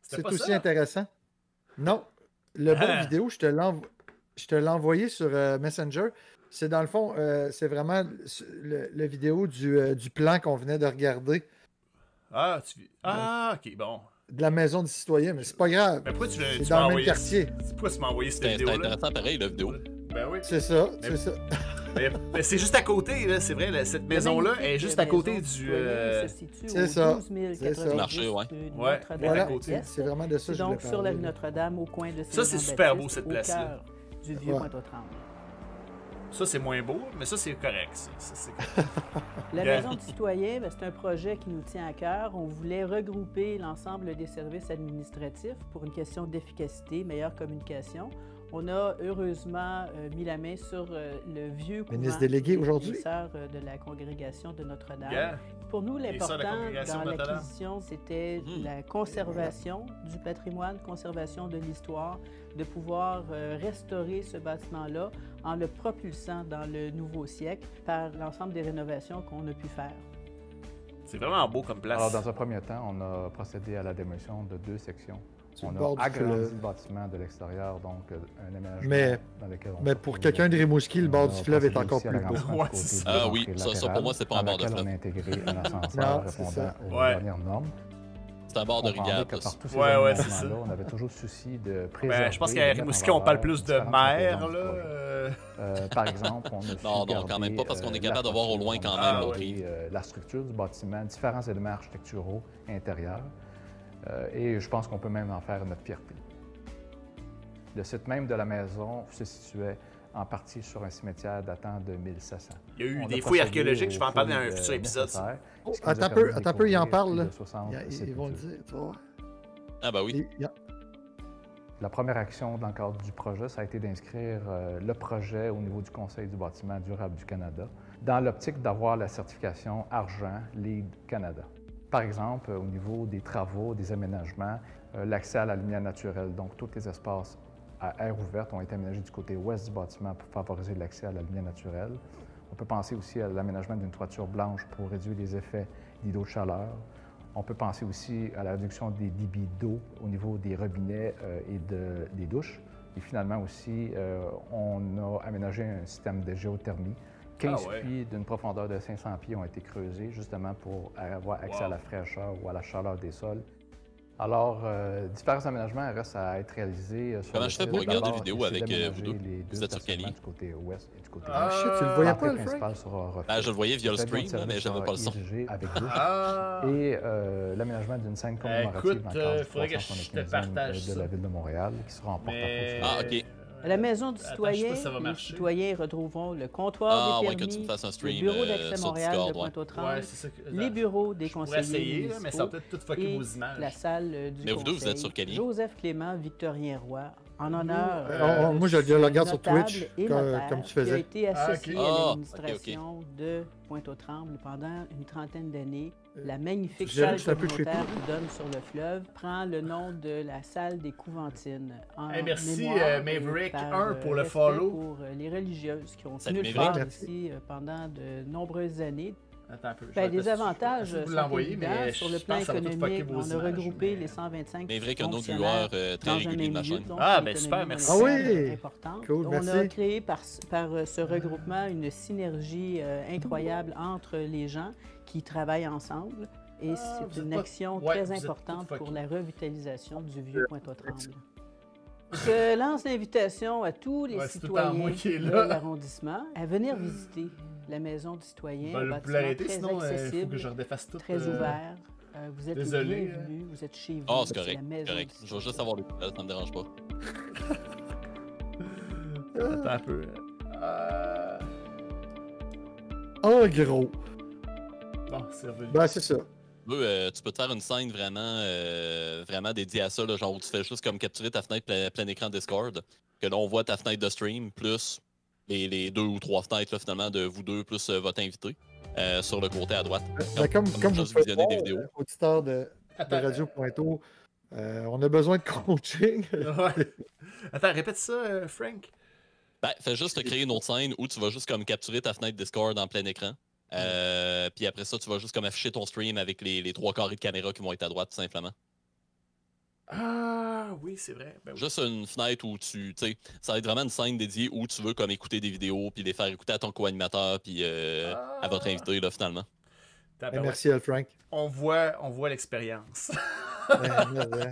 B: c'est aussi intéressant. Non. Le bon ah. vidéo, je te l'ai envoyé sur euh, Messenger. C'est dans le fond, euh, c'est vraiment le, vidéo euh, du, plan qu'on venait de regarder.
A: Ah, tu... ah ok, bon
B: de la maison du citoyen, mais c'est pas grave. Mais ben, pourquoi tu l'as C'est dans le même quartier.
A: Pourquoi tu m'as envoyé cette vidéo-là? C'est intéressant pareil, la vidéo. Ben oui.
B: C'est ça, c'est ça.
A: Mais, ben, ben, c'est juste à côté, là, c'est vrai, cette maison-là est
B: juste à côté du. Euh, c'est ça. C'est ça. marché, ouais. Ouais, voilà,
E: c'est vraiment de ça que je Donc, sur la Notre-Dame, au coin de Ça, c'est super beau, cette place-là. Du vieux Pointe-aux-Trembles.
A: Ça, c'est moins beau, mais ça, c'est correct. la
E: Maison du citoyen, ben, c'est un projet qui nous tient à cœur. On voulait regrouper l'ensemble des services administratifs pour une question d'efficacité, meilleure communication. On a heureusement euh, mis la main sur euh, le vieux ministre délégué aujourd'hui euh, de la congrégation de Notre-Dame pour nous, l'important dans l'acquisition, c'était hmm. la conservation du patrimoine, conservation de l'histoire, de pouvoir euh, restaurer ce bâtiment-là en le propulsant dans le nouveau siècle par l'ensemble des rénovations qu'on a pu faire. C'est vraiment beau comme place. Alors, dans
G: un premier temps, on a procédé à la démolition de deux sections on a agrandi le bâtiment de l'extérieur, donc euh, un aménagement mais, dans lequel on Mais pour quelqu'un de Rimouski, le bord du fleuve est encore plus beau. ah oui, ça, pour moi, c'est pas un bord de fleuve. On a intégré un ascenseur répondant aux dernières normes. C'est un bord de rivière. Oui, Oui, c'est ça. On avait toujours souci de préserver. je pense qu'à Rimouski, on parle plus de mer, là.
C: Euh, par exemple, on a Non, non, quand même pas, parce qu'on est euh, capable de voir au loin quand même ah
G: La structure du bâtiment, différents éléments architecturaux intérieurs. Euh, et je pense qu'on peut même en faire notre fierté. Le site même de la maison se situait en partie sur un cimetière datant de 1600. Il y a eu des fouilles archéologiques, je vais en parler dans un futur
B: épisode. Oh,
G: attends un peu, attends en
C: parle. Ils vont dire, Ah bah oui.
G: La première action dans le cadre du projet, ça a été d'inscrire euh, le projet au niveau du Conseil du bâtiment durable du Canada, dans l'optique d'avoir la certification Argent Lead Canada. Par exemple, au niveau des travaux, des aménagements, euh, l'accès à la lumière naturelle, donc tous les espaces à air ouverte ont été aménagés du côté ouest du bâtiment pour favoriser l'accès à la lumière naturelle. On peut penser aussi à l'aménagement d'une toiture blanche pour réduire les effets d'îlots de chaleur. On peut penser aussi à la réduction des débits d'eau au niveau des robinets euh, et des douches. Et finalement aussi, euh, on a aménagé un système de géothermie 15 ah puits d'une profondeur de 500 pieds ont été creusés justement pour avoir accès à la fraîcheur ou à la chaleur des sols. Alors, euh, différents aménagements restent à être réalisés euh, sur Comment je fais pour regarder la vidéo avec euh, vous deux? Vous Du côté ouest et du côté ah, shit, tu le voyais pas, principal sera ben, je le voyais via le stream, mais j'avais pas le son. Ah! Et l'aménagement d'une scène commémorative Écoute, faudrait que je te partage de la ville de Montréal qui sera en porte-à-faux. Ah, OK.
E: À la maison du citoyen, les citoyens retrouveront le comptoir ah, des permis, le bureau euh, d'accès Montréal de pointe les euh, bureaux des conseillers la salle euh, du Joseph Clément, Victorien Roy, en honneur. Euh, oh, oh, moi, je, regarde sur Twitch, comme, tu faisais. Qui a été ah, associé à ah, l'administration de Pointe-aux-Trembles pendant une trentaine d'années. Euh, la magnifique salle communautaire qui donne sur le fleuve prend le nom de la salle des Couventines. En eh, merci euh, Maverick 1 euh, pour le follow. Pour les religieuses qui ont tenu le fort ici pendant de nombreuses années. Ben, des avantages vous mais sur le plan économique, on a regroupé les 125 Mais vrai qu'un autre euh, très régulier de la chaîne. ah, ben super, merci. Ah oui! on a créé par, euh, ce regroupement une synergie euh, incroyable entre les gens qui travaillent ensemble. Et ah, c'est une action très importante pour la revitalisation du vieux euh, Pointe-aux-Trembles. Je lance l'invitation à tous les citoyens de l'arrondissement à venir visiter la maison du citoyen. Ben, le bâtiment très sinon, euh, accessible, Très euh, ouvert. Euh, vous êtes Désolé. vous êtes
D: chez vous. Oh, c'est correct.
E: correct.
C: Je veux juste avoir le ça me dérange pas. Attends
B: un peu. Euh... En gros.
C: Bon, c'est revenu. Ben, c'est ça. tu peux te faire une scène vraiment, vraiment dédiée à ça, genre où tu fais juste comme capturer ta fenêtre plein, plein écran Discord, que l'on voit ta fenêtre de stream, plus les, deux ou trois fenêtres finalement de vous deux plus euh, votre invité euh, sur le côté à droite. Comme, vous des
B: auditeur de, Radio euh, on a besoin de coaching.
C: Attends, répète ça, Frank. Ben, fais juste créer une autre scène où tu vas juste comme capturer ta fenêtre Discord en plein écran. puis après ça, tu vas juste comme afficher ton stream avec les, les, trois carrés de caméra qui vont être à droite, tout simplement.
A: Ah oui, c'est vrai.
C: Ben Juste une fenêtre où tu, tu ça va être vraiment une scène dédiée où tu veux comme écouter des vidéos puis les faire écouter à ton co-animateur puis euh, à votre ah. invité là finalement. Ben
A: merci Frank. On voit, on voit l'expérience. ah,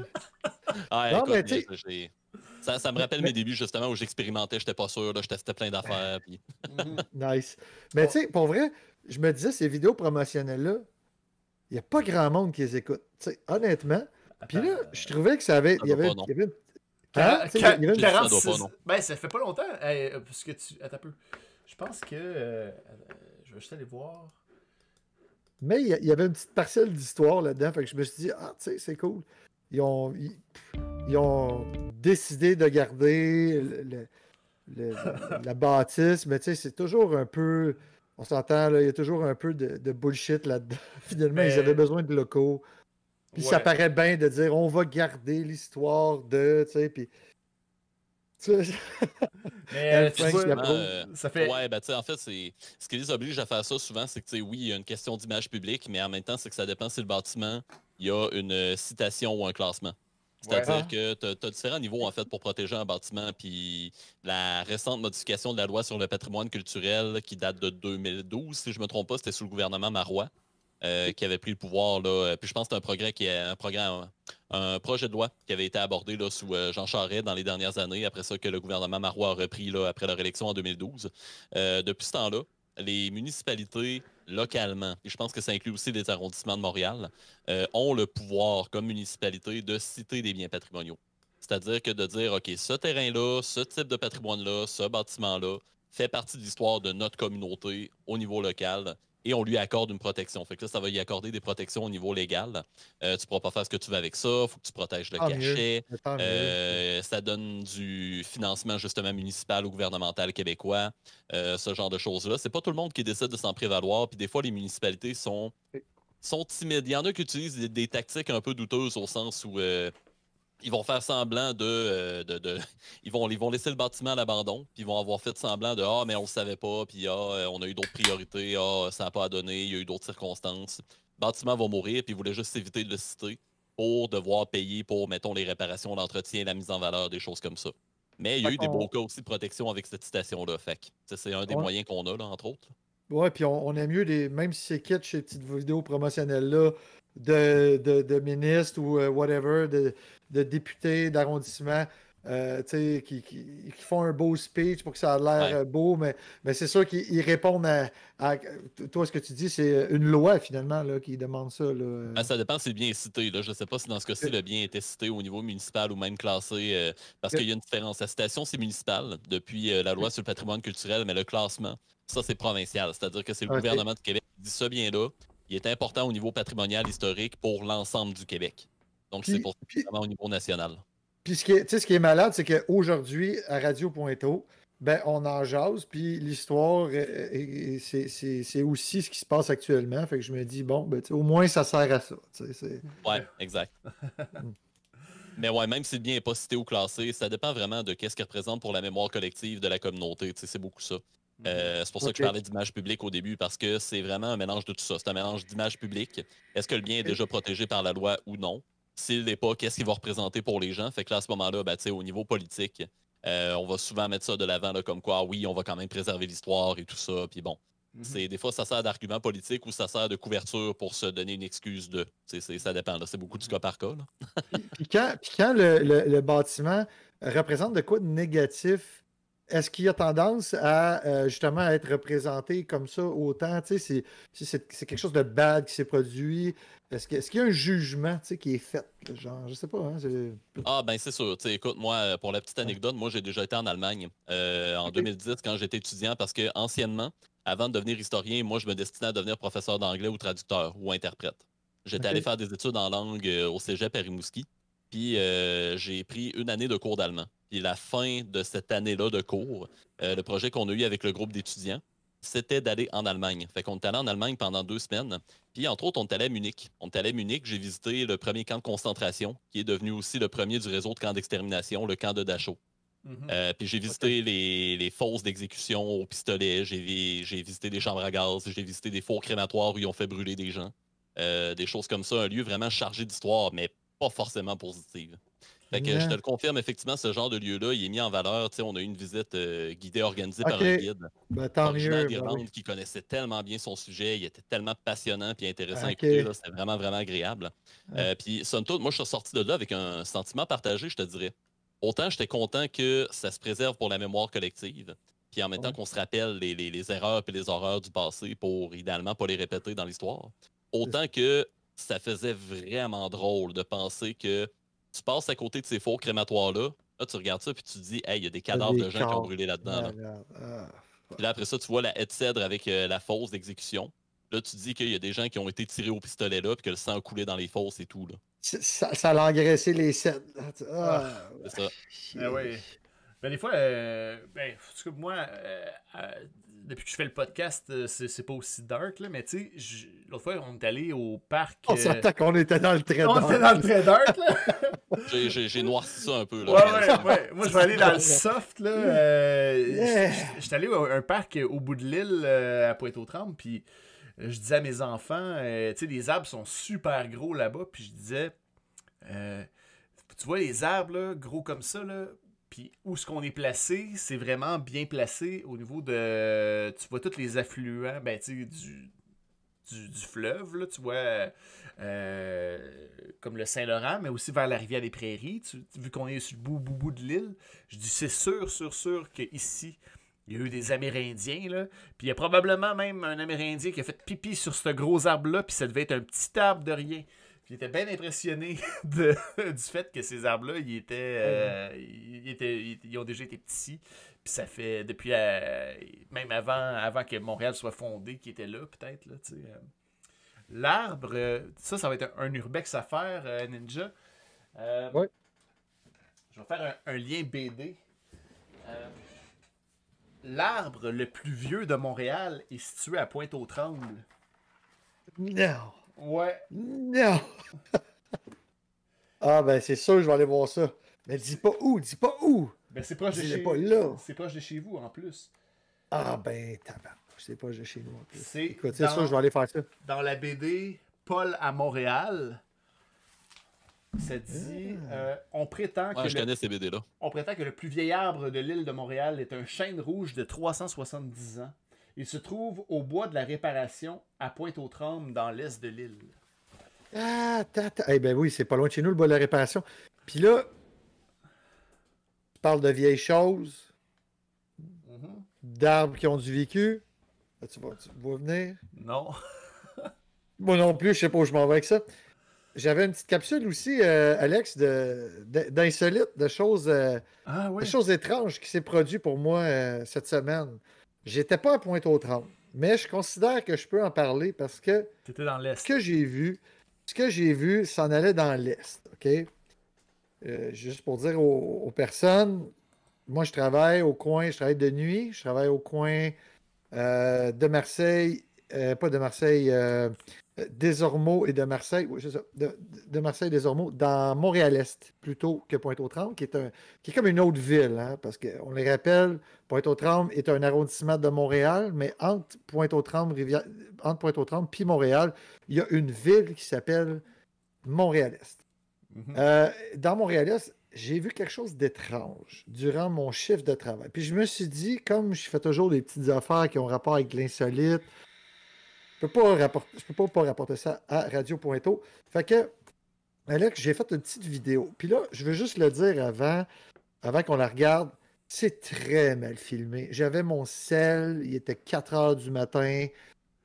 C: ça, me rappelle mes débuts justement où j'expérimentais, j'étais pas sûr, là, je plein d'affaires. Puis...
B: Mhm. nice. Mais tu sais, pour vrai, je me disais ces vidéos promotionnelles là, il n'y a pas grand monde qui les écoute. sais, honnêtement. Puis là, je trouvais que ça avait. il y avait, pas, il non.
A: Ben, ça fait pas longtemps. Euh, parce que tu... Attends peu. Je pense que. Euh, je vais juste aller voir.
B: Mais il y, avait une petite parcelle d'histoire là-dedans. Fait que je me suis dit, ah, tu sais, c'est cool. Ils ont, décidé de garder le, la bâtisse, mais tu sais, c'est toujours un peu. On s'entend, il y a toujours un peu de, bullshit là-dedans. Finalement, ils avaient besoin de locaux. Puis ça paraît bien de dire on va garder l'histoire de, tu sais, puis. Ben,
C: ça fait... Ouais, ben, en fait, c'est ce qui les oblige à faire ça souvent, c'est que oui, il y a une question d'image publique, mais en même temps, c'est que ça dépend si le bâtiment, il y a une euh, citation ou un classement. C'est-à-dire que tu as, différents niveaux en fait pour protéger un bâtiment. Puis la récente modification de la loi sur le patrimoine culturel qui date de 2012, si je ne me trompe pas, c'était sous le gouvernement Marois. Euh, qui avait pris le pouvoir. Là. Euh, puis je pense que c'est un progrès qui est un programme, un projet de loi qui avait été abordé là, sous euh, Jean Charest dans les dernières années, après ça que le gouvernement marois a repris après leur élection en 2012. depuis ce temps-là, les municipalités localement, et je pense que ça inclut aussi les arrondissements de Montréal, ont le pouvoir comme municipalité de citer des biens patrimoniaux. C'est-à-dire que de dire, OK, ce terrain-là, ce type de patrimoine-là, ce bâtiment-là fait partie de l'histoire de notre communauté au niveau local et on lui accorde une protection. Fait que ça va lui accorder des protections au niveau légal. Euh, tu ne pourras pas faire ce que tu veux avec ça. Il faut que tu protèges le cachet.
D: Euh,
C: ça donne du financement, justement, municipal ou gouvernemental québécois. Euh, ce genre de choses-là. C'est pas tout le monde qui décide de s'en prévaloir. Puis des fois, les municipalités sont, timides. Il y en a qui utilisent des tactiques un peu douteuses au sens où ils vont faire semblant de, euh, ils, vont, vont laisser le bâtiment à l'abandon, puis ils vont avoir fait semblant de ah mais on le savait pas, puis ah euh, on a eu d'autres priorités, ah ça n'a pas à donner, il y a eu d'autres circonstances. Le bâtiment va mourir, puis ils voulaient juste éviter de le citer pour devoir payer pour mettons les réparations, l'entretien, la mise en valeur, des choses comme ça. Mais il y a eu des beaux cas aussi de protection avec cette citation-là. Fait c'est un des moyens qu'on a, entre autres.
B: Ouais, puis on, aime mieux, des... même si c'est kitsch, ces petites vidéos promotionnelles-là, de, de, ministres ou euh, whatever, de députés d'arrondissement euh, qui, font un beau speech pour que ça a l'air euh, beau, mais, mais c'est sûr qu'ils répondent à, Toi, ce que tu dis, c'est une loi, finalement, qui demande ça. Ben, ça
C: dépend si le bien est cité. Je ne sais pas si dans ce cas-ci, le bien était cité au niveau municipal ou même classé, euh, parce qu'il y a une différence. La citation, c'est municipal depuis la loi sur le patrimoine culturel, mais le classement, ça, c'est provincial. C'est-à-dire que c'est le gouvernement de Québec qui dit ce bien-là, il est important au niveau patrimonial historique pour l'ensemble du Québec. Donc, c'est pour puis, au niveau national.
B: Puis, ce qui est, ce qui est malade, c'est qu'aujourd'hui, à Radio Radio.to, ben, on en jase, puis l'histoire, c'est aussi ce qui se passe actuellement. Fait que je me dis, bon, ben, au moins, ça sert à ça.
C: Ouais, exact. Mais ouais, même si le bien n'est pas cité ou classé, ça dépend vraiment de qu'est-ce qu'il représente pour la mémoire collective de la communauté. C'est beaucoup ça. Mm-hmm. Euh, c'est pour ça que je parlais d'image publique au début, parce que c'est vraiment un mélange de tout ça. C'est un mélange d'image publique. Est-ce que le bien est déjà protégé par la loi ou non? S'il n'est pas, qu'est-ce qu'il va représenter pour les gens? Fait que là, à ce moment-là, ben, au niveau politique, euh, on va souvent mettre ça de l'avant, comme quoi, oui, on va quand même préserver l'histoire et tout ça. Puis bon, mhm. c'est des fois, ça sert d'argument politique ou ça sert de couverture pour se donner une excuse de. ça dépend. C'est beaucoup du mhm. cas par cas.
B: puis, quand, le, le, bâtiment représente de quoi de négatif est-ce qu'il y a tendance à euh, justement être représenté comme ça autant? C'est, c'est, c'est quelque chose de bad qui s'est produit. Est-ce, qu'il y a un jugement qui est fait? Genre, je sais pas. Hein,
C: ah, ben c'est sûr. écoute, moi, euh, pour la petite anecdote, moi, j'ai déjà été en Allemagne euh, en 2010 quand j'étais étudiant parce que anciennement, avant de devenir historien, moi, je me destinais à devenir professeur d'anglais ou traducteur ou interprète. J'étais allé faire des études en langue au cégep à Rimouski. Puis euh, j'ai pris une année de cours d'allemand. Puis la fin de cette année-là de cours, euh, le projet qu'on a eu avec le groupe d'étudiants, c'était d'aller en Allemagne. Fait qu'on est allé en Allemagne pendant deux semaines. Puis, entre autres, on est allé à Munich. On est allé à Munich, j'ai visité le premier camp de concentration, qui est devenu aussi le premier du réseau de camps d'extermination, le camp de Dachau. Mm-hmm. Euh, puis j'ai visité les, fosses d'exécution au pistolet, j'ai visité des chambres à gaz, j'ai visité des fours crématoires où ils ont fait brûler des gens. des choses comme ça, un lieu vraiment chargé d'histoire, mais pas forcément positive. que, je te le confirme, effectivement, ce genre de lieu-là, il est mis en valeur. T'sais, on a eu une visite euh, guidée organisée par un guide
B: ben, tant mieux, ben
C: qui connaissait tellement bien son sujet. Il était tellement passionnant et intéressant okay. à C'était vraiment, vraiment agréable. Euh, puis, somme toute, moi, je suis sorti de là avec un sentiment partagé, je te dirais. Autant j'étais content que ça se préserve pour la mémoire collective, puis en même temps qu'on se rappelle les, les erreurs et les horreurs du passé pour, idéalement, pas les répéter dans l'histoire. Autant que ça faisait vraiment drôle de penser que tu passes à côté de ces fours crématoires-là, là, tu regardes ça, puis tu te dis, hey, il y a des cadavres de gens qui ont brûlé là-dedans.
B: Ah, ah,
C: puis là, après ça, tu vois la haie de cèdre avec euh, la fosse d'exécution. Là, tu dis qu'il y a des gens qui ont été tirés au pistolet là, puis que le sang coulait dans les fosses et tout.
B: Ça, ça engraissé les cèdres.
D: Ah, ah oui.
A: Ben, des fois, euh, ben, moi, euh, depuis que je fais le podcast, euh, c'est pas aussi dark, là, mais tu sais, l'autre fois, on est allé au parc. On qu'on euh, était dans le très dark. On dans le très dark, là.
C: J'ai noirci ça un peu, là. Ouais, ouais, ouais. Moi, je vais aller dans le soft, là.
A: Euh, J'étais allé à un parc au bout de l'île, à Pointe-aux-Trembles, puis je disais à mes enfants, tu sais, les arbres sont super gros là-bas, puis je disais, tu vois, les arbres, là, gros comme ça, là, puis où ce qu'on est placé, c'est vraiment bien placé au niveau de. Tu vois tous les affluents ben, du, du, fleuve, tu vois, euh, comme le Saint-Laurent, mais aussi vers la rivière des Prairies. vu qu'on est sur le bout, bout, bout de l'île, je dis c'est sûr, sûr, sûr qu'ici, il y a eu des Amérindiens, là. Puis il y a probablement même un Amérindien qui a fait pipi sur ce gros arbre-là, puis ça devait être un petit arbre de rien était bien impressionné du fait que ces arbres-là, ils étaient, euh, mhm. ont déjà été petits. Puis ça fait depuis euh, même avant, avant que Montréal soit fondé, qu'ils étaient là peut-être là. Euh. L'arbre, ça, ça va être un, urbex à faire, Ninja. oui. Je vais faire un, un lien BD. L'arbre le plus vieux de Montréal est situé à Pointe-aux-Trembles. Non. Ouais. Non!
B: ah, ben, c'est sûr je vais aller voir ça. Mais dis pas où, dis pas où!
A: Ben, c'est proche de chez pas C'est proche de chez vous, en plus.
B: Ah, ben, tabac. C'est proche de chez nous, C'est Écoute, c'est sûr je vais aller faire ça.
A: Dans la BD Paul à Montréal, ça dit ah. euh, on prétend
C: que
A: On prétend que le plus vieil arbre de l'île de Montréal est un chêne rouge de 370 ans. Il se trouve au bois de la réparation à Pointe-aux-Trembles dans l'est de l'île.
B: Ah, tata. Eh bien oui, c'est pas loin de chez nous, le bois de la réparation. Puis là, tu parles de vieilles choses,
A: mhm.
B: d'arbres qui ont du vécu. tu, vas, venir?
A: Non.
B: Moi non plus, je sais pas où je m'en vais avec ça. J'avais une petite capsule aussi, euh, Alex, d'insolites, de, choses, euh, ah, choses étranges qui s'est produit pour moi euh, cette semaine. J'étais pas à pointe au trembles mais je considère que je peux en parler parce que. Ce que j'ai vu, ce que j'ai vu s'en allait dans l'Est, OK? Euh, juste pour dire aux, personnes, moi je travaille au coin, je travaille de nuit, je travaille au coin euh, de Marseille, euh, pas de Marseille, Desormeaux et de Marseille, de, Marseille et Desormeaux, dans Montréal-Est plutôt que Pointe-aux-Trembles, qui, est qui est comme une autre ville, hein, parce qu'on les rappelle, Pointe-aux-Trembles est un arrondissement de Montréal, mais entre Pointe-aux-Trembles et puis Montréal, il y a une ville qui s'appelle Montréal-Est. Mm-hmm. Euh, dans Montréal-Est, j'ai vu quelque chose d'étrange durant mon chiffre de travail. Puis je me suis dit, comme je fais toujours des petites affaires qui ont rapport avec l'insolite, je pas rapporter, peux pas, rapporter ça à Radio Pointo. Fait que, Alex, j'ai fait une petite vidéo. Puis là, je veux juste le dire avant, avant qu'on la regarde. C'est très mal filmé. J'avais mon sel, il était 4 heures du matin,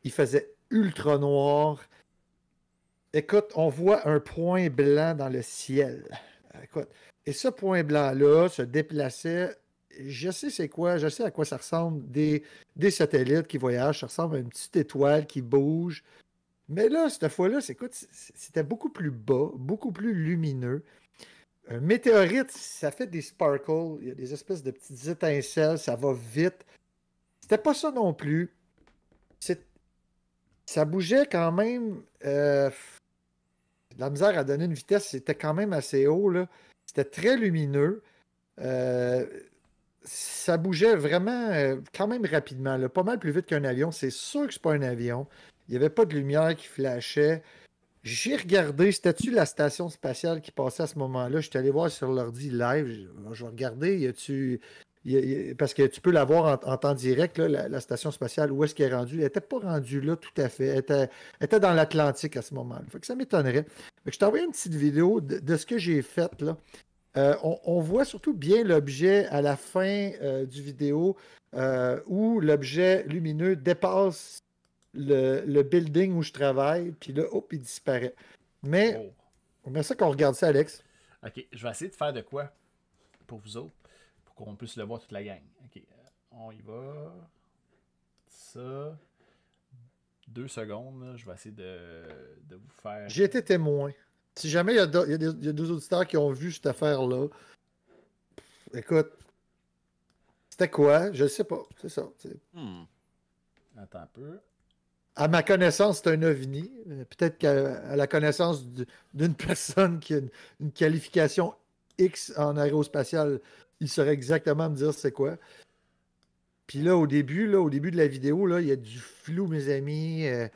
B: il faisait ultra noir. Écoute, on voit un point blanc dans le ciel. Écoute, et ce point blanc-là se déplaçait je sais c'est quoi, je sais à quoi ça ressemble des, des satellites qui voyagent, ça ressemble à une petite étoile qui bouge. Mais là, cette fois-là, c'était beaucoup plus bas, beaucoup plus lumineux. Un météorite, ça fait des sparkles, il y a des espèces de petites étincelles, ça va vite. C'était pas ça non plus. Ça bougeait quand même. Euh, la misère à donner une vitesse, c'était quand même assez haut. C'était très lumineux. Euh, ça bougeait vraiment euh, quand même rapidement, là, pas mal plus vite qu'un avion. C'est sûr que c'est pas un avion. Il n'y avait pas de lumière qui flashait. J'ai regardé, c'était-tu la station spatiale qui passait à ce moment-là? Je suis allé voir sur l'ordi live. Je vais regarder, tu Parce que tu peux la voir en, temps direct, la, station spatiale, où est-ce qu'elle est rendue? Elle n'était pas rendue là tout à fait. Elle était, dans l'Atlantique à ce moment-là. Fait que ça m'étonnerait. Je t'ai une petite vidéo de ce que j'ai fait. Là. Euh, on, voit surtout bien l'objet à la fin euh, du vidéo euh, où l'objet lumineux dépasse le, building où je travaille, puis là, hop, il disparaît. Mais oh. on ça qu'on regarde ça, Alex.
A: Ok, je vais essayer de faire de quoi pour vous autres, pour qu'on puisse le voir toute la gang. Ok, on y va. Ça. Deux secondes, je vais essayer de, de vous faire. J'ai été
B: témoin. Si jamais il y, a deux auditeurs qui ont vu cette affaire-là, écoute, c'était quoi? Je ne sais pas. C'est ça.
A: Hmm. Attends un peu.
B: À ma connaissance, c'est un ovni. Peut-être qu'à la connaissance d'une personne qui a une... qualification X en aérospatiale, il saurait exactement me dire c'est quoi. Puis là, au début, là, au début de la vidéo, là, il y a du flou, mes amis. Euh,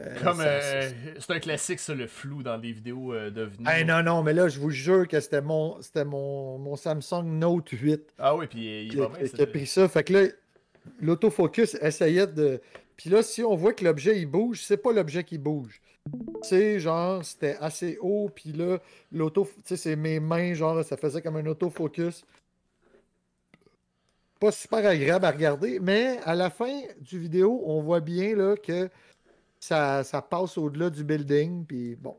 B: euh, euh,
A: c'est un classique, ça, le flou dans des vidéos euh, de non,
B: non, mais là, je vous jure que c'était mon, c'était mon, Samsung Note 8.
A: Ah oui, puis il va bien,
B: qui a pris ça. Fait que là, l'autofocus essayait de. Puis là, si on voit que l'objet il bouge, c'est pas l'objet qui bouge. C'est genre, c'était assez haut, puis là, l'auto, tu sais, c'est mes mains, genre, ça faisait comme un autofocus. Pas super agréable à regarder, mais à la fin du vidéo, on voit bien là que ça, passe au-delà du building, puis bon,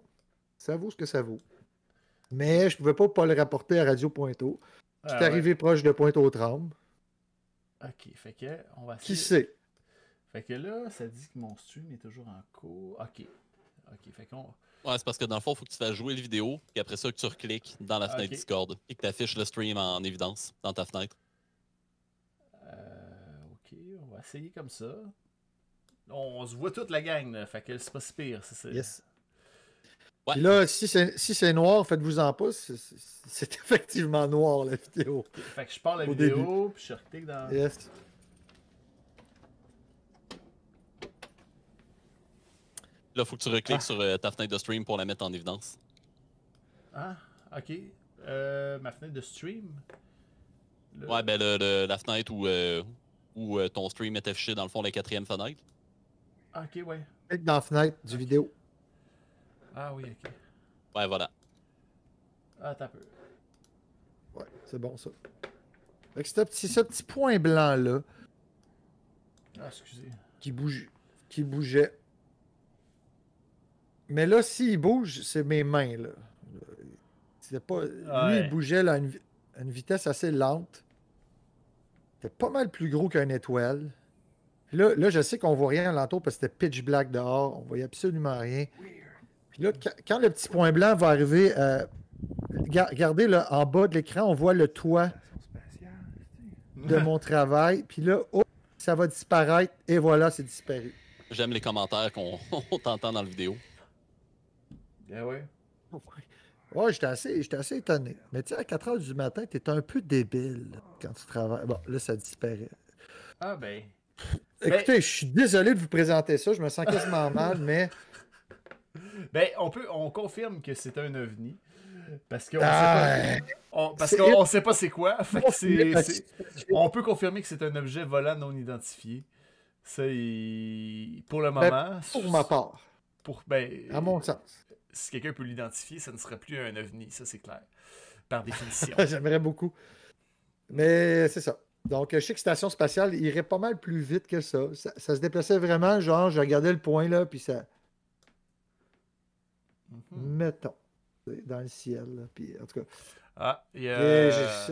B: ça vaut ce que ça vaut. Mais je pouvais pas, pas le rapporter à Radio Pointeau. Je ah arrivé proche de pointeau Ok,
A: fait que on va Qui sait? Fait que là, ça dit que mon stream est toujours en cours. Ok. Ok, fait qu'on.
C: Ouais, c'est parce que dans le fond, faut que tu fasses jouer la vidéo, puis après ça, que tu recliques dans la fenêtre Discord, et que tu affiches le stream en évidence dans ta fenêtre. Euh,
A: ok, on va essayer comme ça on, se voit toute la gang, là, fait que c'est pas si pire. yes. là,
B: si c'est noir, faites-vous-en pas, c'est effectivement noir la vidéo. Fait que je pars la vidéo, puis je
C: reclique dans. Yes. Là, faut que tu recliques sur euh, ta fenêtre de stream pour la mettre en évidence.
A: Ah, ok. Euh, ma fenêtre de stream
C: Ouais, ben la fenêtre où, euh, où euh, ton stream est affiché dans le fond, la quatrième fenêtre.
A: Ah, ok, ouais.
B: dans la fenêtre du vidéo.
C: Ah oui, ok. Ouais, voilà. Ah, t'as peu.
B: Ouais, c'est bon ça. Fait c'est ce petit point blanc-là. Ah, excusez. Qui bouge. Qui bougeait. Mais là, s'il bouge, c'est mes mains, là. C'était pas. lui, il bougeait à, une... à une vitesse assez lente. C'était pas mal plus gros qu'un étoile. Là, je sais qu'on ne voit rien à l'entour parce que c'était pitch black dehors. On ne voyait absolument rien. Puis là, quand le petit point blanc va arriver, euh, regardez là, en bas de l'écran, on voit le toit de mon travail. Puis là, oh, ça va disparaître. Et voilà, c'est disparu.
C: J'aime les commentaires qu'on t'entend dans la vidéo. Bien eh
B: oui. Oui, j'étais assez, assez étonné. Mais tu sais, à 4 h du matin, tu es un peu débile quand tu travailles. Bon, là, ça disparaît.
A: Ah ben. Ben, Écoutez,
B: je suis désolé de vous présenter ça, je me sens quasiment mal, mais.
A: Ben, on peut, on confirme que c'est un ovni. Parce qu'on ne sait pas, ah, sait pas c'est quoi. on peut confirmer que c'est un objet volant non identifié. Ça, pour le ben, moment. pour ma part. Pour, ben, à mon sens. Si quelqu'un peut l'identifier, ça ne serait plus un ovni, ça c'est clair. Par définition.
B: J'aimerais beaucoup. Mais c'est ça. Donc, je sais que Station Spatiale irait pas mal plus vite que ça. Ça, se déplaçait vraiment, genre, je regardais le point là, puis ça. Mhm. Mettons, dans le ciel. Là, puis, en tout cas.
A: Ah, il y a,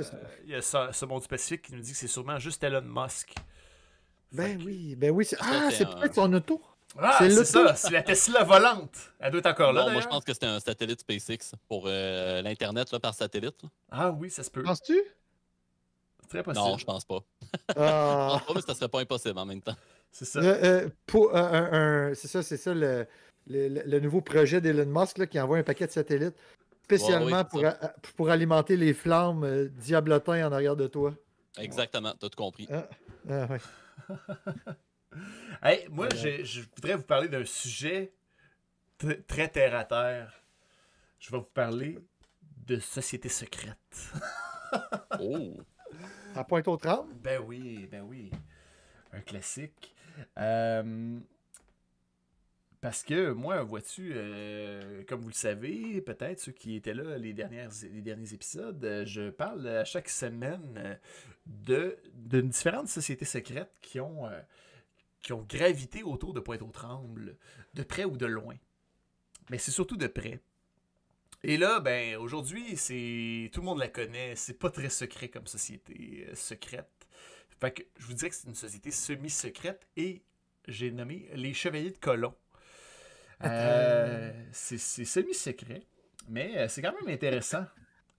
A: ce monde spécifique qui nous dit que c'est sûrement juste Elon Musk.
B: Ben oui, ben oui. Ah, c'est peut-être son auto. Ah, c'est ça,
C: c'est la Tesla volante. Elle doit être encore là. Non, moi, je pense que c'était un satellite SpaceX pour euh, l'Internet, l'Internet par satellite. Ah oui, ça se peut. Penses-tu? Non, je pense pas. Ah. je pense pas, mais ça serait pas impossible en même temps. C'est ça. Euh,
B: euh, euh, c'est ça, c'est ça le, nouveau projet d'Elon Musk qui envoie un paquet de satellites spécialement pour, pour alimenter les flammes diablotins en arrière de toi.
C: Exactement, as tout compris. Ah,
A: ah, moi, je voudrais vous parler d'un sujet très terre à terre. Je vais vous parler de société secrète. oh! À pointe aux trembles Ben oui, ben oui. Un classique. Euh, parce que moi, vois-tu, euh, comme vous le savez, peut-être ceux qui étaient là les, dernières, les derniers épisodes, euh, je parle à chaque semaine de, de différentes sociétés secrètes qui ont, qui ont gravité autour de Pointe-aux-Trembles, de près ou de loin. Mais c'est surtout de près. Et là, ben, aujourd'hui, c'est tout le monde la connaît. C'est pas très secret comme société euh, secrète. Fait que je vous dirais que c'est une société semi-secrète et j'ai nommé les Chevaliers de Colons. Euh, c'est semi-secret, mais euh, c'est quand même intéressant.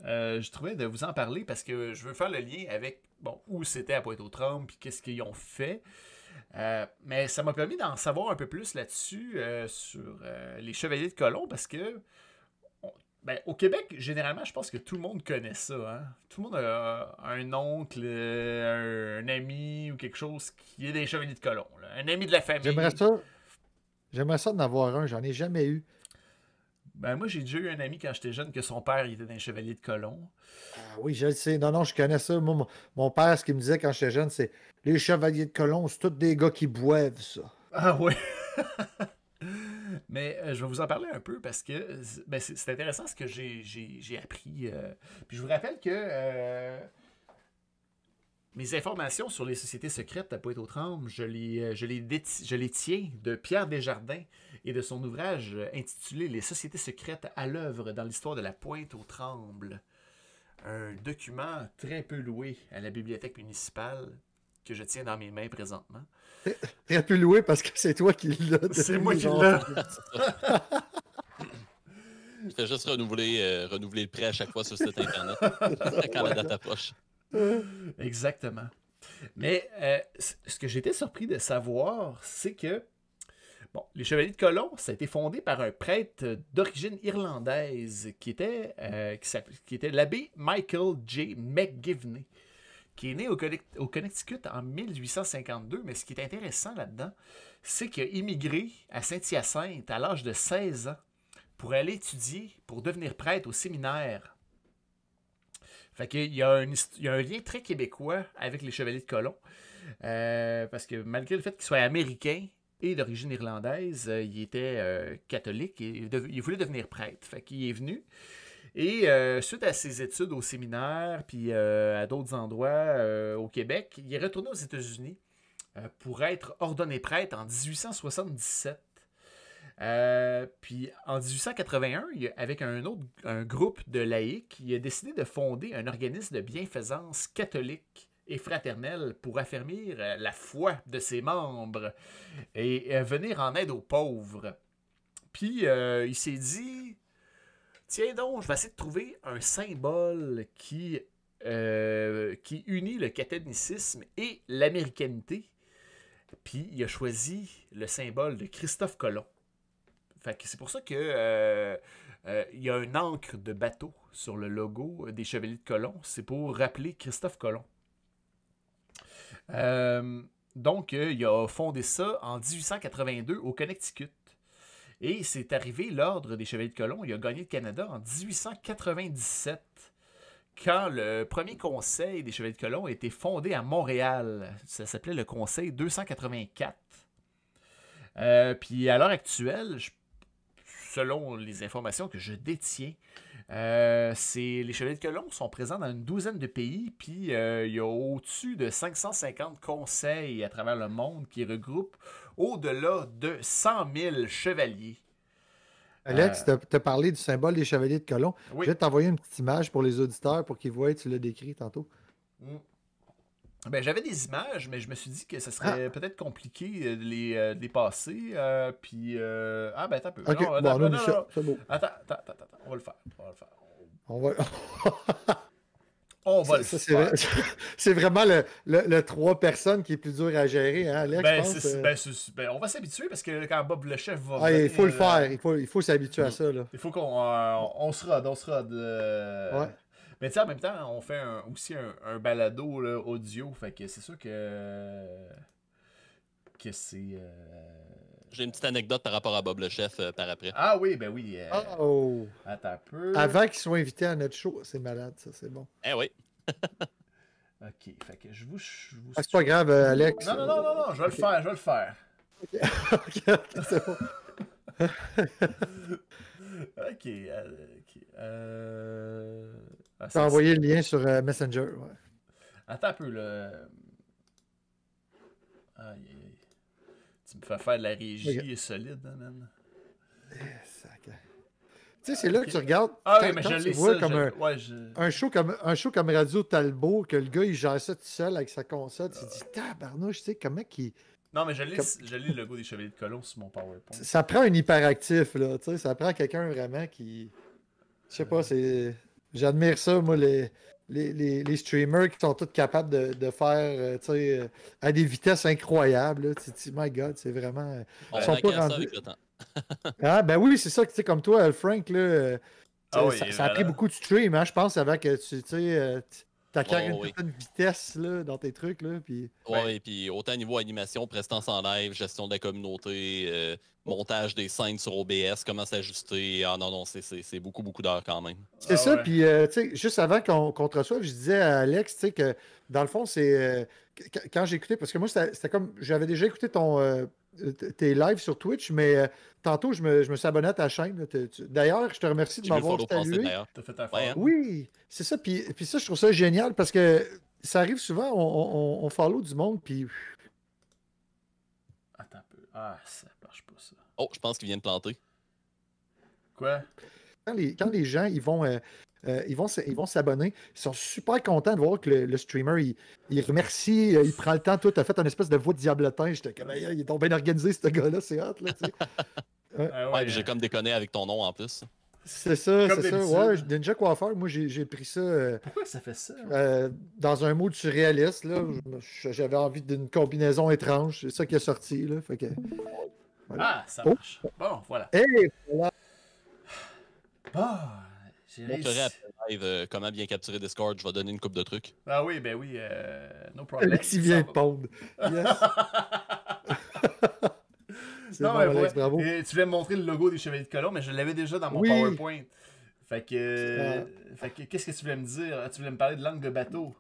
A: je trouvais de vous en parler parce que je veux faire le lien avec bon, où c'était à pointe aux puis qu'est-ce qu'ils ont fait. mais ça m'a permis d'en savoir un peu plus là-dessus sur les Chevaliers de Colomb parce que ben, au Québec, généralement, je pense que tout le monde connaît ça. Hein. Tout le monde a un oncle, euh, un, ami ou quelque chose qui est des Chevaliers de colons. Un ami de la famille. J'aimerais
B: ça. J'aimerais ça d'en avoir un. J'en ai jamais eu.
A: Ben, moi, j'ai déjà eu un ami quand j'étais jeune que son père était un chevalier de colon.
B: Ah oui, je sais. Non, non, je connais ça. Moi, mon, père, ce qu'il me disait quand j'étais jeune, c'est les chevaliers de colons, c'est tous des gars qui boivent ça. Ah oui.
A: Mais euh, je vais vous en parler un peu parce que euh, ben, c'est intéressant ce que j'ai appris. Euh. Puis je vous rappelle que mes informations sur les sociétés secrètes à Pointe-aux-Trembles, je les, je les tiens de Pierre Desjardins et de son ouvrage intitulé Les sociétés secrètes à l'œuvre dans l'histoire de la Pointe-aux-Trembles. Un document très peu loué à la bibliothèque municipale que je tiens dans mes mains
C: présentement.
B: as pu louer parce que c'est toi qui l'as. C'est moi qui l'ai.
C: Je juste renouveler, euh, renouveler le prêt à chaque fois sur cet Internet quand la date approche.
A: Exactement. Mais euh, ce que j'étais surpris de savoir, c'est que bon, les Chevaliers de Colomb, ça a été fondé par un prêtre d'origine irlandaise qui était, euh, qui, qui était l'abbé Michael J. McGivney qui est né au, Connecticut en 1852. Mais ce qui est intéressant là-dedans, c'est qu'il a immigré à Saint-Hyacinthe à l'âge de 16 ans pour aller étudier, pour devenir prêtre au séminaire. Fait qu'il y il y a un lien très québécois avec les Chevaliers de Colomb. Euh, parce que malgré le fait qu'il soit américain et d'origine irlandaise, euh, il était euh, catholique et il, il, voulait devenir prêtre. Fait qu'il est venu. Et euh, suite à ses études au séminaire, puis euh, à d'autres endroits euh, au Québec, il est retourné aux États-Unis pour être ordonné prêtre en 1877. puis en 1881, avec un autre groupe de laïcs, il a décidé de fonder un organisme de bienfaisance catholique et fraternelle pour affermir la foi de ses membres et venir en aide aux pauvres. Puis il s'est dit, tiens donc, je vais essayer de trouver un symbole qui, euh, qui unit le catholicisme et l'américanité. Puis il a choisi le symbole de Christophe Colomb. Fait c'est pour ça que euh, euh, il y a une ancre de bateau sur le logo des Chevaliers de Colomb. C'est pour rappeler Christophe Colomb. donc, il a fondé ça en 1882 au Connecticut. Et c'est arrivé l'ordre des Chevaliers de Colomb. Il a gagné le Canada en 1897, quand le premier conseil des Chevaliers de Colomb a été fondé à Montréal. Ça s'appelait le Conseil 284. Euh, puis à l'heure actuelle, selon les informations que je détiens, euh, c'est les Chevaliers de Colomb sont présents dans une douzaine de pays, puis euh, il y a au-dessus de 550 conseils à travers le monde qui regroupent au-delà de 100 000 chevaliers.
B: Alex, euh, tu as, parlé du symbole des chevaliers de colon. Je vais t'envoyer une petite image pour les auditeurs pour qu'ils voient, tu l'as décrit tantôt.
D: Mm.
A: Ben, j'avais des images, mais je me suis dit que ce serait ah. peut-être compliqué euh, de les, euh, les passer. puis. Ah, ben, t'as peu.
B: Attends, attends,
A: attends, On va le faire. On va le faire.
B: On va... C'est vraiment le, trois personnes qui est plus dur à gérer, hein, ben, euh. ben,
A: ben, on va s'habituer parce que quand Bob le chef va. Ah, il faut le euh, faire,
B: il faut, il faut s'habituer à mm. ça. Il
A: faut qu'on euh, se rode, on Mais tu en même temps, on fait aussi un, balado audio. Fait que c'est sûr que.
C: Que c'est. J'ai une petite anecdote par rapport à Bob le Chef euh, par après. Ah oui, ben oui. Euh,
A: oh! Attends un peu.
B: Avant qu'ils soient invités à notre show, c'est malade, ça, c'est bon.
A: Eh oui. ok, fait que je vous. vous...
B: Ah, c'est pas grave,
D: euh, Alex. Non,
A: non, non, non, je vais le faire, je vais le faire. Ok, c'est
D: bon.
A: ok, ok. Euh... Ah, T'as envoyé le lien
B: sur Messenger, ouais.
A: Attends un peu, là. Aïe, tu me fais faire de la régie est solide, hein, man. Eh,
B: tu sais, c'est là que tu regardes. Ah, mais je lis ça, un, ouais, un, show comme un show comme Radio Talbot, que le gars il gère ça tout seul avec sa console. Tu te dis, tabarnouche, tu sais, comment qu'il. Non, mais je lis,
A: le logo des Chevaliers de Colomb sur mon PowerPoint.
B: Ça prend un hyperactif, là. Tu sais, ça prend quelqu'un vraiment qui. Je sais pas, c'est. J'admire ça, moi, les, les, streamers qui sont tous capables de, de faire euh, euh, à des vitesses incroyables. Là, my God, c'est vraiment. Euh, ils sont pas rendus... ah, ben oui, c'est ça, tu sais, comme toi, Frank, là, ah ça, a pris beaucoup de stream, hein, je pense, avec, que tu sais. quand même oh une vitesse dans tes trucs. Là, puis...
C: Ouais, et puis autant niveau animation, prestance en live, gestion de la communauté, montage des scènes sur OBS, comment s'ajuster. Ah non, non, c'est beaucoup, beaucoup d'heures quand même.
B: C'est ah ça, puis euh, tu sais, juste avant qu'on te reçoive, je disais à Alex tu sais, que dans le fond, c'est. Euh, quand j'écoutais, parce que moi, c'était comme. J'avais déjà écouté ton. Euh, tes lives sur Twitch, mais tantôt, je me, je me, suis abonné à ta chaîne. D'ailleurs, je te remercie de m'avoir salué. Hein. Oui, c'est ça. Puis, puis ça, je trouve ça génial parce que ça arrive souvent, on, on, follow du monde, puis...
C: Attends un peu. Ah, ça Oh, je pense qu'il vient de planter.
A: Quoi?
B: Quand les, gens ils vont, euh, euh, vont, s'abonner, ils sont super contents de voir que le, streamer, il, remercie, euh, il prend le temps, tout a fait un espèce de voix de diablotin. J'étais comme, il est bien organisé, ce gars-là, c'est hot, là,
C: ah ouais, ouais, j'ai comme déconné avec ton nom en plus. C'est ça, c'est ça. Ouais,
B: Ninja Coiffeur, moi j'ai pris ça. Pourquoi ça fait ça? dans un mot surréaliste, J'avais envie d'une combinaison étrange. C'est ça qui est sorti, là. Fait que. Ah, ça oh. marche. Bon, voilà. Et eh,
A: voilà. Bon, bah,
C: j'ai réussi. Euh, comment bien capturer Discord, je vais donner une coupe de trucs.
A: Ah oui, ben oui, euh, no problem. Alexis vient pondre. Yes. non,
C: mais tu voulais me montrer le logo des Chevaliers de
A: Colomb, mais je l'avais déjà dans mon PowerPoint. Fait que, ah. fait que qu'est-ce que tu voulais me dire? Ah, tu voulais me parler de langue de bateau?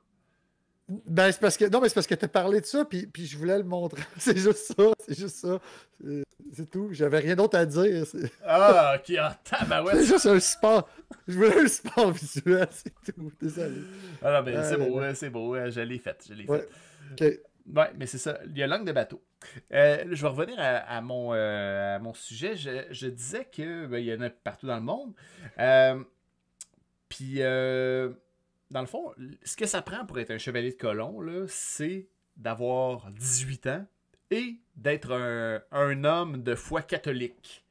B: Ben, c'est parce que. Non, mais c'est parce que t'as parlé de ça, puis, puis je voulais le montrer. C'est juste ça. C'est juste ça. Euh, c'est tout. J'avais rien d'autre à dire.
A: Ah, ok. Ah, ouais. C'est juste un sport. Je voulais un sport visuel, c'est tout. Désolé. Ah, non, mais euh, c'est beau, hein, c'est beau. Hein, je l'ai faite. Je l'ai Ouais, mais c'est ça. Il y a langue de bateau. Euh, je vais revenir à, mon, à mon sujet. Je, je disais que ben, il y en a partout dans le monde. puis dans le fond, ce que ça prend pour être un chevalier de colon, c'est d'avoir 18 ans et d'être un, homme de foi catholique.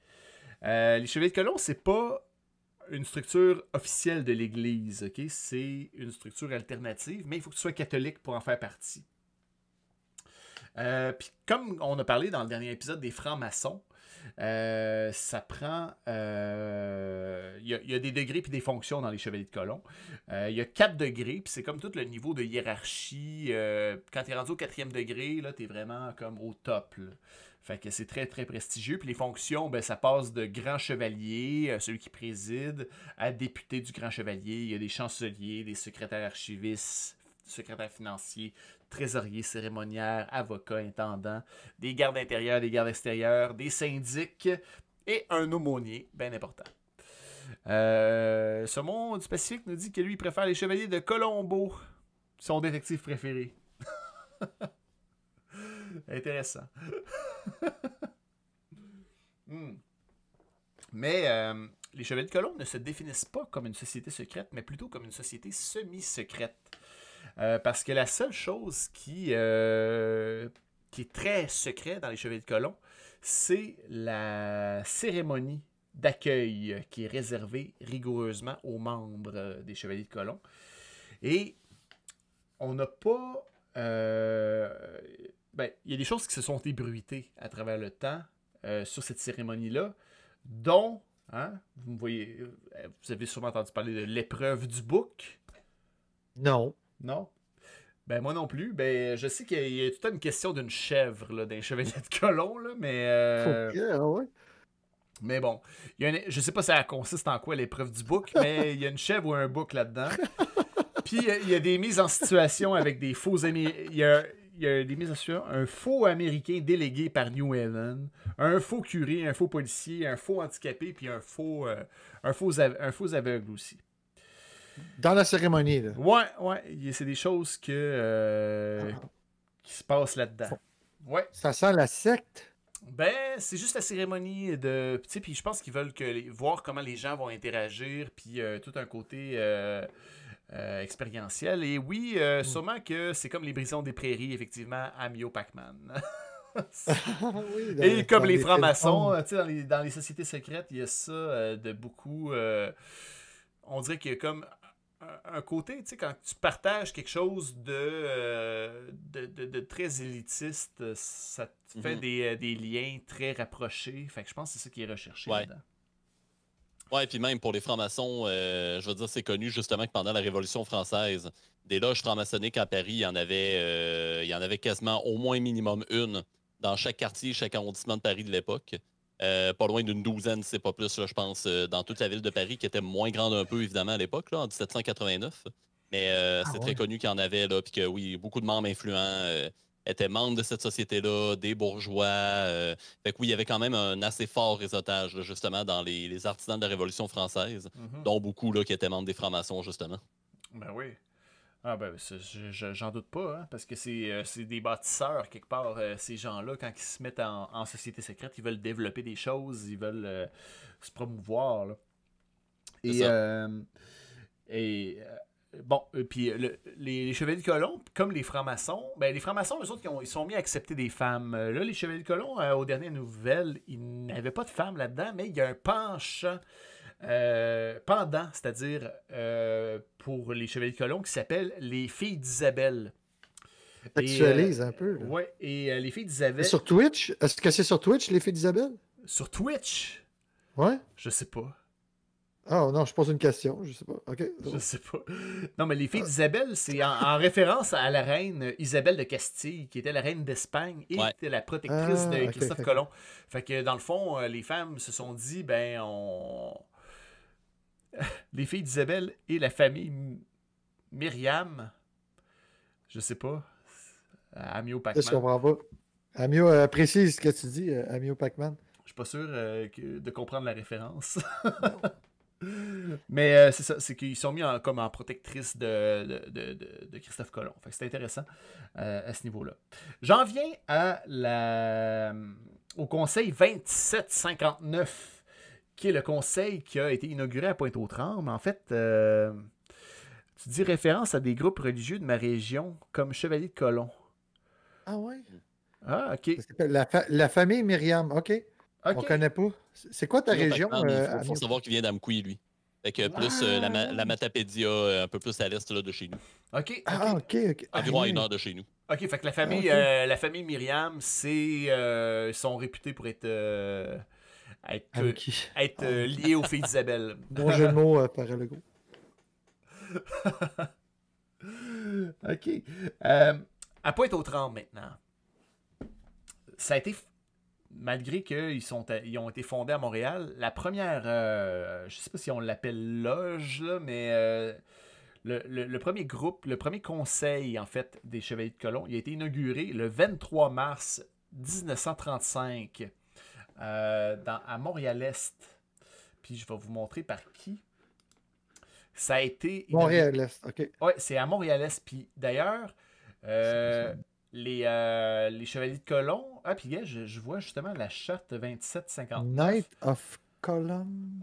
A: Euh, les chevaliers de colon, c'est pas une structure officielle de l'Église, C'est une structure alternative, mais il faut que tu sois catholique pour en faire partie. Euh, puis comme on a parlé dans le dernier épisode des francs-maçons, euh, ça prend. Euh, il y, a des degrés puis des fonctions dans les Chevaliers de colon. Euh, il y a quatre degrés, puis c'est comme tout le niveau de hiérarchie. quand tu es rendu au quatrième degré, là, tu es vraiment comme au top. Fait que c'est très, très prestigieux. Puis les fonctions, ben, ça passe de grand chevalier, celui qui préside, à député du grand chevalier. Il y a des chanceliers, des secrétaires archivistes, secrétaires financiers trésorier, cérémoniaire, avocat, intendant, des gardes intérieurs, des gardes extérieurs, des syndics et un aumônier, bien important. Euh, ce monde spécifique nous dit que lui, préfère les chevaliers de Colombo, son détective préféré. Intéressant.
D: Hmm.
A: Mais euh, les chevaliers de Colombo ne se définissent pas comme une société secrète, mais plutôt comme une société semi-secrète. Euh, parce que la seule chose euh, qui, est très secret dans les Chevaliers de Colomb, c'est la cérémonie d'accueil qui est réservée rigoureusement aux membres euh, des Chevaliers de Colomb. Et on n'a pas. Ben, il y a des choses qui se sont ébruitées à travers le temps sur cette cérémonie-là, dont, hein, vous, vous avez sûrement entendu parler de l'épreuve du bouc. Non. Non? Ben moi non plus. Ben je sais qu'il y, a tout une question d'une chèvre, d'un chevalier de colon, là, mais. Euh, ah mais bon, il y je sais pas si ça consiste en quoi l'épreuve du bouc, mais il y a une chèvre ou un bouc là-dedans. Puis euh, il y, a des mises en situation avec des faux amis. Il y a, il des mises en situation, un faux américain délégué par New Haven, un faux curé, un faux policier, un faux handicapé, puis un faux, euh, un, faux un faux aveugle aussi. Dans la cérémonie, là. Ouais, ouais. C'est des choses que, euh, ah. qui se passent là-dedans. Ouais. Ça sent la secte. Ben, c'est juste la cérémonie de. Tu puis je pense qu'ils veulent voir comment les gens vont interagir, puis euh, tout un côté euh, expérientiel. Et oui, mm. sûrement que c'est comme les brisons des prairies, effectivement, à Mio Pac-Man.
D: Et comme les, francs-maçons,
A: dans les, dans les sociétés secrètes, il y a ça de beaucoup. on dirait qu'il y a comme un côté, tu sais, quand tu partages quelque chose de, euh, de, très élitiste, ça te fait mhm. euh, des, liens très rapprochés. Fait que je pense que c'est ça qui est recherché ouais. dedans.
C: Ouais, puis même pour les francs-maçons, euh, je veux dire, c'est connu justement que pendant la Révolution française, des loges franc-maçonniques à Paris, il y en avait, il y en avait quasiment au moins minimum une dans chaque quartier, chaque arrondissement de Paris de l'époque. Euh, pas loin d'une douzaine, c'est pas plus, je pense, euh, dans toute la ville de Paris, qui était moins grande un peu, évidemment, à l'époque, en 1789. Mais euh, ah c'est très connu qu'il y en avait, puis que oui, beaucoup de membres influents étaient membres de cette société-là, des bourgeois. fait que oui, il y avait quand même un assez fort réseautage, justement, dans les, artisans de la Révolution française, mm-hmm. dont beaucoup là, qui étaient membres des francs-maçons, justement.
A: Ben oui. Ah ben, j'en doute pas, hein, parce que euh, c'est des bâtisseurs, quelque part, euh, ces gens-là, quand ils se mettent en, société secrète, ils veulent développer des choses, ils veulent euh, se promouvoir. Et, et bon, puis les, Chevaliers de Colomb, comme les francs-maçons, ben, les francs-maçons, eux autres, ils, sont mis à accepter des femmes. Là, les Chevaliers de Colomb, aux dernières nouvelles, ils n'avaient pas de femmes là-dedans, mais il y a un penchant euh, pendant, c'est-à-dire euh, pour les Chevaliers de Colomb, qui s'appelle Les Filles d'Isabelle. Actualise un peu. Euh, oui, et Les Filles d'Isabelle. Sur
B: Twitch Est-ce que c'est sur Twitch, Les Filles d'Isabelle Sur Twitch Ouais.
A: Je sais pas.
B: Ah non, je pose une question, je sais pas. Ok. Je sais pas.
A: Non, mais les filles ah. d'Isabelle, c'est en, référence à la reine Isabelle de Castille, qui était la reine d'Espagne et qui était la protectrice ah, de Christophe Colomb. Fait que dans le fond, les femmes se sont dit, ben on, les filles d'Isabelle et la famille Myriam. Je sais pas. Amio Pac-Man. Je comprends pas.
B: Amio, euh, précise ce que tu dis, euh, Amio Pac-Man.
A: Je suis pas sûr euh, de comprendre la référence. Mais c'est ça, c'est qu'ils sont mis en, comme en protectrice de, de, de, de Christophe Colomb. c'est intéressant à ce niveau-là. J'en viens à la, au conseil 2759 qui est le conseil qui a été inauguré à pointe aux mais En fait, euh, tu dis référence à des groupes religieux de ma région, comme Chevalier de Colomb. Ah ouais? Ah, OK.
B: La, famille Myriam, OK. On On connaît pas. C'est quoi ta région? Il euh, faut,
C: savoir qu'il vient d'Amkoui, lui. Fait que plus ah! euh, la, Matapédia, un peu plus à l'est de chez nous.
A: OK. Ah, OK, OK.
C: Environ une heure de chez nous.
A: OK, fait que la famille, ah, la
C: famille Myriam,
A: c'est. ils sont réputés pour être à être, euh, euh, lié aux filles d'Isabelle. Bon jeu de mots, ok. à point aux maintenant. Ça a été, malgré qu'ils ils ont été fondés à Montréal, la première, euh, je sais pas si on l'appelle loge, mais le, premier groupe, le premier conseil, en fait, des Chevaliers de Colomb, il a été inauguré le 23 mars 1935 euh, dans, à Montréal-Est. Puis je vais vous montrer par qui. Ça a été. Montréal-Est, ok. Oui, c'est à Montréal-Est. Puis d'ailleurs, euh, les, euh, les, Chevaliers de Colomb. Ah, puis je, vois justement la charte 2750. Knight of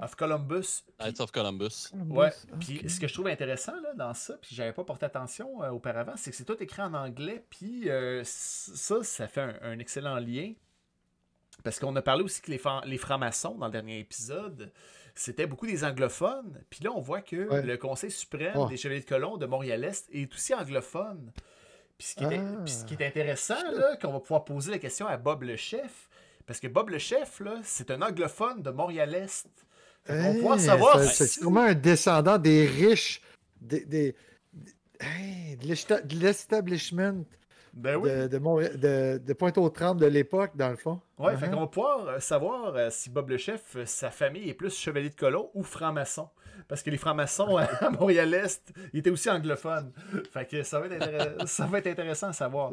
A: Of Columbus.
C: Knight of Columbus.
A: ouais. Puis ce que je trouve intéressant là, dans ça, puis j'avais pas porté attention auparavant, c'est que c'est tout écrit en anglais. Puis ça, ça fait un excellent lien parce qu'on a parlé aussi que les, les francs-maçons, dans le dernier épisode, c'était beaucoup des anglophones. Puis là, on voit que le Conseil suprême des Chevaliers de colons de Montréal-Est est aussi anglophone. Ah.
D: Puis ce qui,
A: est, intéressant, là, qu'on va pouvoir poser la question à Bob le chef, parce que Bob le chef, là, c'est un anglophone de Montréal-Est.
B: on va savoir. C'est un descendant des riches, des, de l'establishment ben de, de, Pointe-aux-Trembles de l'époque, dans le fond. Oui, uh-huh. va
A: pouvoir euh, savoir euh, si Bob le Chef, euh, sa famille est plus chevalier de colon ou franc-maçon. Parce que les francs-maçons à Montréal-Est étaient aussi anglophones. Fait que ça va, être intéressant à savoir.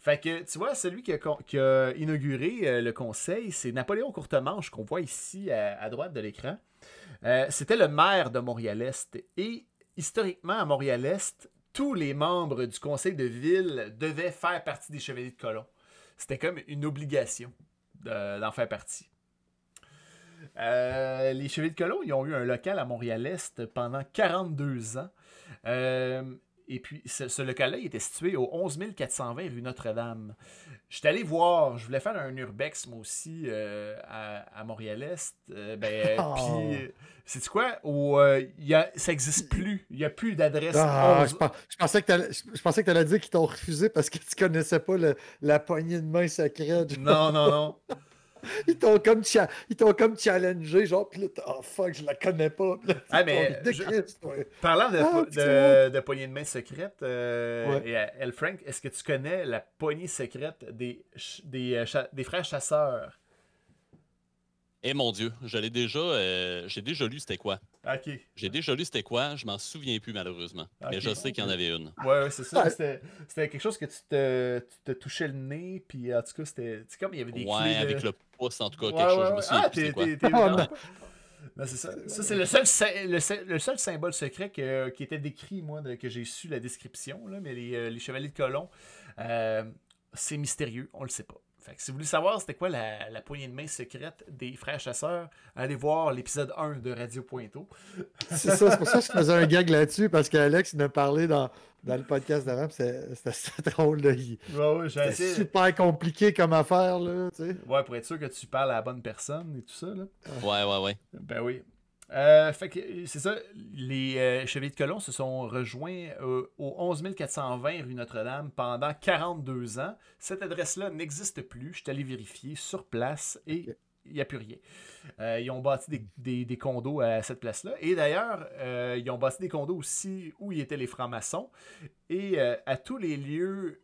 A: Fait que tu vois, celui qui a, inauguré le conseil, c'est Napoléon Courtemanche qu'on voit ici à, droite de l'écran. C'était le maire de Montréal-Est. Et historiquement, à Montréal-Est, tous les membres du conseil de ville devaient faire partie des chevaliers de colon. C'était comme une obligation d'en faire partie. Euh, les Chevaliers de colon, ils ont eu un local à Montréal-Est pendant 42 ans. Euh, et puis, ce, local-là, il était situé au 11 420 rue Notre-Dame. J'étais allé voir, je voulais faire un urbex, moi aussi, euh, à, Montréal-Est. Euh, ben, oh. Puis, c'est quoi? Où, euh, ça n'existe plus. Il n'y a plus d'adresse. Ah, je,
B: pensais que je pensais tu allais dire qu'ils t'ont refusé parce que tu connaissais pas la poignée de main sacrée. Non, non, non. Ils t'ont comme, cha... challengé, genre, pis là, oh fuck, je la connais pas. ah, mais,
A: Parlant de, ah, de, poignée de main secrète, euh, El Frank, est-ce que tu connais la poignée secrète des, des, euh, des frères chasseurs
C: eh mon Dieu, j'allais déjà, euh, j'ai déjà lu c'était quoi. Ok. J'ai déjà lu c'était quoi, je m'en souviens plus malheureusement. Mais je sais qu'il y en avait une.
A: Ouais, c'est ça. C'était quelque chose que tu te, te, touchais le nez, puis en tout cas, c'était comme il y avait des Ouais, clés avec le pouce en tout cas,
D: quelque chose, je me souviens
A: c'est ça. c'est le seul, symbole secret qui était décrit, moi, que j'ai su la description, mais euh, les, Chevaliers de colon, euh, c'est mystérieux, on le sait pas si vous voulez savoir c'était quoi la, poignée de main secrète des frères chasseurs, allez voir l'épisode 1 de Radio Pointo. c'est ça, c'est pour ça que je faisais un
B: gag là-dessus, parce qu'Alex nous a parlé dans, dans le podcast d'avant, c'était drôle. Là.
A: Ouais, ouais, c'était
B: super compliqué comme
A: affaire. Là, tu sais. Ouais, pour être sûr que tu parles à la bonne personne et tout ça. Là. Ouais, ouais, ouais. Ben oui. Euh, fait que c'est ça, les euh, Chevaliers de Colomb se sont rejoints euh, au 11 420 rue Notre-Dame pendant 42 ans. Cette adresse-là n'existe plus. Je suis allé vérifier sur place et il n'y a plus rien. ils ont bâti des, des, condos à cette place-là. Et d'ailleurs, ils ont bâti des condos aussi où y étaient les francs-maçons. Et à tous les lieux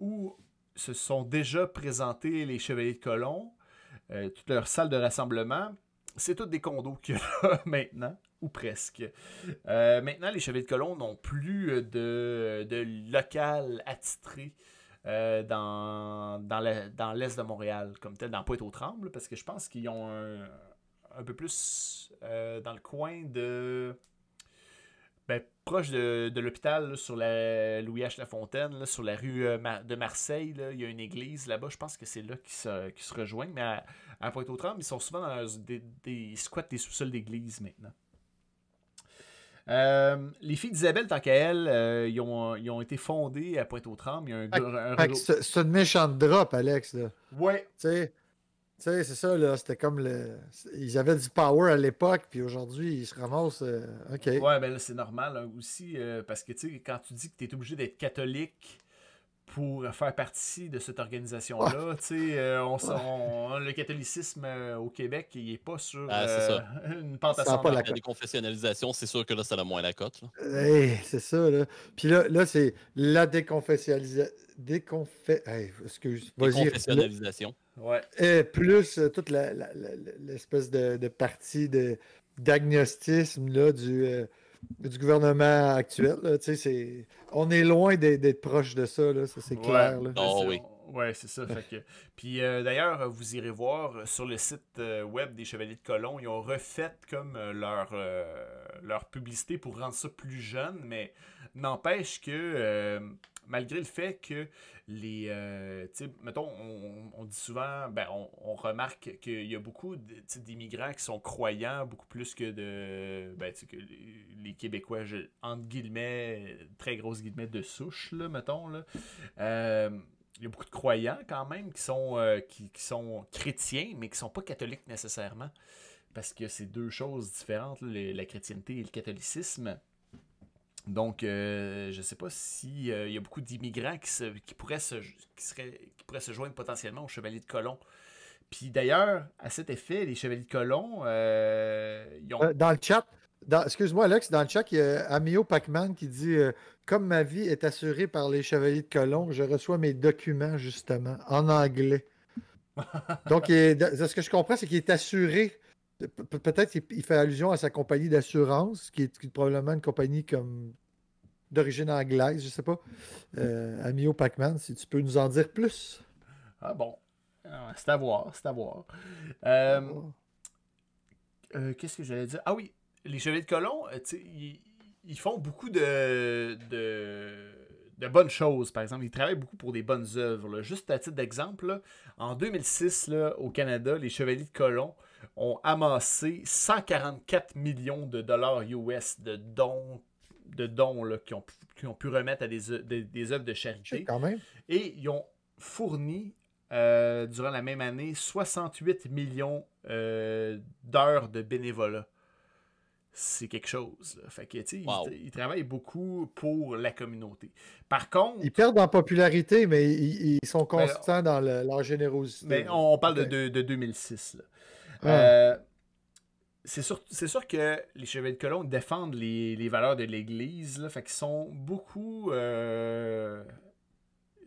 A: où se sont déjà présentés les Chevaliers de Colomb, toutes leurs salles de rassemblement, c'est tous des condos qu'il y a maintenant, ou presque. Euh, maintenant, les chevilles de Colomb n'ont plus de, local attitré euh, dans, dans l'est de Montréal, comme tel, dans Pointe-aux-Trembles, parce que je pense qu'ils ont un, peu plus euh, dans le coin de ben, proche de, l'hôpital, sur la Louis H. Lafontaine, sur la rue euh, de Marseille, il y a une église là-bas. Je pense que c'est là qu'ils se, rejoignent. Mais à, Pointe-aux-Trembles, ils sont souvent dans des, des, ils des sous-sols d'église maintenant. Euh, les filles d'Isabelle, tant qu'à elles, euh, ils, ont, été fondées à Pointe-aux-Trembles. C'est
B: une méchante drop, Alex. Là. Ouais. Tu sais, c'est ça, là. C'était comme le. Ils avaient du power à l'époque, puis aujourd'hui, ils se ramassent. Oui, euh, OK.
A: Ben là, c'est normal hein, aussi, euh, parce que, tu sais, quand tu dis que tu es obligé d'être catholique pour faire partie de cette organisation-là, tu sais, euh, on, le catholicisme au Québec, il n'est pas sur ah,
D: une
B: pente la
C: déconfessionnalisation, c'est sûr que là, ça a moins la cote.
B: c'est ça, là. Puis là, là c'est la déconfessionnalisation. Déconfessionnalisation. Et euh, plus euh, toute l'espèce de, partie de, d'agnostisme euh, du, gouvernement actuel. on est loin d'être proche de ça, ça c'est clair.
A: Ouais, c'est ça. Puis euh, d'ailleurs, euh, vous irez voir euh, sur le site web des Chevaliers de Colomb, ils ont refait comme leur, leur publicité pour rendre ça plus jeune, mais n'empêche que malgré le fait que les. mettons, on, dit souvent, ben, on, remarque qu'il y a beaucoup d'immigrants qui sont croyants, beaucoup plus que de. Ben, que les Québécois, entre guillemets, très grosses guillemets de souche, là, mettons. Là il y a beaucoup de croyants quand même qui sont, euh, qui, sont chrétiens, mais qui ne sont pas catholiques nécessairement. Parce que c'est deux choses différentes, la chrétienté et le catholicisme. Donc, euh, je ne sais pas s'il euh, il y a beaucoup d'immigrants qui, pourraient se, qui, se joindre potentiellement aux Chevaliers de Colomb. Puis d'ailleurs, à cet effet, les Chevaliers de Colomb, ils ont... Dans le
B: chat, excuse-moi Alex, dans le chat, il y a Amio Pacman qui dit comme ma vie est assurée par les Chevaliers de Colomb, je reçois mes documents, justement, en anglais. Donc, ce que je comprends, c'est qu'il est assuré. Peut-être qu'il fait allusion à sa compagnie d'assurance, qui, est probablement une compagnie comme d'origine anglaise, je ne sais pas. Euh, Amio Pacman, si tu peux nous en dire plus.
A: Ah bon. Ah c'est à voir, c'est à voir. Euh, euh, qu'est-ce que j'allais dire? Ah oui, les Chevaliers de Colomb, euh, ils, ils font beaucoup de, de, bonnes choses, par exemple. Ils travaillent beaucoup pour des bonnes œuvres. Juste à titre d'exemple, en 2006, au Canada, les Chevaliers de Colomb ont amassé 144 millions de dollars US de dons de dons qui, ont, pu remettre à des, œuvres de charité. Et ils ont fourni euh, durant la même année 68 millions euh, d'heures de bénévolat c'est quelque chose. Fait que, ils, travaillent beaucoup pour la communauté. Par contre.
B: Ils perdent en popularité, mais ils, sont ben, constants dans leur générosité. Mais ben, on, parle
A: de, 2006. Ah. Euh, c'est sûr, que les Chevaliers de Colomb défendent les, valeurs de l'Église. Fait qu'ils sont beaucoup. Euh,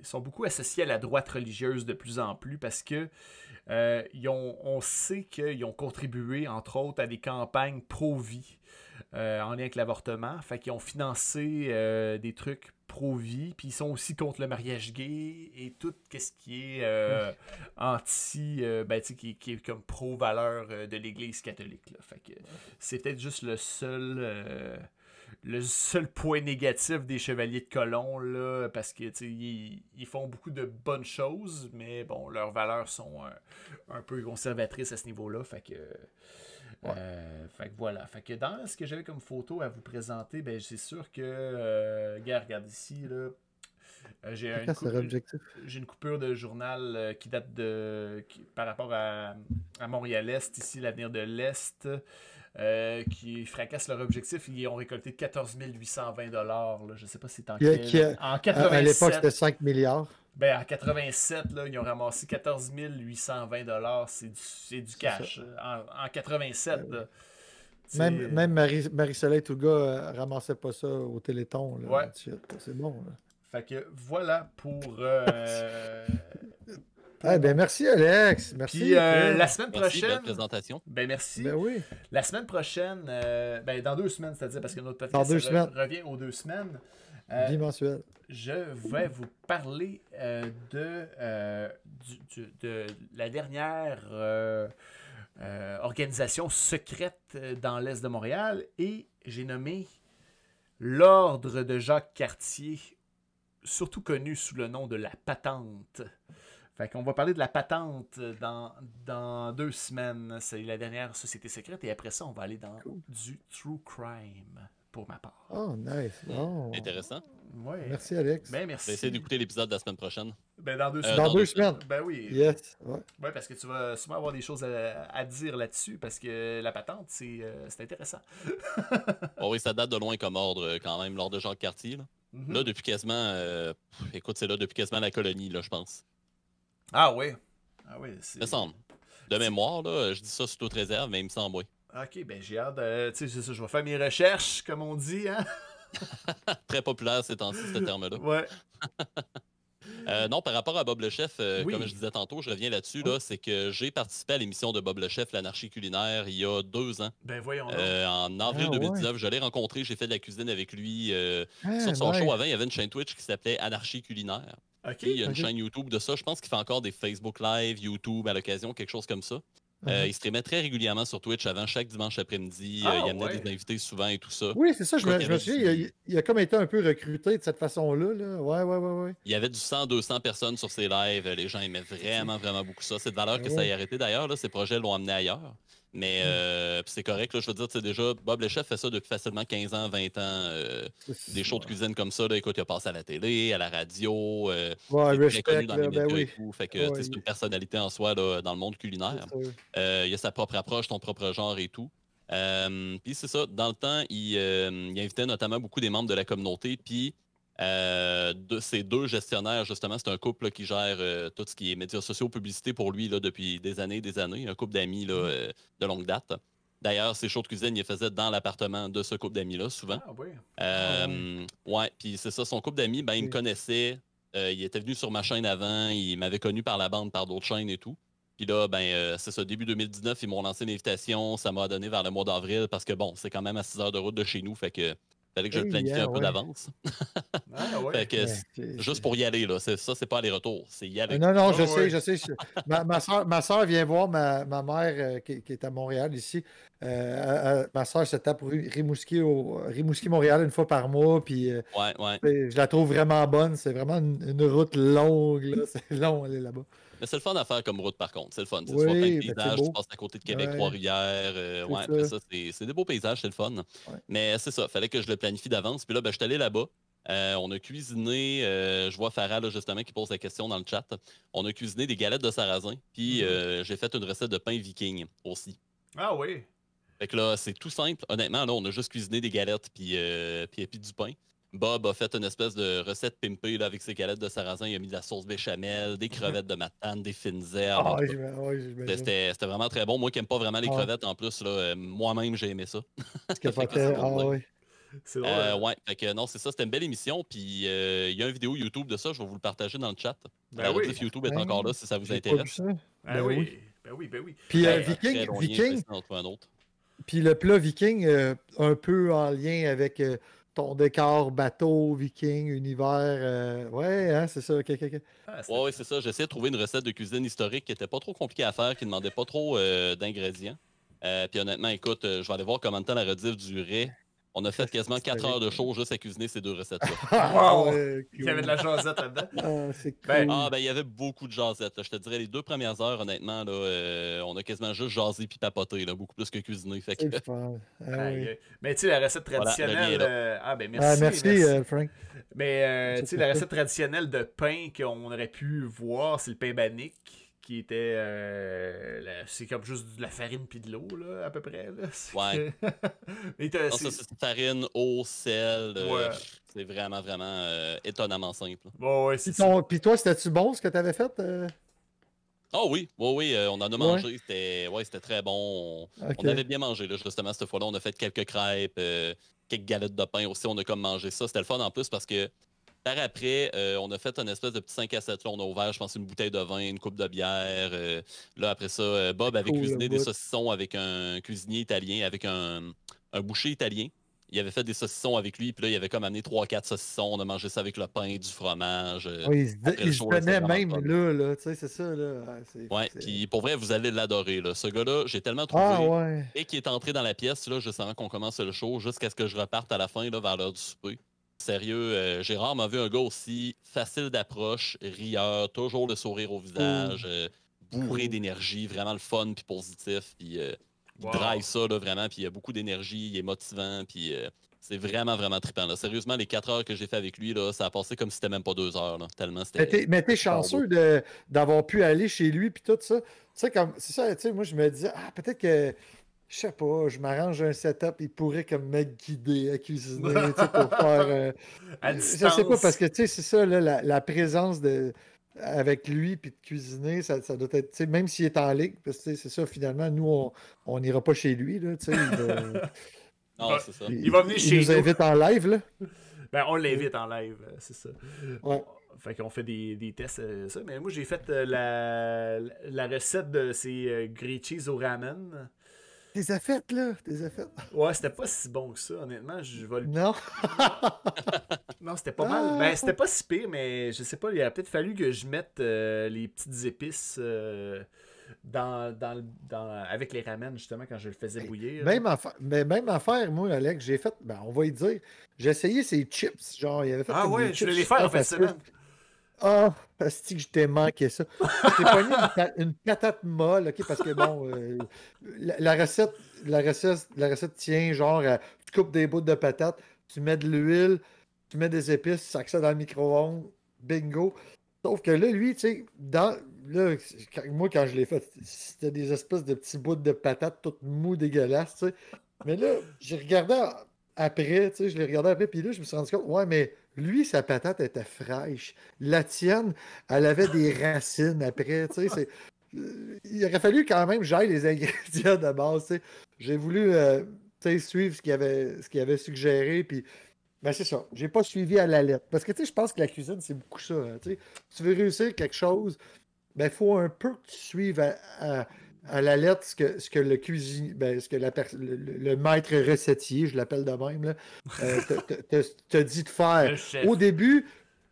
A: sont beaucoup associés à la droite religieuse de plus en plus parce que euh, on sait qu'ils ont contribué, entre autres, à des campagnes pro-vie euh, en lien avec l'avortement. Fait qu'ils ont financé euh, des trucs pro-vie, puis ils sont aussi contre le mariage gay et tout ce qui est anti, ben, qui, qui, est comme pro-valeur de l'Église catholique. Là. Fait que c'est peut-être juste le seul le seul point négatif des Chevaliers de colon, parce que ils, font beaucoup de bonnes choses, mais bon, leurs valeurs sont euh, un, peu conservatrices à ce niveau-là. Euh, fait que. voilà. Fait que dans ce que j'avais comme photo à vous présenter, ben c'est sûr que euh, regarde, ici là. j'ai une, coupure de journal qui date de par rapport à, à Montréal-Est, ici l'avenir de l'Est. Euh, qui fracassent leur objectif. Ils ont récolté 14 820 dollars. Je ne sais pas si c'est en, quel... 87. À l'époque, c'était 5 milliards. Ben, en 87, ils ont ramassé 14 820 dollars. C'est du, cash. Euh, en, 87. Ben même, même
B: euh, Marie, Soleil Touga ne ramassait pas ça au Téléthon. Ouais. C'est
A: bon. Fait que voilà pour Eh ben
B: merci Alex. Merci. Puis, euh, la semaine prochaine.
A: présentation. Ben merci. Ben oui. La semaine prochaine, euh, ben, dans deux semaines, c'est-à-dire parce que notre podcast revient aux deux semaines. Euh, je vais vous parler de, de la dernière organisation secrète dans l'Est de Montréal et j'ai nommé l'Ordre de Jacques Cartier, surtout connu sous le nom de la patente. Fait qu'on va parler de la patente dans, dans deux semaines. C'est la dernière Société secrète. Et après ça, on va aller dans du true crime pour ma part. Oh, nice. Hmm. Oh. Intéressant. Merci, Alex. Ben, merci. Essayez d'écouter
C: l'épisode de la semaine prochaine. Ben, dans deux, euh, semaines. dans deux, semaines. Ben oui. Yes.
A: parce que tu vas sûrement avoir des choses à, dire là-dessus, parce que la patente, c'est euh, intéressant.
C: oui, ça date de loin comme ordre, euh, quand même, lors de Jacques Cartier. Là, mm-hmm. depuis quasiment. écoute, c'est là depuis quasiment la colonie, là, je pense. Ah oui. Ah oui. De mémoire, je dis ça sous toute réserve, mais il me semble, oui.
A: Ok, ben j'ai hâte Tu sais, c'est je
C: vais faire mes recherches, comme on dit, hein. Très populaire ces temps-ci, ce terme-là. Ouais. Euh, non, par rapport à Bob le Chef, euh, comme je disais tantôt, je reviens là-dessus, c'est que j'ai participé à l'émission de Bob le Chef, l'anarchie culinaire, il y a deux ans.
A: Ben voyons. Euh,
C: en avril 2019, ah, je l'ai rencontré, j'ai fait de la cuisine avec lui. Ah, sur son show avant, il y avait une chaîne Twitch qui s'appelait Anarchie culinaire il y a une chaîne YouTube de ça. Je pense qu'il fait encore des Facebook Live, YouTube à l'occasion, quelque chose comme ça. Euh, mhm. il streamait très régulièrement sur Twitch avant chaque dimanche après-midi. Euh, ah, il amenait ouais. des invités souvent et tout ça. Oui, c'est ça. Je, me,
B: il a, comme été un peu recruté de cette façon-là. Là. Ouais, ouais, ouais,
C: Il y avait du 100-200 personnes sur ses lives. Les gens aimaient vraiment, vraiment beaucoup ça. C'est de valeur que ça ait arrêté d'ailleurs. Ces projets l'ont amené ailleurs. Mais mm. euh, c'est correct, là, je veux dire, c'est déjà, Bob le chef fait ça depuis facilement 15 ans, 20 ans. Euh, des shows de cuisine comme ça, là, écoute, il a passé à la télé, à la radio. Euh, ouais, il connu dans les ben médias Fait que c'est une personnalité en soi dans le monde culinaire. Euh, il a sa propre approche, son propre genre et tout. Puis c'est ça, dans le temps, il, il, invitait notamment beaucoup des membres de la communauté. Puis euh, de, ces deux gestionnaires, justement, c'est un couple qui gère euh, tout ce qui est médias sociaux, publicité pour lui là, depuis des années des années. Un couple d'amis mm-hmm. euh, de longue date. D'ailleurs, ses shows de cuisine, il faisait dans l'appartement de ce couple d'amis-là, souvent. Ah oui. Ah, ouais, puis c'est ça, son couple d'amis, ben, il me connaissait. il était venu sur ma chaîne avant, il m'avait connu par la bande, par d'autres chaînes et tout. Puis là, ben, c'est ça, début 2019, ils m'ont lancé une invitation, ça m'a donné vers le mois d'avril parce que bon, c'est quand même à 6 heures de route de chez nous, fait que fallait que je le planifie un peu d'avance. Ah, juste pour y aller, là. ça, c'est pas aller-retour, c'est y aller. Non, non, je ah, sais, je sais.
B: ma, soeur, vient voir ma, mère euh, qui, est à Montréal ici. Euh, euh, ma soeur se tape Rimouski, Montréal une fois par mois. Puis,
D: Je
B: la trouve vraiment bonne. C'est vraiment une, route longue. C'est long aller là-bas.
C: Mais c'est le fun à faire comme route, par contre. C'est le fun. tu vois plein de ben, paysages, tu passes à côté de Québec, Trois-Rivières. Euh, ouais, c'est des beaux paysages, c'est le fun. Mais c'est ça, il fallait que je le planifie d'avance. Puis là, ben, je suis allé là-bas. Euh, on a cuisiné, euh, je vois Farah là, justement qui pose la question dans le chat. On a cuisiné des galettes de sarrasin, puis mm-hmm. j'ai fait une recette de pain viking aussi. Ah oui! Fait là, c'est tout simple. Honnêtement, là, on a juste cuisiné des galettes puis, puis, puis du pain. Bob a fait une espèce de recette pimpée là, avec ses galettes de sarrasin. Il a mis de la sauce béchamel, des mhm. crevettes de matane, des fines herbes.
B: Ah, c'était
C: vraiment très bon. Moi qui n'aime pas vraiment les crevettes en plus, euh, moi-même j'ai aimé ça. C'est vrai. Ah, euh, hein. non, c'est ça. C'était une belle émission. Puis euh, il y a une vidéo YouTube de ça. Je vais vous le partager dans le chat. Ben la oui. YouTube est encore là si ça vous intéresse. Ben ben oui. Ben oui, oui. Puis Viking, Viking.
B: Puis le plat viking, un peu en lien avec ton décor bateau, viking, univers. Oui, euh, ouais, hein, c'est ça.
C: Ah, oui, c'est ça. j'essaie de trouver une recette de cuisine historique qui n'était pas trop compliquée à faire, qui ne demandait pas trop euh, d'ingrédients. Euh, puis honnêtement, écoute, je vais aller voir comment de temps la rediff durait. On a fait quasiment 4 heures de show juste à cuisiner ces deux recettes-là. wow! Ah il y avait de la jasette là-dedans. ah, ben, cool. ben, ah, ben, il y avait beaucoup de jasette. Je te dirais, les deux premières heures, honnêtement, là, euh, on a quasiment juste jasé puis papoté, là, beaucoup plus que cuisiné.
A: ah,
D: Mais tu sais, la recette traditionnelle. Euh, ah, ben ah, merci. merci, merci. Euh, Frank.
A: Mais tu sais, la recette traditionnelle de pain qu'on aurait pu voir, c'est le pain bannique qui était. Euh, c'est comme juste de la farine puis de l'eau, à peu près. Là. Ouais.
C: Ah, ça, c'est farine, eau, sel. Euh, c'est vraiment, vraiment euh, étonnamment simple.
B: Bon, puis, toi, c'était-tu bon ce que t'avais fait? Ah
C: oh, oui, oui, oui, on en a mangé, c'était très bon. On... avait bien mangé, justement, cette fois-là. On a fait quelques crêpes, quelques galettes de pain aussi, on a comme mangé ça. C'était le fun en plus parce que après, euh, on a fait un espèce de petit 5 à 7. Là, on a ouvert, je pense, une bouteille de vin, une coupe de bière. Euh, là, après ça, euh, Bob avait cuisiné des saucissons avec un cuisinier italien, avec un, boucher italien. Il avait fait des saucissons avec lui, puis là, il avait comme amené 3-4 saucissons. On a mangé ça avec le pain, du fromage. Oui, il se,
B: même là, tu sais, c'est ça. Là.
C: Ah, puis pour vrai, vous allez l'adorer. Ce gars-là, j'ai tellement ah, trouvé. Et qui est entré dans la pièce, là, je sens qu'on commence le show, jusqu'à ce que je reparte à la fin, là, vers l'heure du souper. Sérieux, Gérard euh, m'a vu un gars aussi facile d'approche, rieur, toujours le sourire au visage, euh, bourré d'énergie, vraiment le fun puis positif. Puis euh, il drive ça vraiment, puis il a beaucoup d'énergie, il est motivant, puis c'est vraiment, vraiment trippant. Sérieusement, les quatre heures que j'ai fait avec lui, là, ça a passé comme si c'était même pas deux heures, tellement c'était. Mais t'es chanceux
B: d'avoir pu aller chez lui, puis tout ça. Tu sais, comme, c'est ça, tu sais, moi je me disais, ah, peut-être que je sais pas, je m'arrange un setup, il pourrait comme me guider à cuisiner pour faire. Euh, à distance. Je sais pas, parce que tu sais, c'est ça, là, la, présence de avec lui puis de cuisiner, ça, ça doit être. Même s'il est en ligue, parce que c'est ça, finalement, nous, on n'ira pas chez lui. Là, il, va,
A: non, c'est ça. Il, va venir chez chez nous. nous invite en live, là. Ben, on l'invite en live, euh, c'est ça. Ouais. Fait qu'on fait des, des tests, euh, ça. Mais moi, j'ai fait la, la, recette de ces grilled cheese au ramen.
B: Tes affaite, là. Tes affaite.
A: Ouais, c'était pas si bon que ça, honnêtement. Je vais Non. non, c'était pas mal. Ah. Ben, c'était pas si pire, mais je sais pas. Il a peut-être fallu que je mette euh, les petites épices. Euh, dans, dans, dans, avec les ramen, justement, quand je le faisais bouillir. Même,
B: affaire, mais moi, Alex, j'ai fait, ben, on va y dire, j'ai essayé ces chips. Genre, il avait fait Ah ouais, je voulais les faire en fait ah, oh, que je t'ai manqué ça. Je pas une, une, patate molle, OK, parce que bon, euh, la, recette, la, recette, la recette tient genre à, tu coupes des bouts de patate, tu mets de l'huile, tu mets des épices, ça accède dans le micro-ondes, bingo. Sauf que là, lui, tu sais, dans. Là, moi, quand je l'ai fait, c'était des espèces de petits bouts de patates toutes mous, dégueulasses, tu sais. Mais là, j'ai regardé après, tu sais, je l'ai regardé après, puis là, je me suis rendu compte, ouais, mais lui, sa patate était fraîche. La tienne, elle avait des racines après. Tu sais, euh, il aurait fallu quand même j'aille les ingrédients de base. J'ai voulu euh, sais, suivre ce qu'il avait, ce avait suggéré. Puis, ben c'est ça. J'ai pas suivi à la lettre. Parce que tu sais, je pense que la cuisine, c'est beaucoup ça. Hein, tu veux réussir quelque chose, il ben, faut un peu que tu suives à à l'alerte, ce que, ce que le cuisine, ben, ce que la le, maître recettier, je l'appelle de même, là, euh, te, dit de faire. Au début,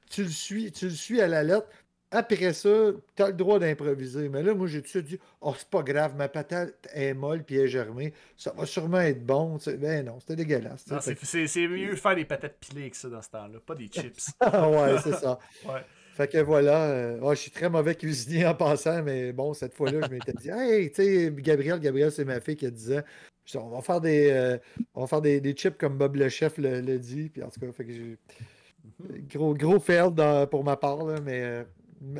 B: tu le suis, tu suis à la Après ça, tu as le droit d'improviser. Mais là, moi, j'ai tout dit Oh, c'est pas grave, ma patate est molle puis est germée. Ça va sûrement être bon. ben non, c'était dégueulasse.
A: c'est, mieux faire des patates pilées que ça dans ce temps-là, pas des chips. Ah
B: ouais, c'est ça. Fait que voilà, euh, je suis très mauvais cuisinier en passant, mais bon, cette fois-là, je m'étais dit, hey, tu sais, Gabriel, Gabriel, c'est ma fille qui a on va faire des, euh, on va faire des, chips comme Bob le chef le, dit. Puis en tout cas, fait que mhm. gros, gros fail pour ma part, là, mais euh,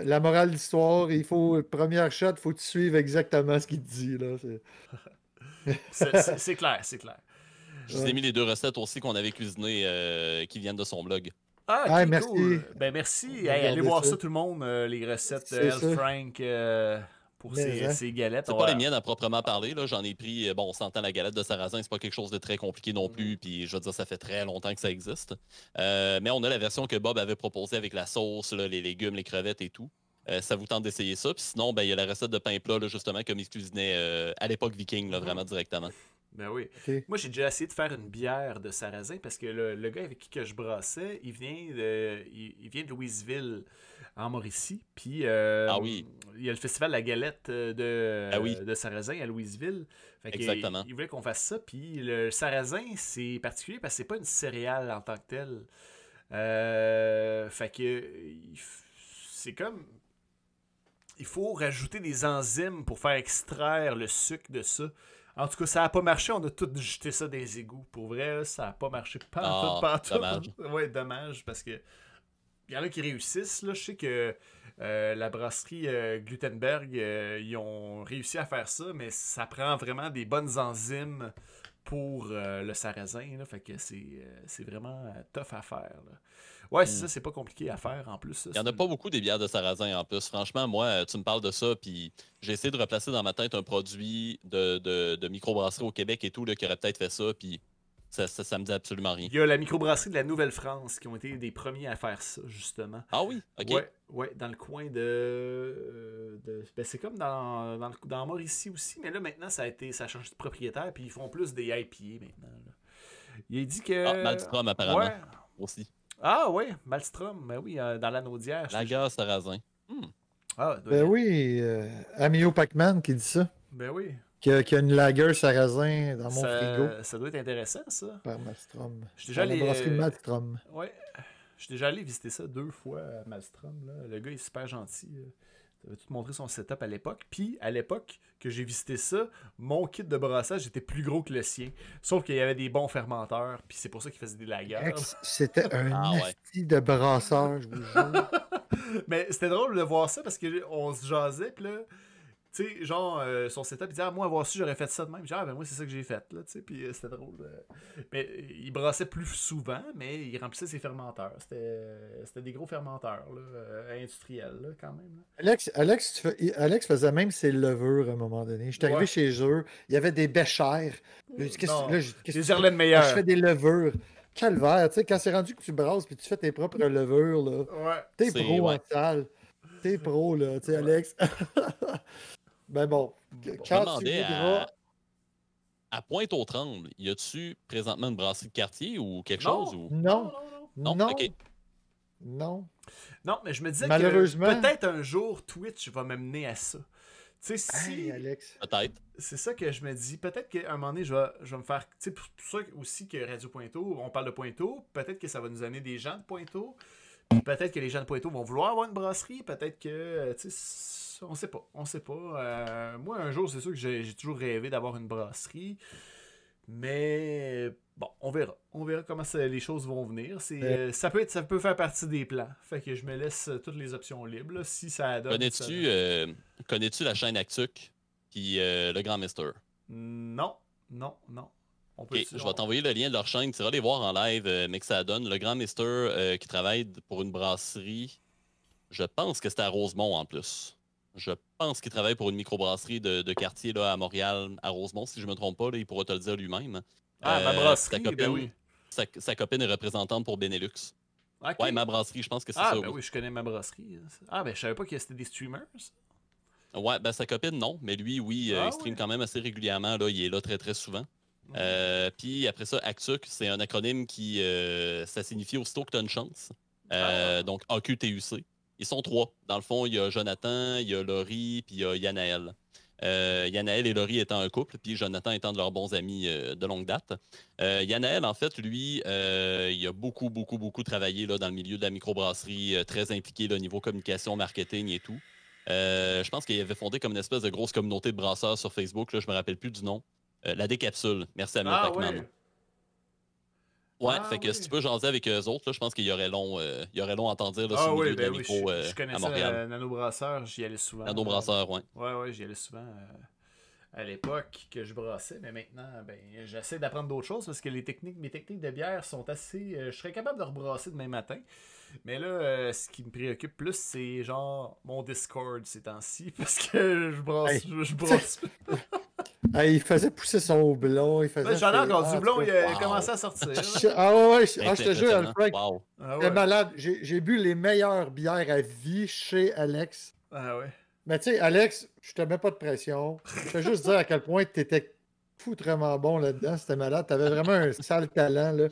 B: la morale de l'histoire, il faut, première shot, il faut que tu suives exactement ce qu'il te dit. C'est
A: clair, c'est clair.
C: Je vous ai mis les deux recettes aussi qu'on avait cuisinées qui viennent de son blog. Ah,
A: ah
D: merci. Cool. Ben, merci. allez voir ça.
A: tout
C: le monde, euh, les recettes de euh, Frank. Euh, pour ces hein. galettes. C'est pas les miennes à proprement parler. J'en ai pris, bon, on s'entend la galette de sarrasin, c'est pas quelque chose de très compliqué non plus. Mm. Puis je veux dire, ça fait très longtemps que ça existe. mais on a la version que Bob avait proposée avec la sauce, les légumes, les crevettes et tout. ça vous tente d'essayer ça. Puis sinon, ben, il y a la recette de pain plat, justement, comme ils cuisinaient à l'époque viking, là, mm-hmm. vraiment directement.
A: Ben oui. Moi, j'ai déjà essayé de faire une bière de sarrasin parce que le, gars avec qui que je brassais, il vient de, il, vient de Louisville, en Mauricie. Puis, euh, ah oui. il y a le festival La Galette euh, de, ah de sarrasin à Louisville. Exactement. Il, voulait qu'on fasse ça. Puis, le sarrasin, c'est particulier parce que c'est pas une céréale en tant que telle. Euh, fait que c'est comme il faut rajouter des enzymes pour faire extraire le sucre de ça. En tout cas, ça n'a pas marché. On a tout jeté ça des égouts. Pour vrai, ça n'a pas marché. Pas tout, ah, pas Dommage. Tout. dommage parce qu'il y en a qui réussissent. Là. Je sais que euh, la brasserie euh, Glutenberg, euh, ils ont réussi à faire ça, mais ça prend vraiment des bonnes enzymes pour le sarrasin. Fait que c'est, vraiment tough à faire. Ouais, mm. ça, c'est pas compliqué à faire en plus. Il y en a pas
C: beaucoup des bières de sarrasin en plus. Franchement, moi, tu me parles de ça, puis j'ai essayé de replacer dans ma tête un produit de, de, microbrasserie au Québec et tout, là, qui aurait peut-être fait ça, puis ça, ça, me dit absolument rien. Il y a la microbrasserie
A: de la Nouvelle-France qui ont été des premiers à faire ça, justement. Ah oui, ok. Ouais, dans le coin euh, de. ben c'est comme dans, dans, dans, ici aussi, mais là maintenant ça a été ça a changé de propriétaire, puis ils font plus des IPA maintenant. Il Il dit que. Ah, apparemment. Aussi. Ah oui, Malstrom, ben oui, euh, dans l'anneau d'hier. La gare Sarrazin. Hmm. Ah, ben
B: oui, euh, Amio Pacman qui dit ça. Ben oui. Qui a, a une lager sarrasin dans mon frigo.
A: Ça doit être intéressant, ça. Par Malstrom. Je suis déjà allé. Euh, Malstrom. Je déjà allé visiter ça deux fois à Malstrom. Le gars est super gentil. Euh. Je vais tout montrer son setup à l'époque. Puis, à l'époque que j'ai visité ça, mon kit de brassage était plus gros que le sien. Sauf qu'il y avait des bons fermenteurs, puis c'est pour ça qu'il faisait des lagers.
B: C'était un ah, de brassage, je vous jure.
A: Mais c'était drôle de voir ça parce qu'on se jasait, puis là tu sais, genre, euh, son setup, il dit, ah, moi, avoir su, j'aurais fait ça de même. Genre, ah, ben, moi, c'est ça que j'ai fait, là, tu sais, puis euh, c'était drôle. Euh. Mais il brassait plus souvent, mais il remplissait ses fermenteurs. C'était des gros fermenteurs, là, industriels, quand même.
B: Alex, Alex, Alex faisait même ses levures à un moment donné. J'étais arrivé chez eux, il y avait des béchères. Des Irlandes meilleures. Je fais des levures calvaire, tu sais, quand c'est rendu que tu brasses puis tu fais tes propres levures, là, ouais, t'es pro ouais. en T'es pro, là, tu sais, Alex. Ben bon, quand tu à...
C: à Pointe-aux-Trembles, y a-tu présentement une brasserie de quartier ou quelque chose? Ou...
B: Non,
A: non, non. Non. non. Non, mais je me disais Malheureusement... que peut-être un jour Twitch va m'amener à ça. Tu sais, si. Alex. Peut-être. C'est ça que je me dis. Peut-être qu'à un moment donné, je vais, je me faire. Tu sais, pour ça aussi que Radio Pointeau, on parle de Pointeau. Peut-être que ça va nous amener des gens de Pointeau. Peut-être que les gens de Pointeau vont vouloir avoir une brasserie. Peut-être que. Tu on sait pas. On sait pas. Euh, moi, un jour, c'est sûr que j'ai toujours rêvé d'avoir une brasserie. Mais bon, on verra. On verra comment les choses vont venir. Euh. Euh, ça, peut ça peut faire partie des plans. Fait que je me laisse toutes les options libres. si ça Connais-tu,
C: connais-tu la chaîne Actuc puis le Grand Mister?
A: Non, non, non. je vais
C: t'envoyer le lien de leur chaîne. Tu vas les voir en live, mais que ça donne. Le Grand Mister qui travaille pour une brasserie. Je pense que c'est à Rosemont en plus je pense qu'il travaille pour une microbrasserie de, de quartier là, à Montréal, à Rosemont, si je ne me trompe pas. il pourra te le dire lui-même. Ah, ma euh, brasserie, sa ben copine, oui. sa, copine, est représentante pour Benelux. Ouais, ma brasserie, je pense que c'est ah, ça. Ah, oui.
A: je connais ma brasserie. Hein. Ah, ben je savais pas y c'était des streamers.
C: Ouais, ben sa copine, non. Mais lui, oui, euh, il ah stream quand même assez régulièrement. Là, il est là très, très souvent. Euh, puis après ça, ACTUC, c'est un acronyme qui. ça signifie aussitôt que tu as une chance. Ah donc AQTUC. Ils sont trois. Dans le fond, il y a Jonathan, il y a Laurie, puis il y a Yanael. Euh, et Laurie étant un couple, puis Jonathan étant de leurs bons amis euh, de longue date. Euh, Yanaël, en fait, lui, euh, il a beaucoup, beaucoup, beaucoup travaillé là, dans le milieu de la microbrasserie, euh, très impliqué au niveau communication, marketing et tout. je pense qu'il avait fondé comme une espèce de grosse communauté de brasseurs sur Facebook, là, je me rappelle plus du nom. la Décapsule. Merci à ah, Ouais, ah fait que oui. si tu peux jaser avec eux autres, je pense qu'il y aurait long, euh, il y aurait long à entendre là, ah sur oui, le ben oui, micro, je, euh, je connaissais à Montréal. Euh,
A: Nanobrasseur, j'y allais souvent. Nanobrasseur, ouais. Ouais, ouais, j'y allais souvent à l'époque que je brassais, mais maintenant, ben, j'essaie d'apprendre d'autres choses parce que les techniques, mes techniques de bière sont assez. je serais capable de rebrasser demain matin. Mais là, euh, ce qui me préoccupe plus, c'est genre mon Discord ces temps-ci, parce que je brosse. Je,
B: il faisait pousser son blond. Il faisait J'en ai encore du ah, blond, il a commencé à sortir. ah ouais, je, ah, je te jure, Alfred. Ah t'es malade. J'ai bu les meilleures bières à vie chez Alex. Ah ouais. Mais tu sais, Alex, je te mets pas de pression. Je veux juste dire à quel point tu étais foutrement bon là-dedans. C'était malade. T'avais vraiment un sale talent. Là.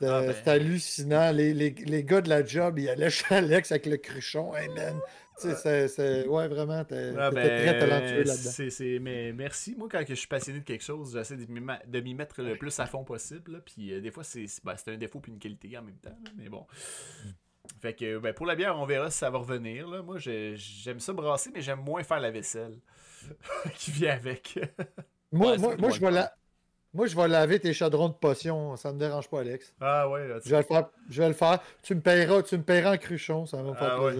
B: Ah, euh, ben, c'était hallucinant. Les, les, gars de la job, ils allaient chez Alex avec le cruchon. Hey man! Euh, ouais, vraiment, t'es, ben, très talentueux euh,
A: là-dedans. mais merci. Moi, quand je suis passionné de quelque chose, j'essaie de, m'y mettre le plus à fond possible. puis des fois, ben, c'est, un défaut puis une qualité en même temps. mais bon. Fait que pour la bière, on verra si ça va revenir. Moi, j'aime ça brasser, mais j'aime moins faire la vaisselle qui vient avec.
B: moi, moi je, vois la, moi, je vais laver tes chaudrons de potions. Ça ne me dérange pas, Alex. Ah ouais. je, vais le faire, je vais le faire. Tu me paieras, tu me en cruchon. Ça va me faire ah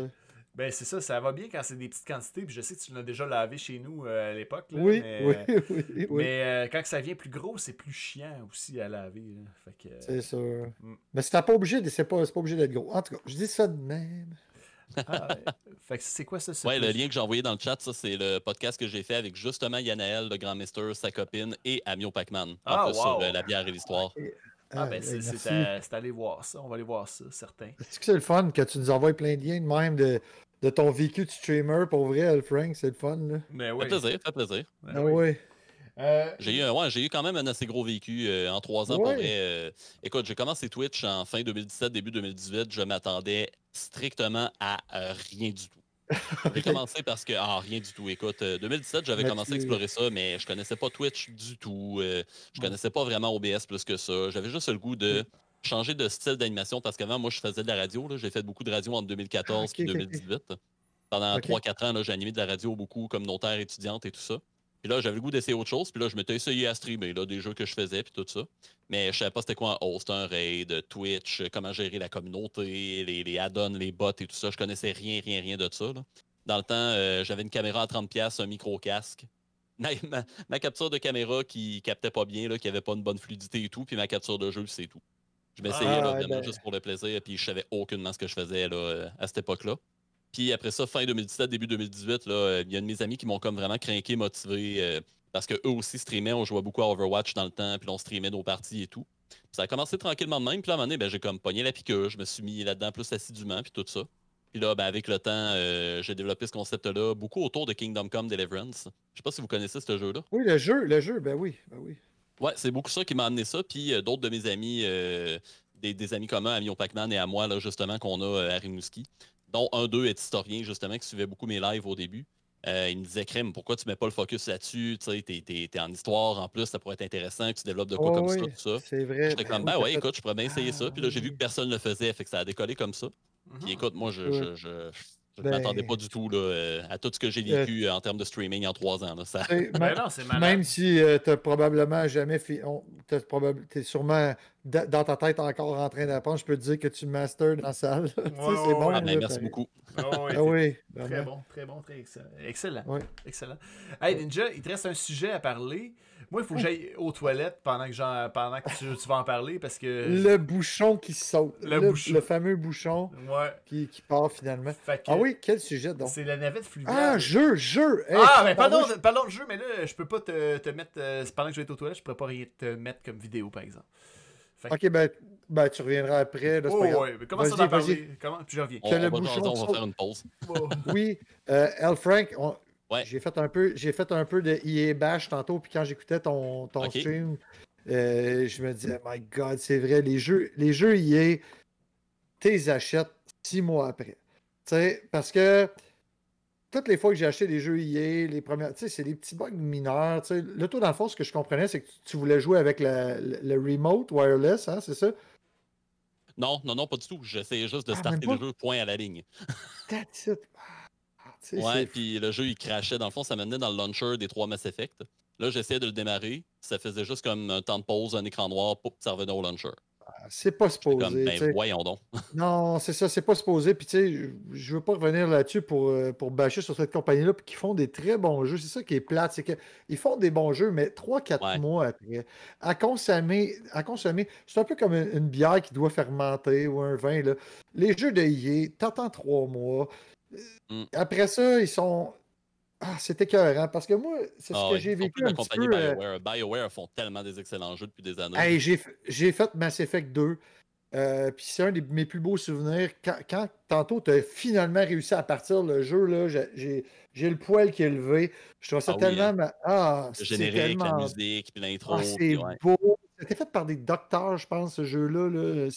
A: Ben, c'est ça, ça va bien quand c'est des petites quantités. Puis je sais que tu l'as déjà lavé chez nous euh, à l'époque. Oui, mais, oui, Mais euh, quand ça vient plus gros, c'est plus chiant aussi à laver. C'est sûr. Euh,
B: mm. Mais c'est pas obligé, pas obligé d'être gros. En tout cas, je dis
A: ça de même. Ah c'est quoi
C: ça? Oui, le lien que j'ai envoyé dans le chat, ça, c'est le podcast que j'ai fait avec justement Yanael, le grand mister, sa copine et Amio Pacman. Ah, wow. sur euh, la bière et l'histoire.
A: Ah, ah, ah ben, c'est aller voir ça. On va aller voir ça, certain. Est-ce
B: que c'est le fun que tu nous envoies plein de liens de même de, de ton vécu de streamer pour vrai, Frank? C'est le fun. Là.
C: Mais ben Ça fait plaisir, plaisir. Ben ah, euh, j'ai eu, eu quand même un assez gros vécu euh, en trois ans. Euh, écoute, j'ai commencé Twitch en fin 2017, début 2018. Je m'attendais strictement à rien du tout. J'ai commencé parce que, ah, rien du tout. Écoute, 2017, j'avais commencé à explorer ça, mais je connaissais pas Twitch du tout. je connaissais pas vraiment OBS plus que ça. J'avais juste le goût de changer de style d'animation parce qu'avant, moi, je faisais de la radio. J'ai fait beaucoup de radio entre 2014 et 2018. Pendant trois, 3-4 ans, j'ai animé de la radio beaucoup comme notaire étudiante et tout ça. Puis là, j'avais le goût d'essayer autre chose. Puis là, je m'étais essayé à streamer là, des jeux que je faisais, puis tout ça. Mais je ne savais pas c'était quoi un host, un raid, Twitch, comment gérer la communauté, les, les add-ons, les bots et tout ça. Je connaissais rien, rien, rien de ça. Dans le temps, euh, j'avais une caméra à 30$, un micro-casque. Ma, capture de caméra qui captait pas bien, là, qui avait pas une bonne fluidité et tout. Puis ma capture de jeu, c'est tout.
F: Je m'essayais, ah, là, vraiment, ben. juste
C: pour le plaisir. Puis je savais aucunement ce que je faisais euh, à cette époque-là. Puis après ça, fin 2017, début 2018, là, euh, il y a de mes amis qui m'ont comme vraiment craqué, motivé, euh, parce qu'eux aussi streamaient, on jouait beaucoup à Overwatch dans le temps, puis on streamait nos parties et tout. ça a commencé tranquillement de même, puis à un moment donné, ben, j'ai comme pogné la piqûre, je me suis mis là-dedans plus assidûment, puis tout ça. Puis là, ben, avec le temps, euh, j'ai développé ce concept-là beaucoup autour de Kingdom Come Deliverance. Je sais pas si vous connaissez ce jeu-là.
B: Oui, le jeu, le jeu, ben oui,
C: ben oui. Ouais, c'est beaucoup ça qui m'a amené ça, puis d'autres de mes amis, des, amis communs, amis au Pac-Man et à moi, là, justement, qu'on a à Rimouski dont un d'eux est historien, justement, qui suivait beaucoup mes lives au début. Euh, il me disait, Crème, pourquoi tu mets pas le focus là-dessus? Tu sais, t'es, es, en histoire en plus, ça pourrait être intéressant que tu développes de quoi comme ça, tout ça. C'est vrai. J'étais comme, ben ouais, écoute, je pourrais bien essayer ça. Puis là, j'ai vu que personne ne le faisait, fait que ça a décollé comme ça. Puis ah. écoute, moi, je, je ne m'attendais ben. pas du tout euh, à tout ce que j'ai euh, vécu en termes de streaming en trois ans. ça... Ben même
B: si euh, tu n'as probablement jamais fait. Tu es sûrement dans ta tête encore en train d'apprendre, je peux te dire que tu masters dans la salle. c'est bon. Ah, ben, merci beaucoup. Ah, ah très bon,
A: très bon, très excellent. Excellent. Excellent. Ninja, il te reste un sujet à parler. Oui, il faut que j'aille aux toilettes pendant que, pendant que tu, vas en parler parce que. Le
B: bouchon qui saute. Le, bouchon. le fameux bouchon qui, qui, part finalement. ah oui, quel sujet donc C'est la navette fluviale. Ah, jeu, jeu Ah, mais pardon, pardon, de
A: jeu, mais là, je peux pas te, te mettre. Euh, pendant que je vais être aux toilettes, je pourrais pas te mettre comme vidéo par exemple. Ok,
B: ben, ben, tu reviendras après. Là, oh, ouais, mais comment ça va parler? Comment... Puis j'en viens. On, va, faire une pause. oui, euh, L. Frank, j'ai fait un peu, fait un peu de IA e bash tantôt, puis quand j'écoutais ton, ton stream, euh, je me disais, my God, c'est vrai, les jeux, les jeux les e achètes six mois après. sais parce que toutes les fois que j'ai acheté des jeux IA, e les premières, tu sais, c'est des petits bugs mineurs. le taux d'enfance ce que je comprenais, c'est que tu voulais jouer avec le, remote wireless, hein, c'est ça?
C: Non, non, non, pas du tout. J'essayais juste de ah, starter le jeu point à la ligne. That's it. Ouais, puis le jeu, il crachait. Dans le fond, ça m'amenait dans le launcher des trois Mass Effect. Là, j'essayais de le démarrer. Ça faisait juste comme un temps de pause, un écran noir, pouf, ça revenait au launcher. Ah, c'est pas supposé. Comme, ben, voyons donc.
B: non, c'est ça, c'est pas supposé. Puis, tu sais, je veux pas revenir là-dessus pour, euh, pour bâcher sur cette compagnie-là, puis qu'ils font des très bons jeux. C'est ça qui est plate, c'est qu'ils font des bons jeux, mais 3-4 mois après, à consommer, à consommer c'est un peu comme une, bière qui doit fermenter ou un vin. Là. Les jeux de tu t'attends 3 mois. Mm. Après ça, ils sont. Ah, c'est écœurant, hein, parce que moi, c'est ce ah que j'ai vécu. Un petit euh,
C: BioWare. BioWare font tellement des excellents jeux depuis des années.
B: j'ai fait Mass Effect 2. Euh, puis c'est un de mes plus beaux souvenirs. Quand, tantôt, tu as finalement réussi à partir le jeu, j'ai, le poil qui est levé. Je trouve ça ah tellement. Hein. ah, le générique, la
C: musique, l'intro. Ah, c'est
B: beau. C'était fait par des docteurs, je pense, ce jeu-là. Là,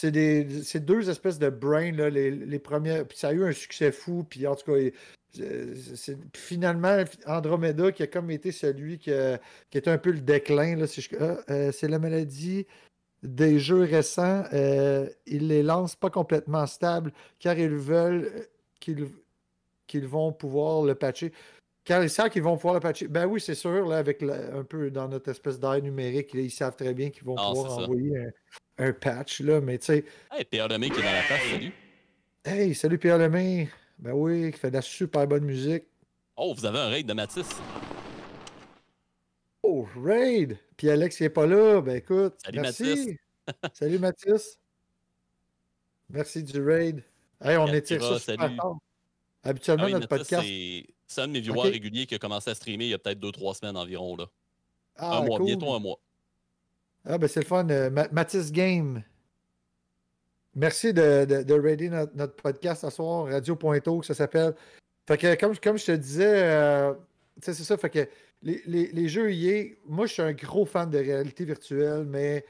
B: c'est deux espèces de brains, les, les premiers Puis ça a eu un succès fou. Puis en tout cas, euh, c'est finalement Andromeda qui a comme été celui qui, a, qui est un peu le déclin. Ah, euh, c'est la maladie des jeux récents. Euh, ils les lancent pas complètement stables car ils veulent qu'ils qu'ils vont pouvoir le patcher. Car ils savent qu'ils vont pouvoir le patcher. Ben oui, c'est sûr, là, avec un peu dans notre espèce d'ère numérique, ils savent très bien qu'ils vont ah, pouvoir envoyer un patch, là, mais tu sais.
C: Hey, Pierre Lemay qui est dans la face, salut.
B: Hey, salut Pierre Lemay. Ben oui, qui fait de la super bonne musique.
C: Oh, vous avez un raid de Mathis!
B: Oh, raid! Puis Alex, il n'est pas là. Ben écoute, salut Mathis. salut Mathis. Merci du raid. Hey, on est ça salut. Habituellement, ah notre podcast.
C: C'est un de mes viewers réguliers qui a commencé à streamer il y a peut-être 2-3 semaines environ. Là. Ah, un mois, bientôt un mois.
B: Ah, ben c'est le fun. Euh, Mathis Game. Merci de, de, raider notre, podcast ce soir, Radio Pointo, que ça s'appelle. Fait que, comme, je te disais, euh, c'est ça, fait que les, les, les, jeux moi, je suis un gros fan de réalité virtuelle, mais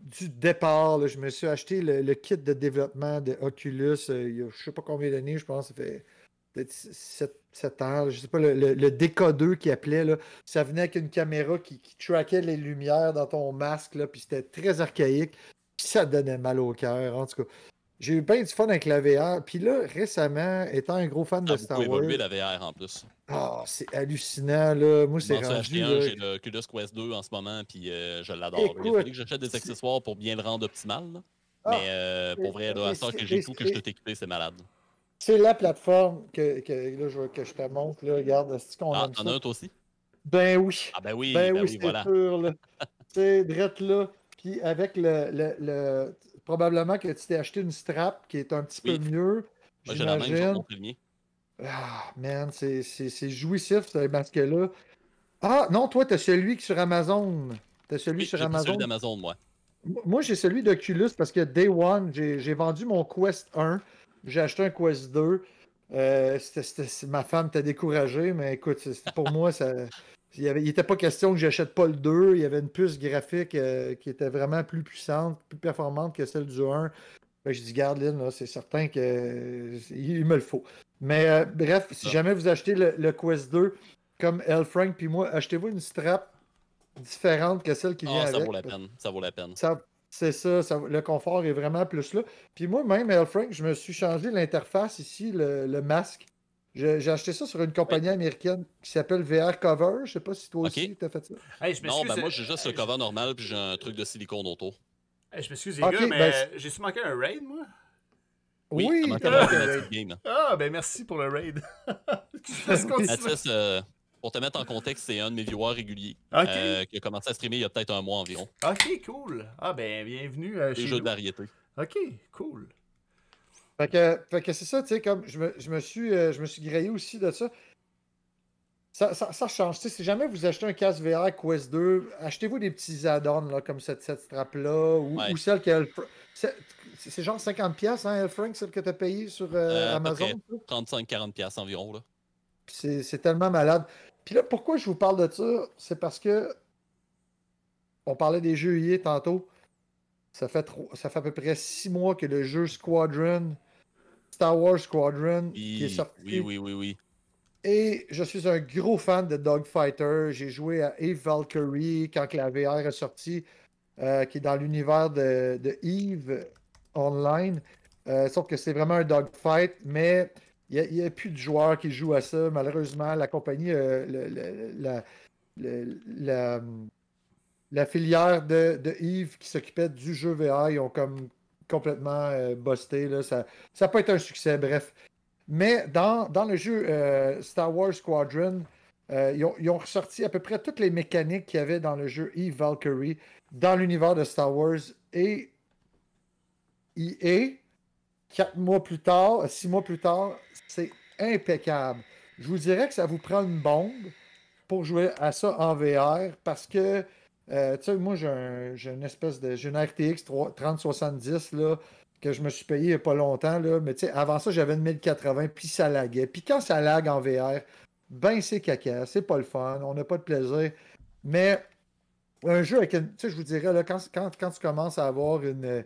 B: du départ, je me suis acheté le, kit de développement de Oculus euh, il y a je sais pas combien d'années, je pense, ça fait peut-être ans, 7 ans, je sais pas, le, le, 2 qui appelait, là, ça venait avec une caméra qui, traquait les lumières dans ton masque, là, puis c'était très archaïque, puis ça donnait mal au cœur, en tout cas. J'ai eu plein de fun avec la VR, puis là, récemment, étant un gros fan de Star Wars... évolué la VR, en plus. Ah, c'est hallucinant, là. Moi, c'est J'ai
C: le Oculus Quest 2 en ce moment, puis euh, je l'adore. Il fallait que j'achète des accessoires pour bien le rendre optimal, ah, mais euh, pour vrai, là, à que j'ai tout que je t'ai équipé, c'est malade.
B: C'est la plateforme que, là, je, que je te montre. Là, regarde, c'est qu'on a. ah, T'en as un aussi? Ben oui. Ah ben oui, ben, ben oui, voilà. sûr. c'est drette là. Puis avec le, le, Probablement que tu t'es acheté une strap qui est un petit peu mieux. Moi, j'ai la même, je Ah, man, c'est, c'est jouissif, ce masque-là. Ah, non, toi, t'as celui qui sur Amazon. T'as celui oui, sur j'ai Amazon. celui d'Amazon, moi. Moi, j'ai celui d'Oculus parce que Day One, j'ai vendu mon Quest 1. J'ai acheté un Quest 2. Euh, ma femme t'a découragé, mais écoute, pour moi, Il n'était pas question que j'achète pas le 2. Il y avait une puce graphique euh, qui était vraiment plus puissante, plus performante que celle du 1. Ben, je dis, garde Lynn, c'est certain qu'il me le faut. Mais euh, bref, si jamais vous achetez le, Quest 2, comme L. Frank puis moi, achetez-vous une strap différente que celle qui ah, vient avec. ça Vaut la
C: peine. Ça vaut la peine.
B: C'est ça, le confort est vraiment plus là. Puis moi, même Frank, je me suis changé l'interface ici, le, masque. J'ai acheté ça sur une compagnie américaine qui s'appelle VR Cover. Je sais pas si toi aussi t'as fait ça.
C: non, ben moi j'ai euh, juste le euh, cover normal puis j'ai un truc de silicone autour. je m'excuse les gars, ben, mais jai manqué un raid, moi? Oui,
A: Ah, ben merci pour le raid. te fait.
C: Pour te mettre en contexte, c'est un de mes viewers réguliers euh, qui a commencé à streamer il y a peut-être un mois environ. Ok,
A: cool. Ah ben, bienvenue euh, chez jeux de variété. Ok, cool.
B: Fait que, c'est ça, tu sais, comme je me, suis, euh, je me suis grillé aussi de ça. Ça, ça, change. si jamais vous achetez un casque VR Quest 2, achetez-vous des petits add-ons comme cette, cette strap-là ou, ou, celle que. C'est genre 50$, hein, Frank, celle que tu as payée sur Amazon?
C: 35-40$ environ. là.
B: C'est tellement malade. Puis là, pourquoi je vous parle de ça? C'est parce que on parlait des jeux hier tantôt. Ça fait, ça fait à peu près six mois que le jeu Squadron, Star Wars Squadron, qui est sorti. Oui, oui, oui, oui. Et je suis un gros fan de Dogfighter. J'ai joué à Eve Valkyrie quand la VR est sortie, euh, qui est dans l'univers de, Eve Online. Euh, sauf que c'est vraiment un dogfight, mais il n'y a, plus de joueurs qui jouent à ça. Malheureusement, la compagnie, euh, la, filière de, Yves qui s'occupait du jeu VR, ils ont comme complètement bossé euh, busté. Ça, ça peut être un succès, bref. Mais dans, le jeu euh, Star Wars Squadron, ils ont, ressorti à peu près toutes les mécaniques qu'il y avait dans le jeu Eve Valkyrie dans l'univers de Star Wars et EA Quatre mois plus tard, euh, six mois plus tard, c'est impeccable. Je vous dirais que ça vous prend une bombe pour jouer à ça en VR parce que, euh, tu sais, moi, j'ai une espèce de. J'ai une RTX 3070 là, que je me suis payé il n'y a pas longtemps, là, mais tu sais, avant ça, j'avais une 1080, puis ça laguait. Puis quand ça lague en VR, ben c'est caca, c'est pas le fun, on n'a pas de plaisir. Mais un jeu avec une. Tu sais, je vous dirais, là, quand, quand tu commences à avoir une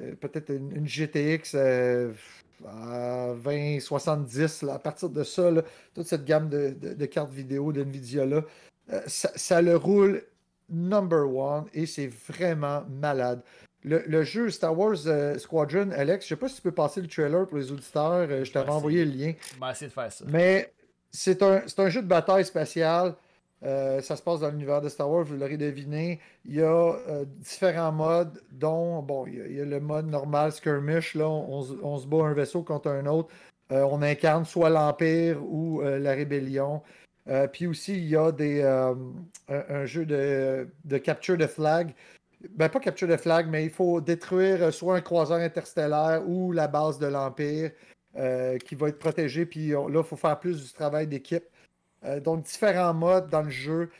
B: euh, peut-être une, GTX euh, à 20, 70, à partir de ça, toute cette gamme de, cartes vidéo d'NVIDIA, là, euh, ça, le roule number one et c'est vraiment malade. Le, jeu Star Wars Squadron, Alex, je ne sais pas si tu peux passer le trailer pour les auditeurs, je t'avais envoyé le lien. Je
A: vais de faire ça. Mais
B: c'est un, un, jeu de bataille spatiale euh, ça se passe dans l'univers de Star Wars, vous l'aurez deviné. Il y a euh, différents modes, dont bon, il y, a, le mode normal skirmish, là, on, se bat un vaisseau contre un autre. Euh, on incarne soit l'Empire ou la Rébellion. Puis aussi, il y a un, jeu de, capture de flag. Ben, pas capture de flag, mais il faut détruire soit un croiseur interstellaire ou la base de l'Empire qui va être protégée. Puis là, il faut faire plus du travail d'équipe. Euh, donc, différents modes dans le jeu.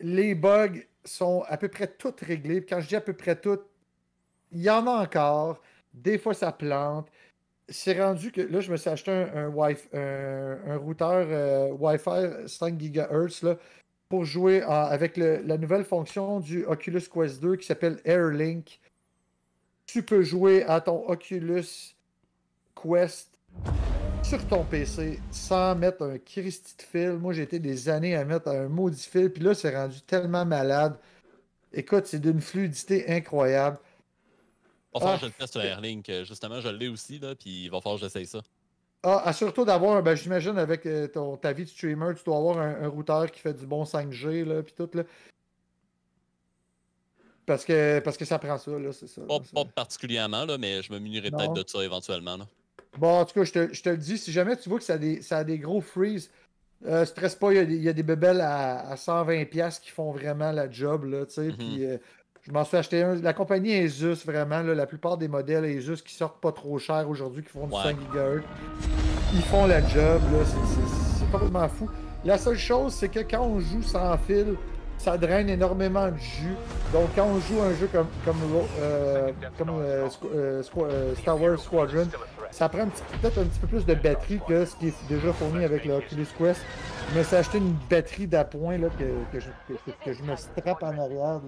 B: Les bugs sont à peu près toutes réglés. Quand je dis à peu près toutes, il y en a encore. Des fois, ça plante. C'est rendu que là, je me suis acheté un, routeur euh, Wi-Fi 5 GHz pour jouer avec la nouvelle fonction du Oculus Quest 2 qui s'appelle AirLink. Tu peux jouer à ton Oculus Quest sur ton PC sans mettre un Christy de fil. Moi, j'ai été des années à mettre un maudit fil, puis là, c'est rendu tellement malade. Écoute, c'est d'une fluidité incroyable.
C: Enfin, va je ah. le teste sur Airlink. Euh, justement, je l'ai aussi, là, puis il va falloir que j'essaye ça.
B: Ah, surtout d'avoir, ben, j'imagine, avec euh, ton, ta vie de streamer, tu dois avoir un, routeur qui fait du bon 5G, là, puis tout, là. Parce que, parce que ça prend ça, là, c'est ça.
C: Pas, particulièrement, là, mais je me munirai peut-être de ça éventuellement, là.
B: Bon, en tout cas, je te, le dis, si jamais tu vois que ça a des, gros freeze, euh, stresse pas, il y, a des, il à, 120$ qui font vraiment la job, là, tu sais, mhm. puis... Euh, je m'en suis acheté un. La compagnie Asus, vraiment, la plupart des modèles Asus qui sortent pas trop cher aujourd'hui, qui font du 5 GHz, ils font la job. C'est complètement fou. La seule chose, c'est que quand on joue sans fil, ça draine énormément de jus. Donc, quand on joue un jeu comme, euh, euh, Star Wars Squadron, ça prend peut-être un petit peu plus de batterie que ce qui est déjà fourni avec l'Oculus Quest. mais me suis acheté une batterie d'appoint que, je, me strappe en arrière.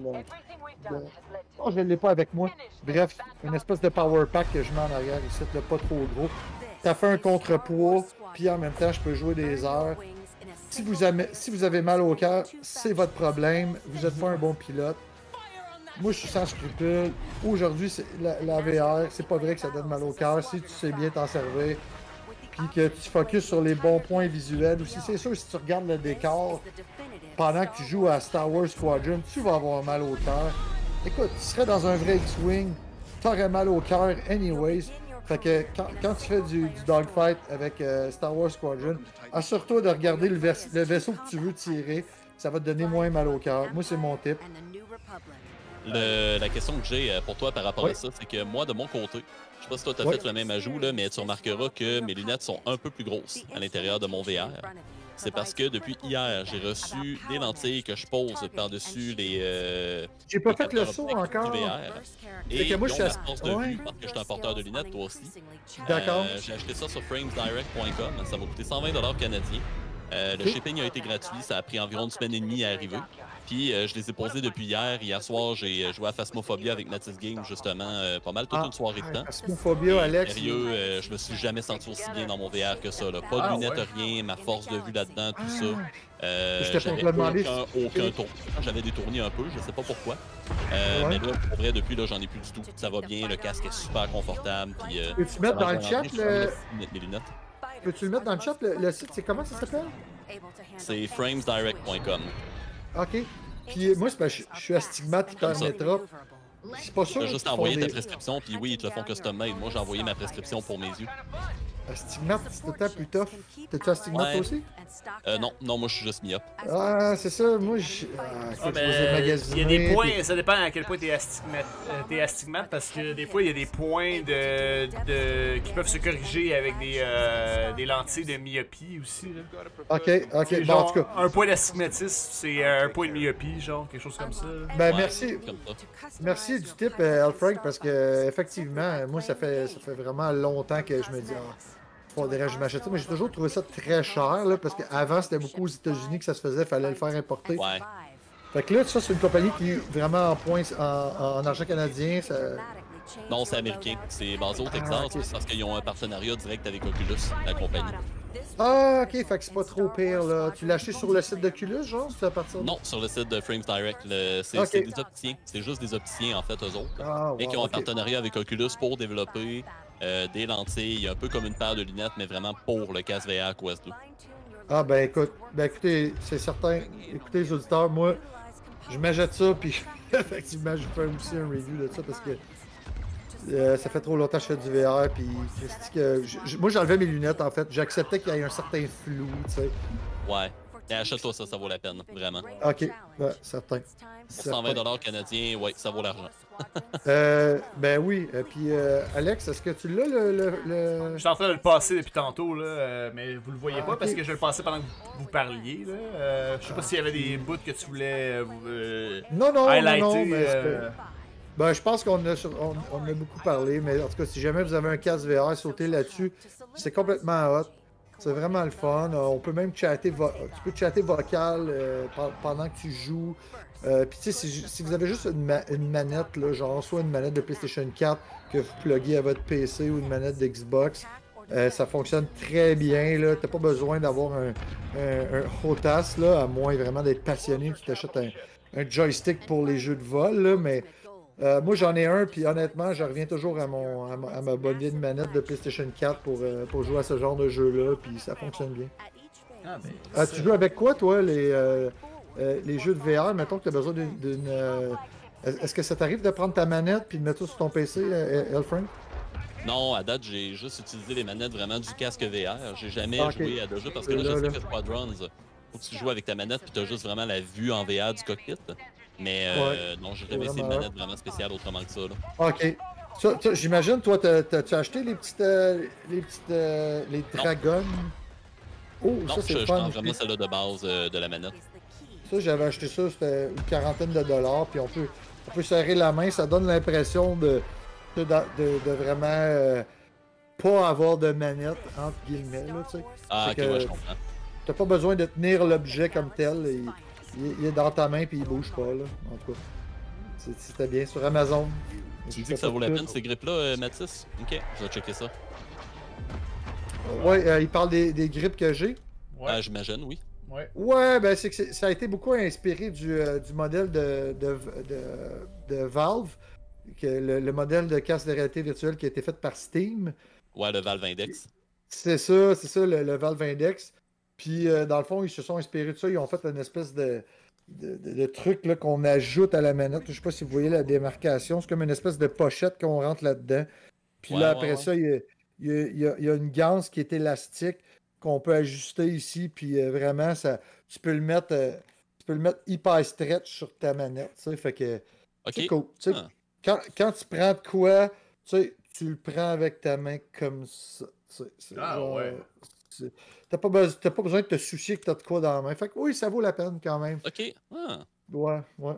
B: je ne l'ai pas avec moi. Bref, une espèce de power pack que je mets en arrière ici, là, pas trop gros. Ça fait un contrepoids, puis en même temps, je peux jouer des heures. Si vous avez, si vous avez mal au cœur, c'est votre problème. Vous n'êtes pas un bon pilote. Moi, je suis sans scrupules. Aujourd'hui, la, la, VR, c'est pas vrai que ça donne mal au cœur. Si tu sais bien t'en servir, puis que tu focuses sur les bons points visuels aussi, c'est sûr, si tu regardes le décor pendant que tu joues à Star Wars Squadron, tu vas avoir mal au cœur. Écoute, tu serais dans un vrai X-Wing, t'aurais mal au cœur anyways. Fait que quand, tu fais du, dogfight avec euh, Star Wars Squadron, assure-toi de regarder le, le vaisseau que tu veux tirer. Ça va te donner moins mal au cœur. Moi, c'est mon tip
C: la question que j'ai euh, pour toi par rapport à ça, c'est que moi, de mon côté, je sais pas si toi, tu as fait le même ajout, là, mais tu remarqueras que mes lunettes sont un peu plus grosses à l'intérieur de mon VR. C'est parce que depuis hier, j'ai reçu des lentilles que je pose par-dessus les. Euh, j'ai pas fait le saut
B: encore. VR. Et que moi, je suis de vue,
C: parce que je suis un porteur de lunettes, toi aussi.
D: D'accord. Euh, j'ai
C: acheté ça sur framesdirect.com. Ça m'a coûté 120 canadiens. Le shipping a été gratuit. Ça a pris environ une semaine et demie à arriver. Puis euh, je les ai posés depuis hier. Hier soir, j'ai euh, joué à Phasmophobia avec natis Game, justement, euh, pas mal toute ah. une soirée de temps. Phasmophobia, Alex. Sérieux, je me suis jamais senti aussi bien dans mon VR que ça. Là. Pas de ah, lunettes, rien, ma force de vue là-dedans, tout ça. Ah. Euh, j'avais aucun, aucun tour. J'avais détourné un peu, je sais pas pourquoi. Mais là, pour vrai, depuis là, j'en ai plus du tout. Ça va bien, le casque est super confortable. Puis, Peux-tu mettre dans le chat le... Mes lunettes.
B: Peux-tu le mettre dans le chat le site, c'est comment ça s'appelle?
C: C'est framesdirect.com.
B: OK. Puis moi, je, suis astigmate permettra.
C: C'est pas sûr. vais juste envoyer ta prescription, puis oui, ils te le font custom made. Moi, j'ai envoyé ma prescription pour mes yeux.
B: Astigmate, c'était plus tough. T'es-tu astigmate aussi?
C: Euh, non, non, moi je suis juste myope.
B: Ah, c'est ça, moi je. Ah,
C: ah ben, il y a des points, ça dépend
A: à quel point t'es astigmate, euh, parce que des fois il y a des points qui peuvent se corriger avec des, euh, lentilles de myopie aussi.
B: Ok, ok, bon, en tout cas.
A: Un point d'astigmatisme, c'est un point de myopie, genre, quelque chose comme ça. Ben merci.
B: Merci du type, euh, Alfred, parce que effectivement, moi ça fait, vraiment longtemps que je me dis. Ah, faudrait-je m'acheter Mais j'ai toujours trouvé ça très cher, là, parce qu'avant, c'était beaucoup aux États-Unis que ça se faisait, fallait le faire importer. Ouais. Fait que là, ça, c'est une compagnie qui est vraiment en en, argent canadien.
C: Non, c'est américain. C'est basé au Texas ah, parce qu'ils ont un partenariat direct avec Oculus, la compagnie.
B: Ah, ok, fait que c'est pas trop pire, là. Tu l'as acheté sur le site d'Oculus, genre, ça partir de... Non,
C: sur le site de Frames Direct. C'est des opticiens. C'est juste des opticiens, en fait, eux autres. Ah, et qui ont un partenariat avec Oculus pour développer euh, des lentilles, un peu comme une paire de lunettes, mais vraiment pour le casque VR Quest 2.
B: Ah ben écoute, ben écoutez, c'est certain. Écoutez les auditeurs, moi, je m'achète ça, puis effectivement, je fais aussi un review de ça parce que euh, ça fait trop longtemps que je fais du VR, puis que moi j'enlevais mes lunettes en fait. J'acceptais qu'il y ait un certain flou, tu sais.
C: Ouais achète-toi ça, ça vaut la peine, vraiment. Ok, certain. 120 canadiens, ouais ça vaut l'argent.
B: Euh, ben oui, et euh, puis euh, Alex, est-ce que tu l'as le,
A: Je suis en train de le passer depuis tantôt, là, mais vous le voyez ah, pas parce que je le passais pendant que vous, parliez. Là. ne je sais pas s'il y avait des bouts que tu voulais non, non, Non, non,
B: ben, je pense qu'on a, on, a beaucoup parlé, mais en tout cas, si jamais vous avez un casque VR, sautez là-dessus. C'est complètement hot. C'est vraiment le fun. Euh, on peut même chatter, tu peux chatter vocal euh, pendant que tu joues. Euh, puis tu sais, si, vous avez juste une, manette, genre soit une manette de PlayStation 4 que vous pluguez à votre PC ou une manette d'Xbox, ça fonctionne très bien. Tu n'as pas besoin d'avoir un, un, hotas, à moins vraiment d'être passionné. Tu t'achètes un, joystick pour les jeux de vol, là, mais euh, moi, j'en ai un, puis honnêtement, je reviens toujours à, mon, à ma, bonne manette de PlayStation 4 euh, pour, jouer à ce genre de jeu-là, puis ça fonctionne bien. Ah, ah, tu joues avec quoi, toi, les, euh, les jeux de VR Mettons que tu as besoin d'une. Est-ce que ça t'arrive de prendre ta manette puis de mettre ça sur ton PC, Frank?
C: non, à date, j'ai juste utilisé les manettes vraiment du casque VR. J'ai jamais ah, joué à deux jeux parce que là, je sais faut tu joues avec ta manette puis t'as juste vraiment la vue en VR du cockpit. Mais euh, non, je rêvais manettes une manette vraiment spéciale autrement que ça. Là.
B: Ok. J'imagine, toi, tas as acheté les petites. Euh, les petites. Euh, les dragons Oh, ça, c'est je, vraiment
C: celle-là de base euh, de la manette.
B: Ça, j'avais acheté ça, c'était une quarantaine de dollars, puis on peut, on peut serrer la main, ça donne l'impression de de, vraiment euh, pas avoir de manette, entre guillemets, là, tu sais.
C: Ah,
D: ok, ouais, je comprends.
B: T'as pas besoin de tenir l'objet comme tel. Et, il, est dans ta main puis il bouge pas, là. En tout cas, c'était bien sur Amazon. Tu dis que ça vaut la peine
C: ces grippes-là, euh, Mathis Ok, je vais checker ça.
B: ouais, euh, il parle des, des grippes que j'ai.
C: Ouais. Ah, j'imagine, oui. Ouais.
B: ouais, ben c'est que ça a été beaucoup inspiré du, euh, du modèle de, de, de, Valve, le, modèle de casse de réalité virtuelle qui a été fait par Steam.
C: Ouais, le Valve Index.
B: C'est ça, c'est ça, le Valve Index. Puis, euh, dans le fond, ils se sont inspirés de ça. Ils ont fait une espèce de, truc qu'on ajoute à la manette. Je ne sais pas si vous voyez la démarcation. C'est comme une espèce de pochette qu'on rentre là-dedans.
F: Puis là, après ça,
B: il y, a, une ganse qui est élastique qu'on peut ajuster ici. Puis euh, vraiment, tu peux le mettre. Euh, tu peux le mettre hyper stretch sur ta manette. Tu fait que. C'est cool. Ah. quand, tu prends de quoi, tu, le prends avec ta main comme ça. ah ouais. T'as pas, pas besoin de te soucier que t'as de quoi dans la main. Fait que oui, ça vaut la peine quand même.
D: OK. Ah.
B: Ouais, ouais.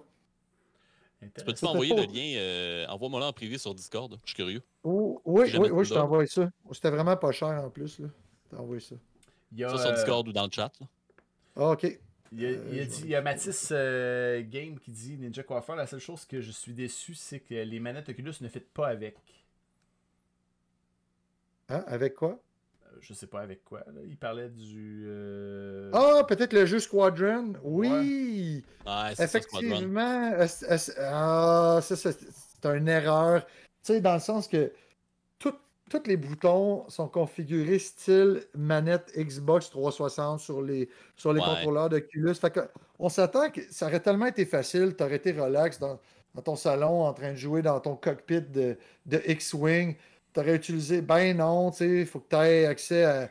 D: Tu
C: peux-tu m'envoyer le lien? Euh, envoie-moi là en privé sur Discord. Je suis curieux. oui, oui, oui, je t'envoie
B: ça. C'était vraiment pas cher en plus. Là. Je t'envoie ça.
C: ça sur euh, Discord ou dans le chat.
B: Ah, OK.
A: Il y a, euh, Matisse Mathis Game qui dit Ninja Coiffeur, la seule chose que je suis déçu, c'est que les manettes Oculus ne fit pas avec.
B: Hein? Avec quoi?
A: je sais pas avec quoi. Il parlait du. Euh, ah,
B: peut-être le jeu Squadron. Oui! Effectivement. Ah, c'est une erreur. Tu sais, dans le sens que tous les boutons sont configurés style manette Xbox 360 sur les, sur les contrôleurs de Fait on s'attend que ça aurait tellement été facile, Tu aurais été relax dans, dans, ton salon en train de jouer dans ton cockpit de, de X-Wing t'aurais utilisé. Ben non, tu sais, il faut que tu aies accès à,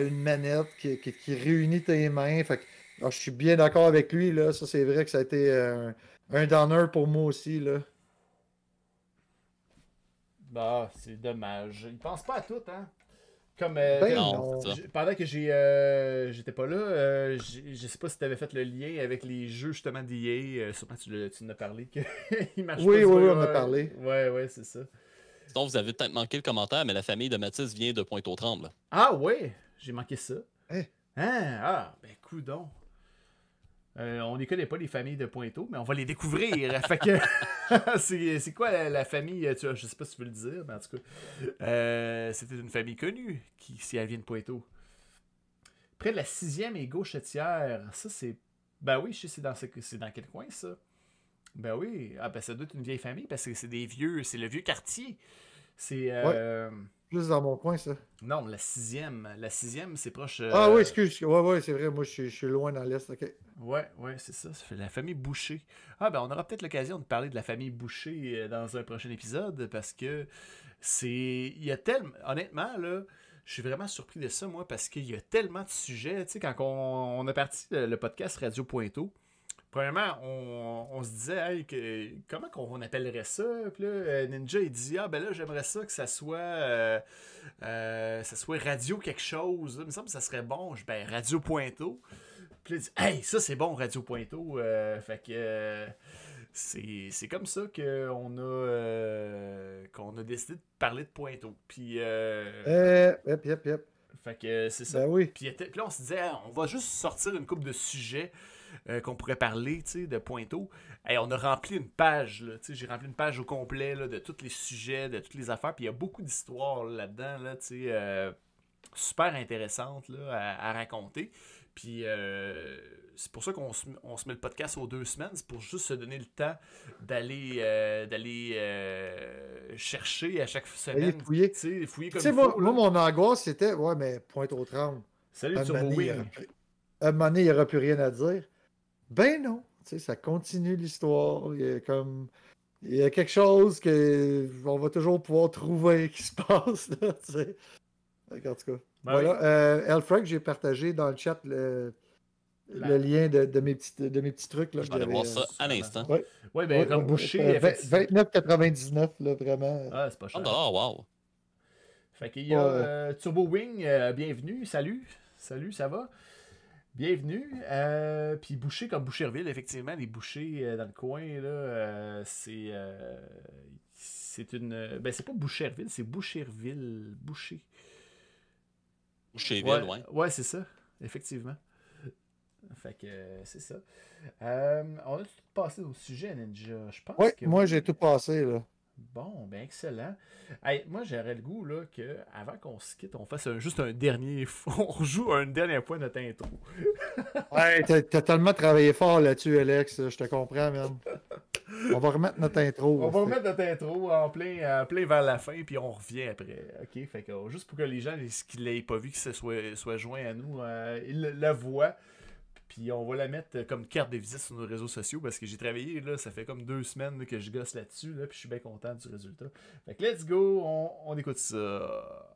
B: une manette qui, qui, réunit tes mains. Fait ah, je suis bien d'accord avec lui, là. Ça, c'est vrai que ça a été euh, un donneur pour moi
A: aussi, là. Bah, c'est dommage. Il pense pas à tout, hein? Comme euh, ben pendant que j'ai euh, j'étais pas là, je je sais pas si tu avais fait le lien avec les jeux justement d'IA, sûrement tu, tu en as parlé que il marche oui, Oui, oui, on a parlé. Ouais, ouais, c'est ça.
C: Donc vous avez peut-être manqué le commentaire, mais la famille de Mathis vient de Pointe-aux-Trembles.
A: Ah ouais, j'ai manqué ça. Hein? hein? Ah, ben coudon. Euh, on ne connaît pas les familles de Pointeau, mais on va les découvrir. fait c'est quoi la, famille tu vois, Je sais pas si tu veux le dire, mais en tout cas, euh, c'était une famille connue qui, si elle vient de Pointeau. Près de la sixième et gauchetière. Ça, c'est. Ben oui, je sais, c'est dans quel coin ça ben oui. Ah ben ça doit être une vieille famille parce que c'est des vieux. C'est le vieux quartier. C'est. Euh, Juste
B: dans mon coin, ça.
A: Non, la sixième. La sixième, c'est proche. Ah euh, oui,
B: excuse. Ouais, ouais, c'est vrai. Moi, je, suis
A: loin dans l'Est. OK. Ouais, ouais, c'est ça. C'est la famille Boucher. Ah, ben, on aura peut-être l'occasion de parler de la famille Boucher euh, dans un prochain épisode parce que c'est. Il y a tellement. Honnêtement, là. Je suis vraiment surpris de ça, moi, parce qu'il y a tellement de sujets. Tu sais, quand on, on a parti le podcast Radio Pointeau, Premièrement, on, on se disait, hey, que, comment qu'on appellerait ça? Puis euh, Ninja, il dit, ah ben là, j'aimerais ça que ça soit, euh, euh, ça soit radio quelque chose. il me semble que ça serait bon. Je, ben, Radio Pointo Puis il dit, hey, ça c'est bon, Radio Pointo fait que c'est comme ça qu'on a, qu'on a décidé de parler de Pointeau. Puis. Euh, eh, yep, yep, yep. Fait que c'est ça. Ben puis, puis, là, on se disait, on va juste sortir une coupe de sujets. Euh, qu'on pourrait parler, de Pointeau. Et on a rempli une page, tu j'ai rempli une page au complet de tous les sujets, de toutes les affaires, il y a beaucoup d'histoires là-dedans, là, euh, super intéressantes à, raconter. Puis euh, c'est pour ça qu'on se, met le podcast aux deux semaines. C'est pour juste se donner le temps d'aller d'aller chercher à chaque semaine. comme moi,
B: mon angoisse, c'était Ouais, mais Pointeau 30. Salut, À un moment donné, il n'y aura plus rien à dire. Ben non, tu sais, ça continue l'histoire. Il y a comme. Il y a quelque chose qu'on va toujours pouvoir trouver qui se passe. Là, En tout cas. Ben voilà. Euh, j'ai partagé dans le chat le, le lien de, de, mes petits, de mes petits trucs. Là, je vais aller voir ça à l'instant. Oui, ouais, ben, ouais, 29,99, là, vraiment.
C: Ah, c'est pas ah, cher. Oh, wow. Fait
A: qu'il y a euh, Turbo Wing, euh, bienvenue, salut, salut, ça va. Bienvenue. Euh, puis boucher comme Boucherville, effectivement, les bouchers euh, dans le coin, là, euh, c'est. c'est une. Ben, c'est pas Boucherville, c'est Boucherville.
C: Boucher. Boucherville, ouais.
A: Ouais, c'est ça, effectivement. Fait que c'est ça. on a tout passé au sujet, Ninja, je pense. Oui, moi j'ai
B: tout passé, là.
A: Bon, ben excellent. moi, j'aurais le goût là, que, avant qu'on se quitte, on fasse juste un dernier. On rejoue un dernier fois notre intro. ouais,
B: t'as tellement travaillé fort là-dessus, Alex. Je te comprends, même. On va remettre notre intro. On va
A: remettre notre intro en plein, euh, plein vers la fin, puis on revient après. OK, fait que juste pour que les gens, qui ne l'aient pas vu, que soient soit, soit joint à nous, euh, ils le voient. Puis on va la mettre euh, comme carte de visite sur nos réseaux sociaux parce que j'ai travaillé, là, ça fait comme deux semaines que je gosse là-dessus, là, puis je suis bien content du résultat. Fait que let's go, on, on écoute ça.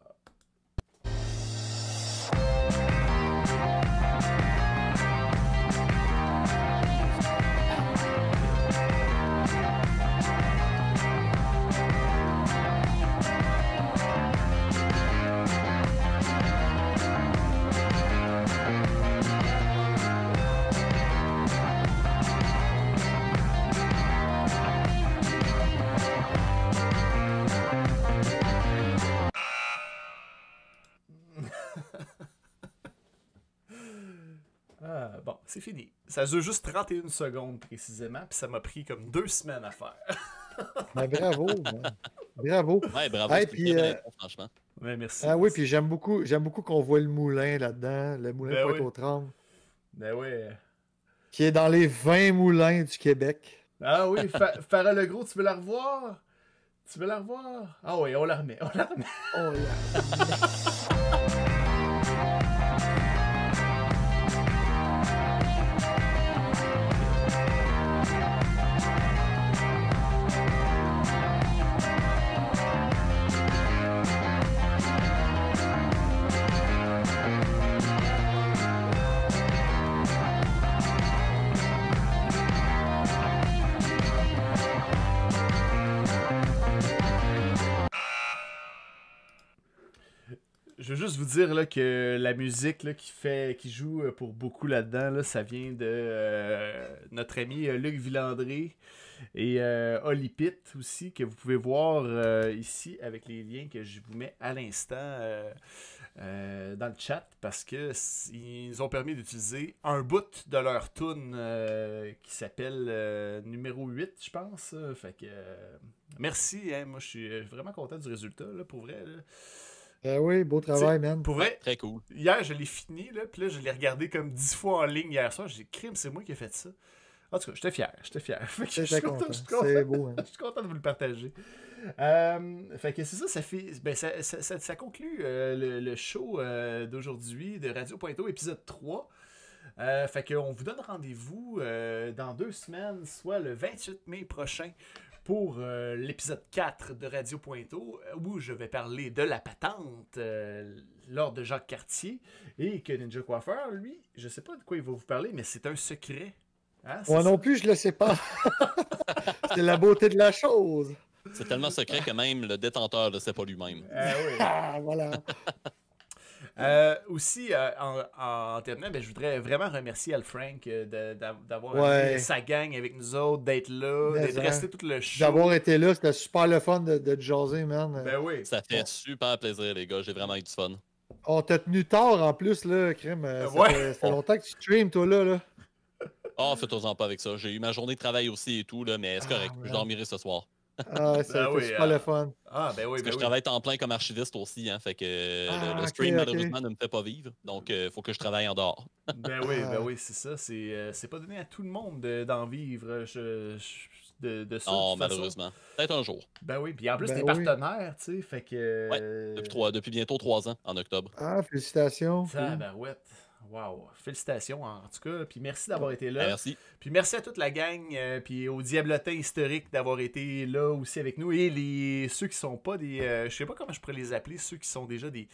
A: fini. Ça dure juste 31 secondes précisément, puis ça m'a pris comme deux semaines à faire. Ben, bravo, bravo. Ouais, bravo. Euh, franchement. merci. Ah oui,
B: puis j'aime beaucoup, j'aime beaucoup qu'on voit le moulin là-dedans, le moulin ben de pointe oui. Ben oui. Qui est dans les 20 moulins du Québec.
A: Ah oui, Farah Le Gros, tu veux la revoir? Tu veux la revoir? Ah oui, on la remet, on la remet. On la
D: remet.
A: dire là, que la musique qui, fait, qui joue euh, pour beaucoup là-dedans, là, ça vient de euh, notre ami euh, Luc Villandré et euh, Oli Pitt aussi, que vous pouvez voir ici avec les liens que je vous mets à l'instant dans le chat parce qu'ils ont permis d'utiliser un bout de leur tune qui s'appelle numéro 8, je pense. Fait que merci, hein. moi je suis vraiment content du résultat là, pour vrai.
B: Ben oui, beau travail, man. Pour très cool.
A: Hier, je l'ai fini, là, puis là, je l'ai regardé comme dix fois en ligne hier soir. J'ai crime, c'est moi qui ai fait ça. En tout cas, j'étais fier, j'étais fier. je suis content, C'est beau, hein. Je suis content de vous le partager. Euh, fait que c'est ça, ça fait. Ben, ça, conclut euh, le, show euh, d'aujourd'hui de Radio Pointo, épisode 3. fait qu'on vous donne rendez-vous dans deux semaines, soit le 28 mai prochain, pour euh, l'épisode 4 de Radio Pointo, euh, où je vais parler de la patente euh, lors de Jacques Cartier, et que Ninja Coiffeur, lui, je sais pas de quoi il va vous
C: parler, mais c'est un secret. Hein,
B: Moi non plus, je ne le sais pas. c'est la beauté de la chose.
C: C'est tellement secret que même le détenteur ne le sait pas lui-même. Ah
B: oui. ah, voilà.
A: Euh, aussi, euh, en, en, terminant, ben, je voudrais vraiment remercier Al Frank euh, d'avoir sa gang avec nous autres, d'être là, d'être hein. resté tout le show. D'avoir
B: été là, c'était super le fun de, de jaser, man. Ben
C: oui. Ça fait super plaisir, les gars. J'ai vraiment eu du fun.
B: On t'a tenu tard en plus, là, Crème. Ça, longtemps que tu streams, toi, là. là.
C: Oh, fais-toi-en pas avec ça. J'ai eu ma journée de travail aussi et tout, là, mais c'est ah, correct. Je dormirai ce soir. Ah, ben c'est pas le hein. fun. Ah, ben oui, Parce que ben je travaille en plein comme archiviste aussi, hein, fait que euh, le, ah, stream, malheureusement, ne me fait pas vivre. Donc, il euh, faut que je travaille en dehors. ben oui, ben ah. oui,
A: c'est ça. Euh, c'est pas donné à tout le monde d'en vivre. Je, de, de ça, non, oh, malheureusement.
C: Peut-être un jour. Ben oui, puis en plus, ben t'es
A: partenaire, tu sais, fait que... Ouais, depuis,
C: depuis bientôt trois ans, en octobre. Ah, félicitations. Ça ben
A: ouais. Wow. Félicitations, en tout cas. Puis merci d'avoir été là. Merci. Puis merci à toute la gang, euh, puis aux Diablotins historiques d'avoir été là aussi avec nous. Et les ceux qui sont pas des. Euh, je sais pas comment je pourrais les appeler, ceux qui sont déjà des.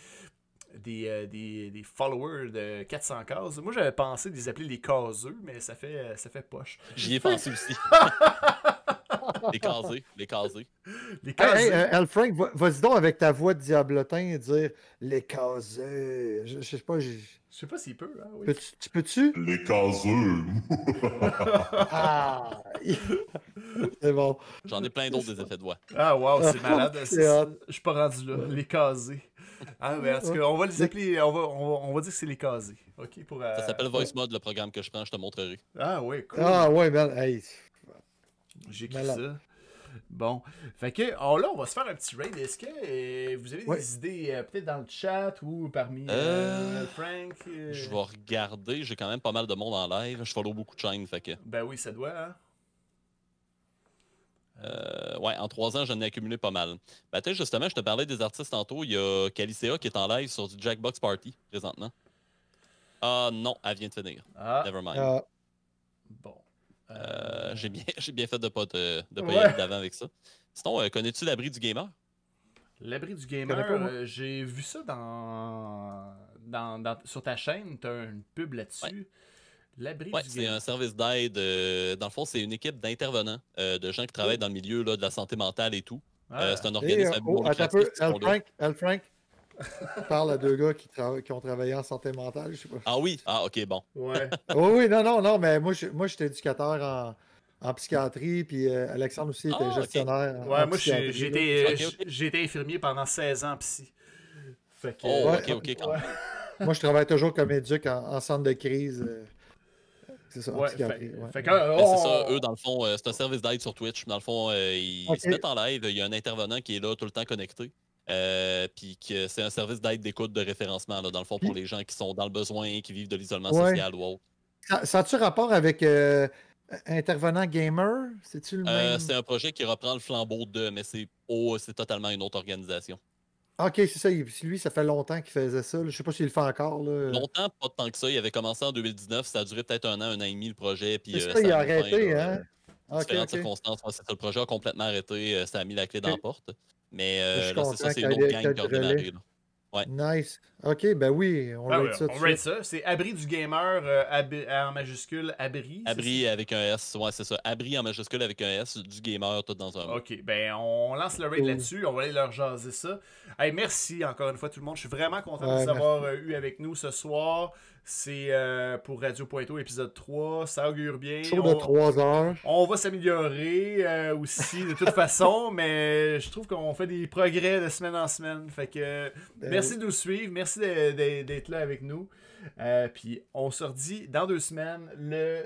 A: Des, euh, followers de 400 cases. Moi, j'avais pensé de les appeler les caseux, mais ça fait, ça fait poche. J'y ai pensé aussi.
C: les casés, les casés. Les
B: vas-y donc avec ta voix de diablotin et dire les caseux. Je, je sais pas, je, je sais pas s'il peut. Hein, oui. Peux-tu? Peux les casés! Ah! c'est bon. J'en ai plein d'autres des effets de voix.
C: Ah, waouh,
A: c'est malade. Je suis pas rendu là. Les casés. Ah, mais est-ce on va les appeler. On va, on va, dire que c'est les casés. Ok, pour, euh, Ça s'appelle Voice
C: Mode, le programme que je prends. Je te montrerai. Ah, oui, cool. Ah, ouais,
A: ben, hey. J'écris ça. Bon. Fait que, oh là, on va se faire un petit raid. Est-ce que euh, vous avez des idées, euh, peut-être dans le chat ou parmi euh, Frank Je vais
C: regarder. J'ai quand même pas mal de monde en live. Je follow beaucoup de chaînes. Fait que... Ben oui, ça doit, hein? ouais, en trois ans, j'en ai accumulé pas mal. Ben, justement, je te parlais des artistes tantôt. Il y a Calicea qui est en live sur du Jackbox Party présentement. Ah non, elle vient de finir. Ah. Never mind. Ah. Bon. Euh, j'ai, bien, j'ai bien fait de ne pas, de pas y aller d'avant avec ça. Sinon, euh, connais-tu l'abri du gamer?
A: L'abri du gamer, euh, j'ai vu ça dans... dans, sur ta chaîne, tu as une pub là-dessus.
C: L'abri c'est un service d'aide. dans le fond, c'est une équipe d'intervenants, de gens qui travaillent oh. dans le milieu là, de la santé mentale et tout. Ah. c'est un organisme oh, à but
B: Frank, je parle à deux gars qui, ont travaillé en santé mentale, je sais pas. Ah
C: oui? Ah, OK, bon. Ouais. Oh
B: oui, non, non, non, mais moi, je, moi, j'étais éducateur en en psychiatrie, puis euh, Alexandre aussi était ah, gestionnaire. ouais, moi, j'étais
A: été infirmier pendant 16 ans psy.
D: Fait
C: oh, ok, ok,
B: moi, je travaille toujours comme éduc en, centre de crise. Euh,
D: c'est ça, euh, c'est ça,
C: eux, dans le fond, c'est un service d'aide sur Twitch. Dans le fond, ils se mettent en live, il y a un intervenant qui est là tout le temps connecté. Euh, puis que c'est un service d'aide d'écoute de référencement, dans le fond, pour les gens qui sont dans le besoin, qui vivent de l'isolement social ou
B: Ça, a-tu rapport avec euh, Intervenant Gamer C'est-tu le euh, même C'est
C: un projet qui reprend le flambeau de, mais c'est oh, totalement une autre organisation.
B: Ok, c'est ça. Lui, ça fait longtemps qu'il faisait ça. Je sais pas s'il le fait encore. Longtemps,
C: pas tant que ça. Il avait commencé en 2019. Ça a duré peut-être un an, un an et demi, le projet. Puis, ça, il a arrêté, c'est le projet a complètement arrêté. Ça a mis la clé dans la porte. Mais euh, là, c'est ça, c'est autre gang qui a redémarré.
A: Ouais. Nice. OK, ben oui, on ben rate ça. On rate ça. C'est abri du gamer euh, en majuscule abri.
C: Abri avec un S. Ouais, c'est ça. Abri en majuscule avec un S du gamer tout dans un OK, ben
A: on lance le raid là-dessus. On va aller leur jaser ça. merci encore une fois tout le monde. Je suis vraiment content de vous avoir euh, eu avec nous ce soir. C'est euh, pour Radio Pointo, épisode 3. Ça augure bien. Chaud 3 heures. On va s'améliorer euh, aussi, de toute façon, mais je trouve qu'on fait des progrès de semaine en semaine. Fait que ben merci de nous suivre. Merci d'être là avec nous. Euh, puis on se redit dans deux semaines, le,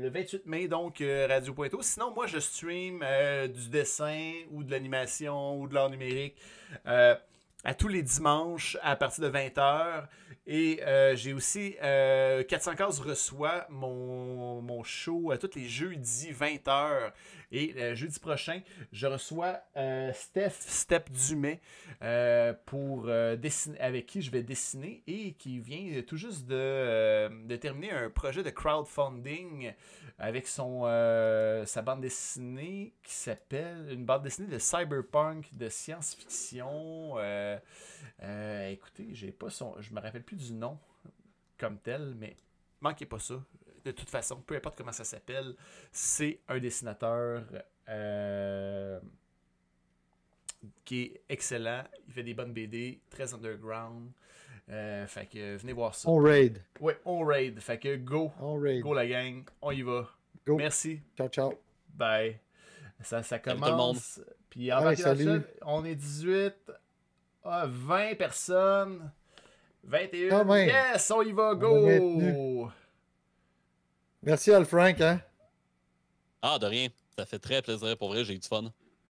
A: le 28 mai, donc Radio Pointo. Sinon, moi, je stream du dessin ou de l'animation ou de l'art numérique à tous les dimanches à partir de 20h. Et euh, j'ai aussi 415 euh, reçoit mon, show euh, tous les jeudis 20h. Et jeudi prochain, je reçois Steph, Steph Dumais pour dessiner, avec qui je vais dessiner et qui vient tout juste de, de terminer un projet de crowdfunding avec son sa bande dessinée qui s'appelle une bande dessinée de cyberpunk, de science-fiction. écoutez, j'ai pas son. Je me rappelle plus du nom comme tel, mais manquez pas ça. De toute façon, peu importe comment ça s'appelle, c'est un dessinateur euh, qui est excellent. Il fait des bonnes BD, très underground. Euh, fait que venez voir ça. On raid. Ouais, on raid. Fait que go. On raid. Go la gang. On y va. Merci. Ciao, ciao. Bye. Ça, ça commence. Puis en on est 18 à 20 personnes. 21. Ah, yes, on y va, go!
D: Merci, Al Frank. Hein?
C: Ah, de rien. Ça fait très plaisir. Pour vrai, j'ai eu du fun.